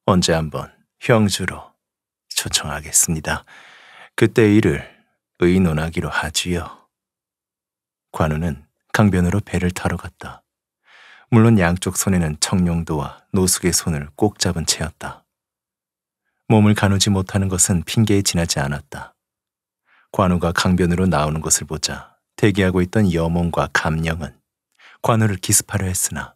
언제 한번 형주로 초청하겠습니다. 그때 일을 의논하기로 하지요. 관우는 강변으로 배를 타러 갔다. 물론 양쪽 손에는 청룡도와 노숙의 손을 꼭 잡은 채였다. 몸을 가누지 못하는 것은 핑계에 지나지 않았다. 관우가 강변으로 나오는 것을 보자 대기하고 있던 여몽과 감령은 관우를 기습하려 했으나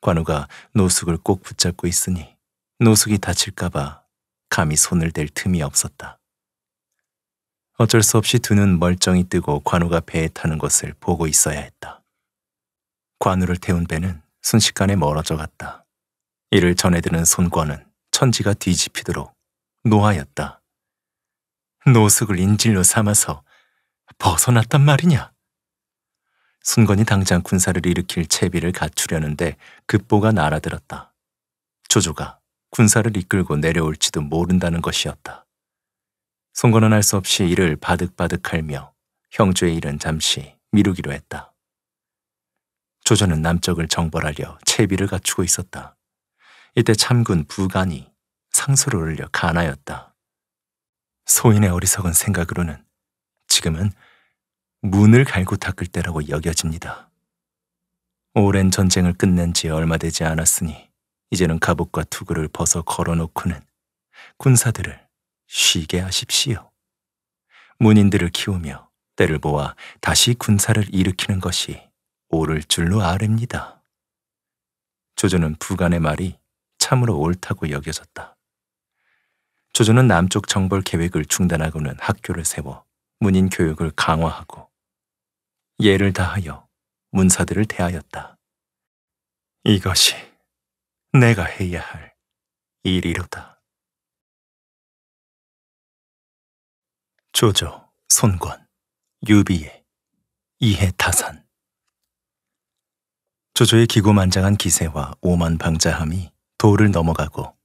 관우가 노숙을 꼭 붙잡고 있으니 노숙이 다칠까봐 감히 손을 댈 틈이 없었다. 어쩔 수 없이 두는 멀쩡히 뜨고 관우가 배에 타는 것을 보고 있어야 했다. 관우를 태운 배는 순식간에 멀어져 갔다. 이를 전해드는 손권은 천지가 뒤집히도록 노하였다. 노숙을 인질로 삼아서 벗어났단 말이냐? 순건이 당장 군사를 일으킬 채비를 갖추려는데 급보가 날아들었다. 조조가 군사를 이끌고 내려올지도 모른다는 것이었다. 송건은 할 수 없이 이를 바득바득할며 형조의 일은 잠시 미루기로 했다. 조조는 남쪽을 정벌하려 채비를 갖추고 있었다. 이때 참군 부간이 상소를 올려 가나였다 소인의 어리석은 생각으로는 지금은 문을 갈고 닦을 때라고 여겨집니다. 오랜 전쟁을 끝낸 지 얼마 되지 않았으니 이제는 갑옷과 투구를 벗어 걸어놓고는 군사들을 쉬게 하십시오. 문인들을 키우며 때를 보아 다시 군사를 일으키는 것이 옳을 줄로 아랩니다. 조조는 부간의 말이 참으로 옳다고 여겨졌다. 조조는 남쪽 정벌 계획을 중단하고는 학교를 세워 문인 교육을 강화하고 예를 다하여 문사들을 대하였다. 이것이 내가 해야 할 일이로다. 조조, 손권, 유비의 이해타산 조조의 기고만장한 기세와 오만방자함이 도를 넘어가고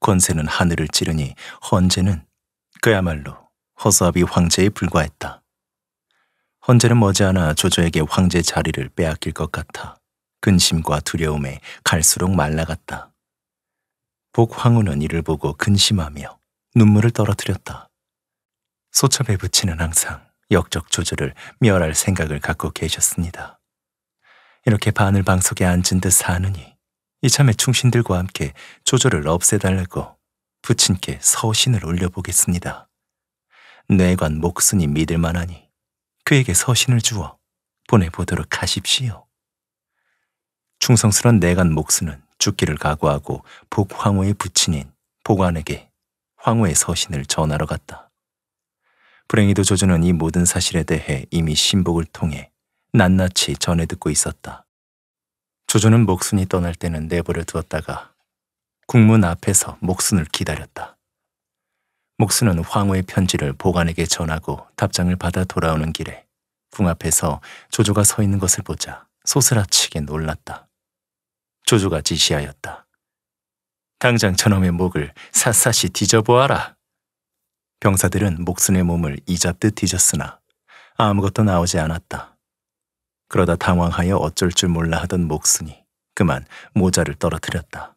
권세는 하늘을 찌르니 헌재는 그야말로 허수아비 황제에 불과했다. 헌재는 머지않아 조조에게 황제 자리를 빼앗길 것 같아 근심과 두려움에 갈수록 말라갔다. 복황후는 이를 보고 근심하며 눈물을 떨어뜨렸다. 소첩의 부친는 항상 역적 조조를 멸할 생각을 갖고 계셨습니다. 이렇게 바늘방석에 앉은 듯 사느니 이참에 충신들과 함께 조조를 없애달라고 부친께 서신을 올려보겠습니다. 뇌관 목순이 믿을 만하니 그에게 서신을 주어 보내보도록 하십시오. 충성스런 내간 목수는 죽기를 각오하고 복황후의 부친인 복안에게 황후의 서신을 전하러 갔다. 불행히도 조조는 이 모든 사실에 대해 이미 신복을 통해 낱낱이 전해 듣고 있었다. 조조는 목순이 떠날 때는 내버려 두었다가 국문 앞에서 목순을 기다렸다. 목수는 황후의 편지를 보관에게 전하고 답장을 받아 돌아오는 길에 궁 앞에서 조조가 서 있는 것을 보자 소스라치게 놀랐다. 조조가 지시하였다. 당장 저놈의 목을 샅샅이 뒤져보아라. 병사들은 목순의 몸을 이잡듯 뒤졌으나 아무것도 나오지 않았다. 그러다 당황하여 어쩔 줄 몰라 하던 목순이 그만 모자를 떨어뜨렸다.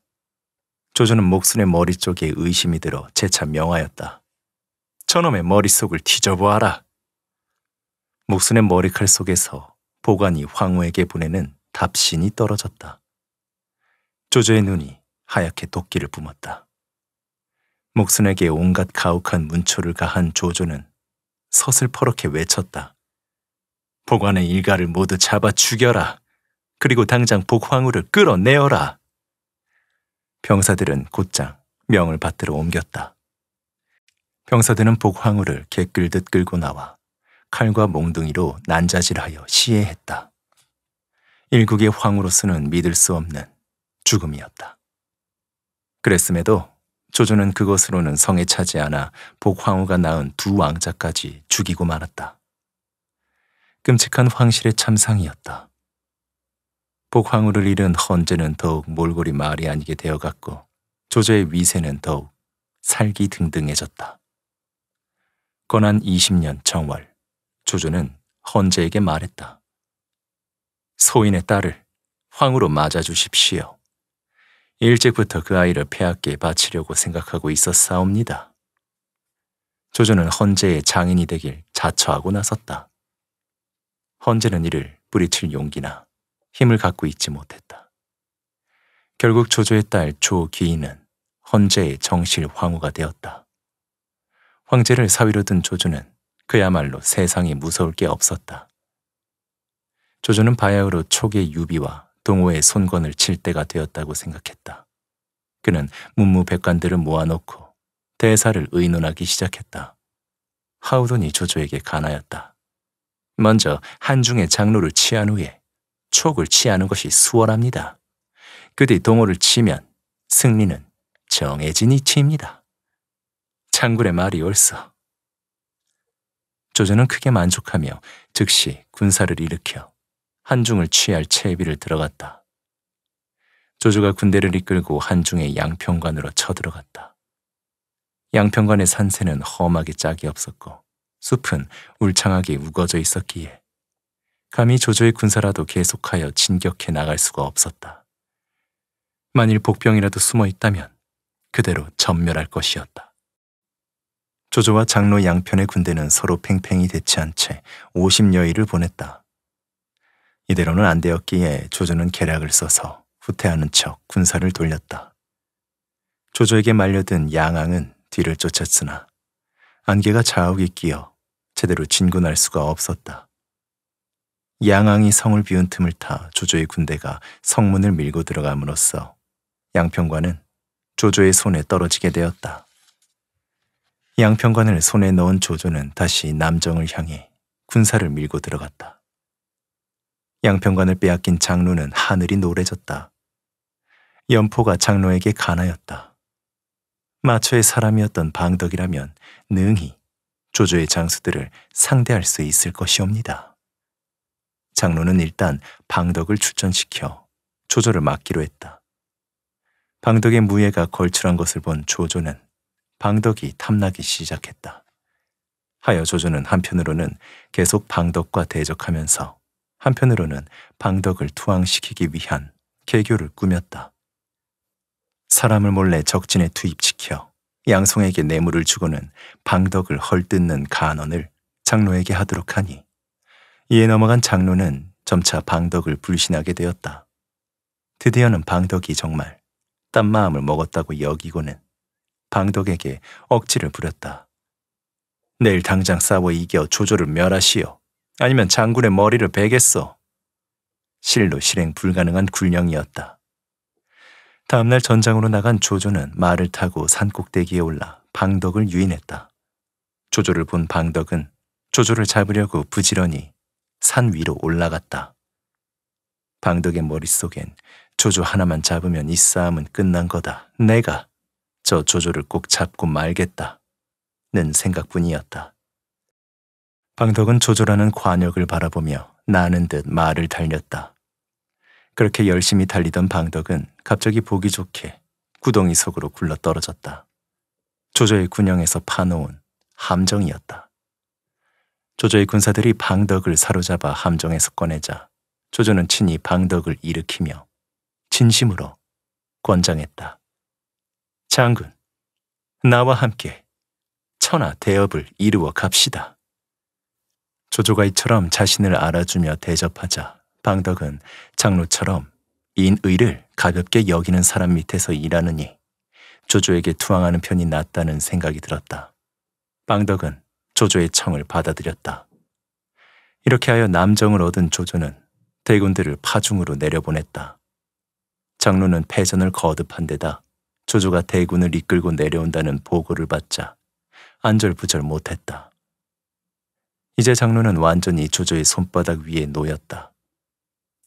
조조는 목순의 머리 쪽에 의심이 들어 재차 명하였다. 천놈의 머릿속을 뒤져보아라. 목순의 머리칼 속에서 보관이 황후에게 보내는 답신이 떨어졌다. 조조의 눈이 하얗게 도끼를 뿜었다. 목순에게 온갖 가혹한 문초를 가한 조조는 서슬퍼렇게 외쳤다. 보관의 일가를 모두 잡아 죽여라. 그리고 당장 복황후를 끌어내어라. 병사들은 곧장 명을 받들어 옮겼다. 병사들은 복황후를 개끌듯 끌고 나와 칼과 몽둥이로 난자질하여 시해했다. 일국의 황으로서는 믿을 수 없는 죽음이었다. 그랬음에도 조조는 그것으로는 성에 차지 않아 복황후가 낳은 두 왕자까지 죽이고 말았다. 끔찍한 황실의 참상이었다. 복황후를 잃은 헌재는 더욱 몰골이 말이 아니게 되어갔고 조조의 위세는 더욱 살기 등등해졌다. 권한 20년 정월 조조는 헌재에게 말했다. 소인의 딸을 황후로 맞아주십시오. 일찍부터 그 아이를 폐하께 바치려고 생각하고 있었사옵니다. 조조는 헌재의 장인이 되길 자처하고 나섰다. 헌재는 이를 뿌리칠 용기나 힘을 갖고 있지 못했다. 결국 조조의 딸 조기인은 헌재의 정실 황후가 되었다. 황제를 사위로 둔 조조는 그야말로 세상에 무서울 게 없었다. 조조는 바야흐로 촉의 유비와 동호의 손건을 칠 때가 되었다고 생각했다. 그는 문무백관들을 모아놓고 대사를 의논하기 시작했다. 하우돈이 조조에게 가나였다. 먼저 한중의 장로를 취한 후에 촉을 취하는 것이 수월합니다. 그 뒤 동호를 치면 승리는 정해진 이치입니다. 창굴의 말이 옳소. 조조는 크게 만족하며 즉시 군사를 일으켜 한중을 취할 채비를 들어갔다. 조조가 군대를 이끌고 한중의 양평관으로 쳐들어갔다. 양평관의 산세는 험하게 짝이 없었고 숲은 울창하게 우거져 있었기에 감히 조조의 군사라도 계속하여 진격해 나갈 수가 없었다. 만일 복병이라도 숨어 있다면 그대로 전멸할 것이었다. 조조와 장로 양편의 군대는 서로 팽팽히 대치한 채 50여일을 보냈다. 이대로는 안 되었기에 조조는 계략을 써서 후퇴하는 척 군사를 돌렸다. 조조에게 말려든 양왕은 뒤를 쫓았으나 안개가 자욱이 끼어 제대로 진군할 수가 없었다. 양앙이 성을 비운 틈을 타 조조의 군대가 성문을 밀고 들어감으로써 양평관은 조조의 손에 떨어지게 되었다. 양평관을 손에 넣은 조조는 다시 남정을 향해 군사를 밀고 들어갔다. 양평관을 빼앗긴 장로는 하늘이 노래졌다. 연포가 장로에게 가나였다. 마초의 사람이었던 방덕이라면 능히 조조의 장수들을 상대할 수 있을 것이옵니다. 장로는 일단 방덕을 출전시켜 조조를 막기로 했다. 방덕의 무예가 걸출한 것을 본 조조는 방덕이 탐나기 시작했다. 하여 조조는 한편으로는 계속 방덕과 대적하면서 한편으로는 방덕을 투항시키기 위한 개교를 꾸몄다. 사람을 몰래 적진에 투입시켜 양송에게 뇌물을 주고는 방덕을 헐뜯는 간언을 장로에게 하도록 하니 이에 넘어간 장로는 점차 방덕을 불신하게 되었다. 드디어는 방덕이 정말 딴 마음을 먹었다고 여기고는 방덕에게 억지를 부렸다. 내일 당장 싸워 이겨 조조를 멸하시오. 아니면 장군의 머리를 베겠소. 실로 실행 불가능한 군령이었다 다음날 전장으로 나간 조조는 말을 타고 산꼭대기에 올라 방덕을 유인했다. 조조를 본 방덕은 조조를 잡으려고 부지런히 산 위로 올라갔다. 방덕의 머릿속엔 조조 하나만 잡으면 이 싸움은 끝난 거다. 내가 저 조조를 꼭 잡고 말겠다. 는 생각뿐이었다. 방덕은 조조라는 관역을 바라보며 나는 듯 말을 달렸다. 그렇게 열심히 달리던 방덕은 갑자기 보기 좋게 구덩이 속으로 굴러 떨어졌다. 조조의 군영에서 파놓은 함정이었다. 조조의 군사들이 방덕을 사로잡아 함정에서 꺼내자 조조는 친히 방덕을 일으키며 진심으로 권장했다. 장군, 나와 함께 천하 대업을 이루어 갑시다. 조조가 이처럼 자신을 알아주며 대접하자 방덕은 장로처럼 인의를 가볍게 여기는 사람 밑에서 일하느니 조조에게 투항하는 편이 낫다는 생각이 들었다. 방덕은 조조의 청을 받아들였다. 이렇게 하여 남정을 얻은 조조는 대군들을 파중으로 내려보냈다. 장로는 패전을 거듭한 데다 조조가 대군을 이끌고 내려온다는 보고를 받자 안절부절 못했다. 이제 장로는 완전히 조조의 손바닥 위에 놓였다.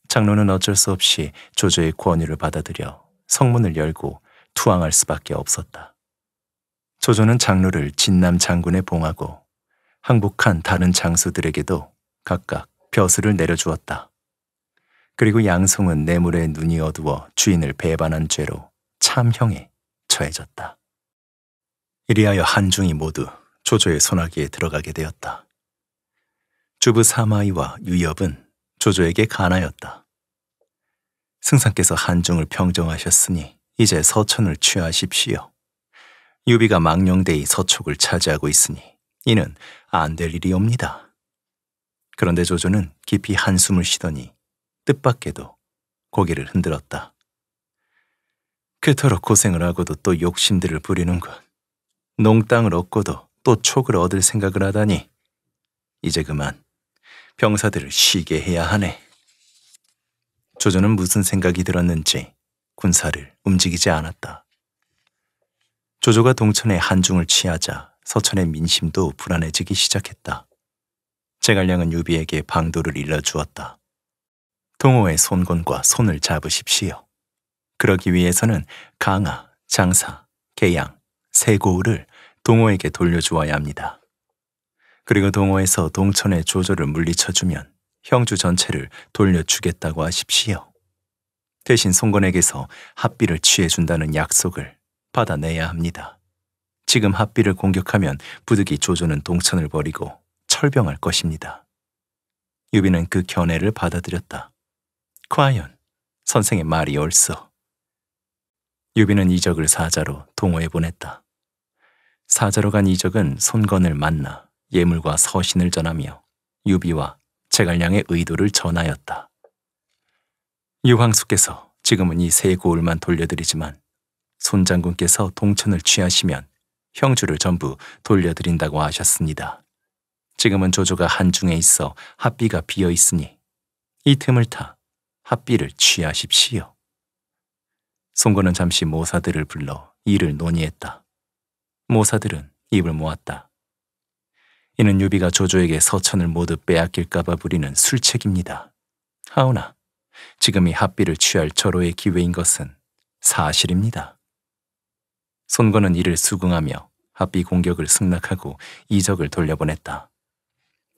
장로는 어쩔 수 없이 조조의 권유를 받아들여 성문을 열고 투항할 수밖에 없었다. 조조는 장로를 진남 장군에 봉하고 항복한 다른 장수들에게도 각각 벼슬을 내려주었다. 그리고 양송은 뇌물에 눈이 어두워 주인을 배반한 죄로 참형에 처해졌다. 이리하여 한중이 모두 조조의 소나기에 들어가게 되었다. 주부 사마이와 유엽은 조조에게 가나였다. 승상께서 한중을 평정하셨으니 이제 서천을 취하십시오. 유비가 망령대의 서촉을 차지하고 있으니 이는 안될 일이 옵니다. 그런데 조조는 깊이 한숨을 쉬더니 뜻밖에도 고개를 흔들었다. 그토록 고생을 하고도 또 욕심들을 부리는군. 농땅을 얻고도 또 촉을 얻을 생각을 하다니 이제 그만 병사들을 쉬게 해야 하네. 조조는 무슨 생각이 들었는지 군사를 움직이지 않았다. 조조가 동천에 한중을 취하자 서천의 민심도 불안해지기 시작했다. 제갈량은 유비에게 방도를 일러주었다. 동호의 손권과 손을 잡으십시오. 그러기 위해서는 강하, 장사, 계양, 세고우를 동호에게 돌려주어야 합니다. 그리고 동호에서 동천의 조조를 물리쳐주면 형주 전체를 돌려주겠다고 하십시오. 대신 송건에게서 합비를 취해준다는 약속을 받아내야 합니다. 지금 합비를 공격하면 부득이 조조는 동천을 버리고 철병할 것입니다. 유비는 그 견해를 받아들였다. 과연 선생의 말이 옳소. 유비는 이적을 사자로 동호에 보냈다. 사자로 간 이적은 손건을 만나 예물과 서신을 전하며 유비와 제갈량의 의도를 전하였다. 유황숙께서 지금은 이 세 고을만 돌려드리지만 손 장군께서 동천을 취하시면 형주를 전부 돌려드린다고 하셨습니다. 지금은 조조가 한중에 있어 합비가 비어 있으니 이 틈을 타 합비를 취하십시오. 송건은 잠시 모사들을 불러 일을 논의했다. 모사들은 입을 모았다. 이는 유비가 조조에게 서천을 모두 빼앗길까봐 부리는 술책입니다. 하오나 지금 이 합비를 취할 절호의 기회인 것은 사실입니다. 손건은 이를 수긍하며 합비 공격을 승낙하고 이적을 돌려보냈다.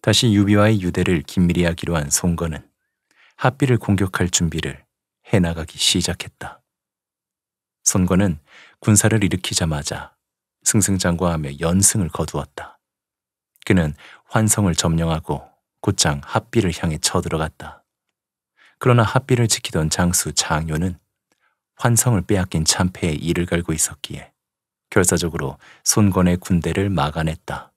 다시 유비와의 유대를 긴밀히 하기로 한 송건은 합비를 공격할 준비를 해나가기 시작했다. 손건은 군사를 일으키자마자 승승장구하며 연승을 거두었다. 그는 환성을 점령하고 곧장 합비를 향해 쳐들어갔다. 그러나 합비를 지키던 장수 장요는 환성을 빼앗긴 참패에 이를 갈고 있었기에 결사적으로 손건의 군대를 막아냈다.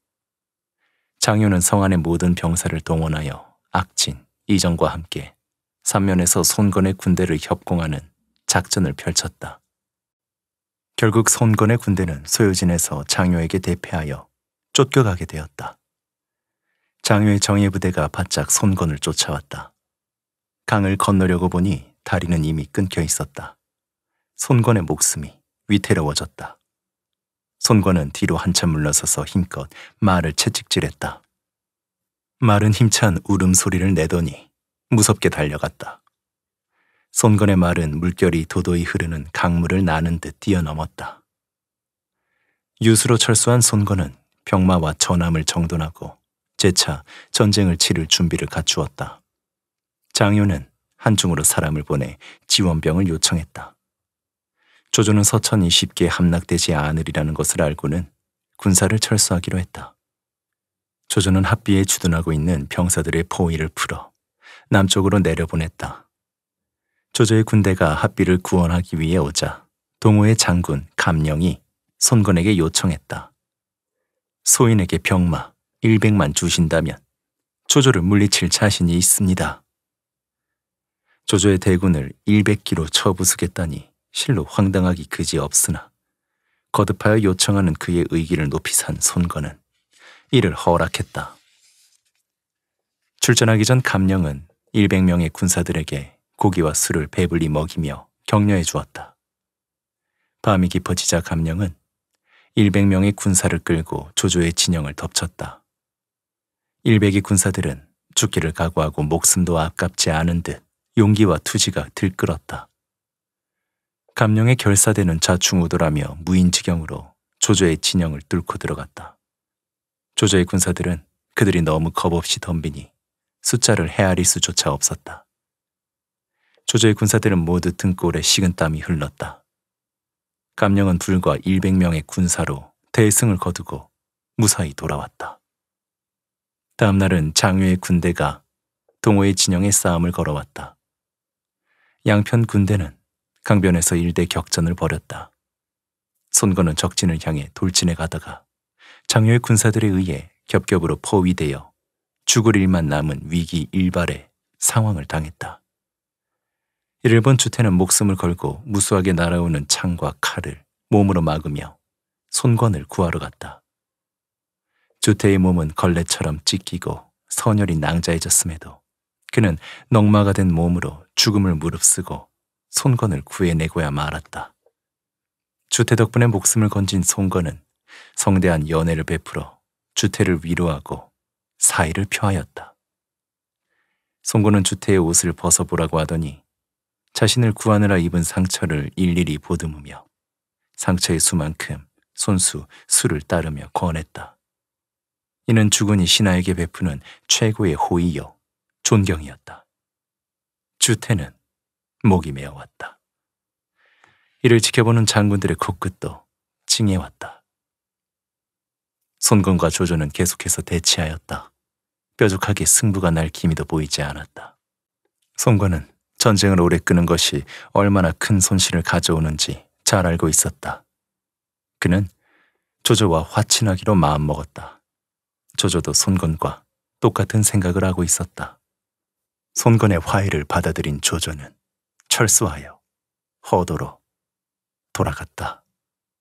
장유는 성안의 모든 병사를 동원하여 악진, 이정과 함께 삼면에서 손건의 군대를 협공하는 작전을 펼쳤다. 결국 손건의 군대는 소요진에서 장효에게 대패하여 쫓겨가게 되었다. 장효의 정예부대가 바짝 손건을 쫓아왔다. 강을 건너려고 보니 다리는 이미 끊겨 있었다. 손건의 목숨이 위태로워졌다. 손과은 뒤로 한참 물러서서 힘껏 말을 채찍질했다. 말은 힘찬 울음소리를 내더니 무섭게 달려갔다. 손건의 말은 물결이 도도히 흐르는 강물을 나는 듯 뛰어넘었다. 유수로 철수한 손건은 병마와 전함을 정돈하고 재차 전쟁을 치를 준비를 갖추었다. 장효는 한중으로 사람을 보내 지원병을 요청했다. 조조는 서천이 쉽게 함락되지 않으리라는 것을 알고는 군사를 철수하기로 했다. 조조는 합비에 주둔하고 있는 병사들의 포위를 풀어 남쪽으로 내려보냈다. 조조의 군대가 합비를 구원하기 위해 오자 동호의 장군 감령이 손건에게 요청했다. 소인에게 병마 100만 주신다면 조조를 물리칠 자신이 있습니다. 조조의 대군을 100기로 쳐부수겠다니 실로 황당하기 그지없으나 거듭하여 요청하는 그의 의기를 높이 산 손건은 이를 허락했다. 출전하기 전 감령은 100명의 군사들에게 고기와 술을 배불리 먹이며 격려해 주었다. 밤이 깊어지자 감령은 100명의 군사를 끌고 조조의 진영을 덮쳤다. 100의 군사들은 죽기를 각오하고 목숨도 아깝지 않은 듯 용기와 투지가 들끓었다. 감령에 결사되는 자충우돌하며 무인지경으로 조조의 진영을 뚫고 들어갔다. 조조의 군사들은 그들이 너무 겁없이 덤비니 숫자를 헤아릴 수조차 없었다. 조조의 군사들은 모두 등골에 식은 땀이 흘렀다. 감령은 불과 100명의 군사로 대승을 거두고 무사히 돌아왔다. 다음 날은 장유의 군대가 동호의 진영의 싸움을 걸어왔다. 양편 군대는 강변에서 일대 격전을 벌였다. 손건은 적진을 향해 돌진해 가다가 장효의 군사들에 의해 겹겹으로 포위되어 죽을 일만 남은 위기 일발의 상황을 당했다. 일본 주태는 목숨을 걸고 무수하게 날아오는 창과 칼을 몸으로 막으며 손건을 구하러 갔다. 주태의 몸은 걸레처럼 찢기고 선혈이 낭자해졌음에도 그는 넉마가 된 몸으로 죽음을 무릅쓰고 손건을 구해내고야 말았다. 주태 덕분에 목숨을 건진 손건은 성대한 연애를 베풀어 주태를 위로하고 사의를 표하였다. 손건은 주태의 옷을 벗어보라고 하더니 자신을 구하느라 입은 상처를 일일이 보듬으며 상처의 수만큼 손수 술을 따르며 권했다. 이는 주군이 신하에게 베푸는 최고의 호의요 존경이었다. 주태는 목이 메어왔다. 이를 지켜보는 장군들의 코끝도 징해왔다 손건과 조조는 계속해서 대치하였다. 뾰족하게 승부가 날 기미도 보이지 않았다. 손건은 전쟁을 오래 끄는 것이 얼마나 큰 손실을 가져오는지 잘 알고 있었다. 그는 조조와 화친하기로 마음먹었다. 조조도 손건과 똑같은 생각을 하고 있었다. 손건의 화해를 받아들인 조조는 철수하여 허도로 돌아갔다.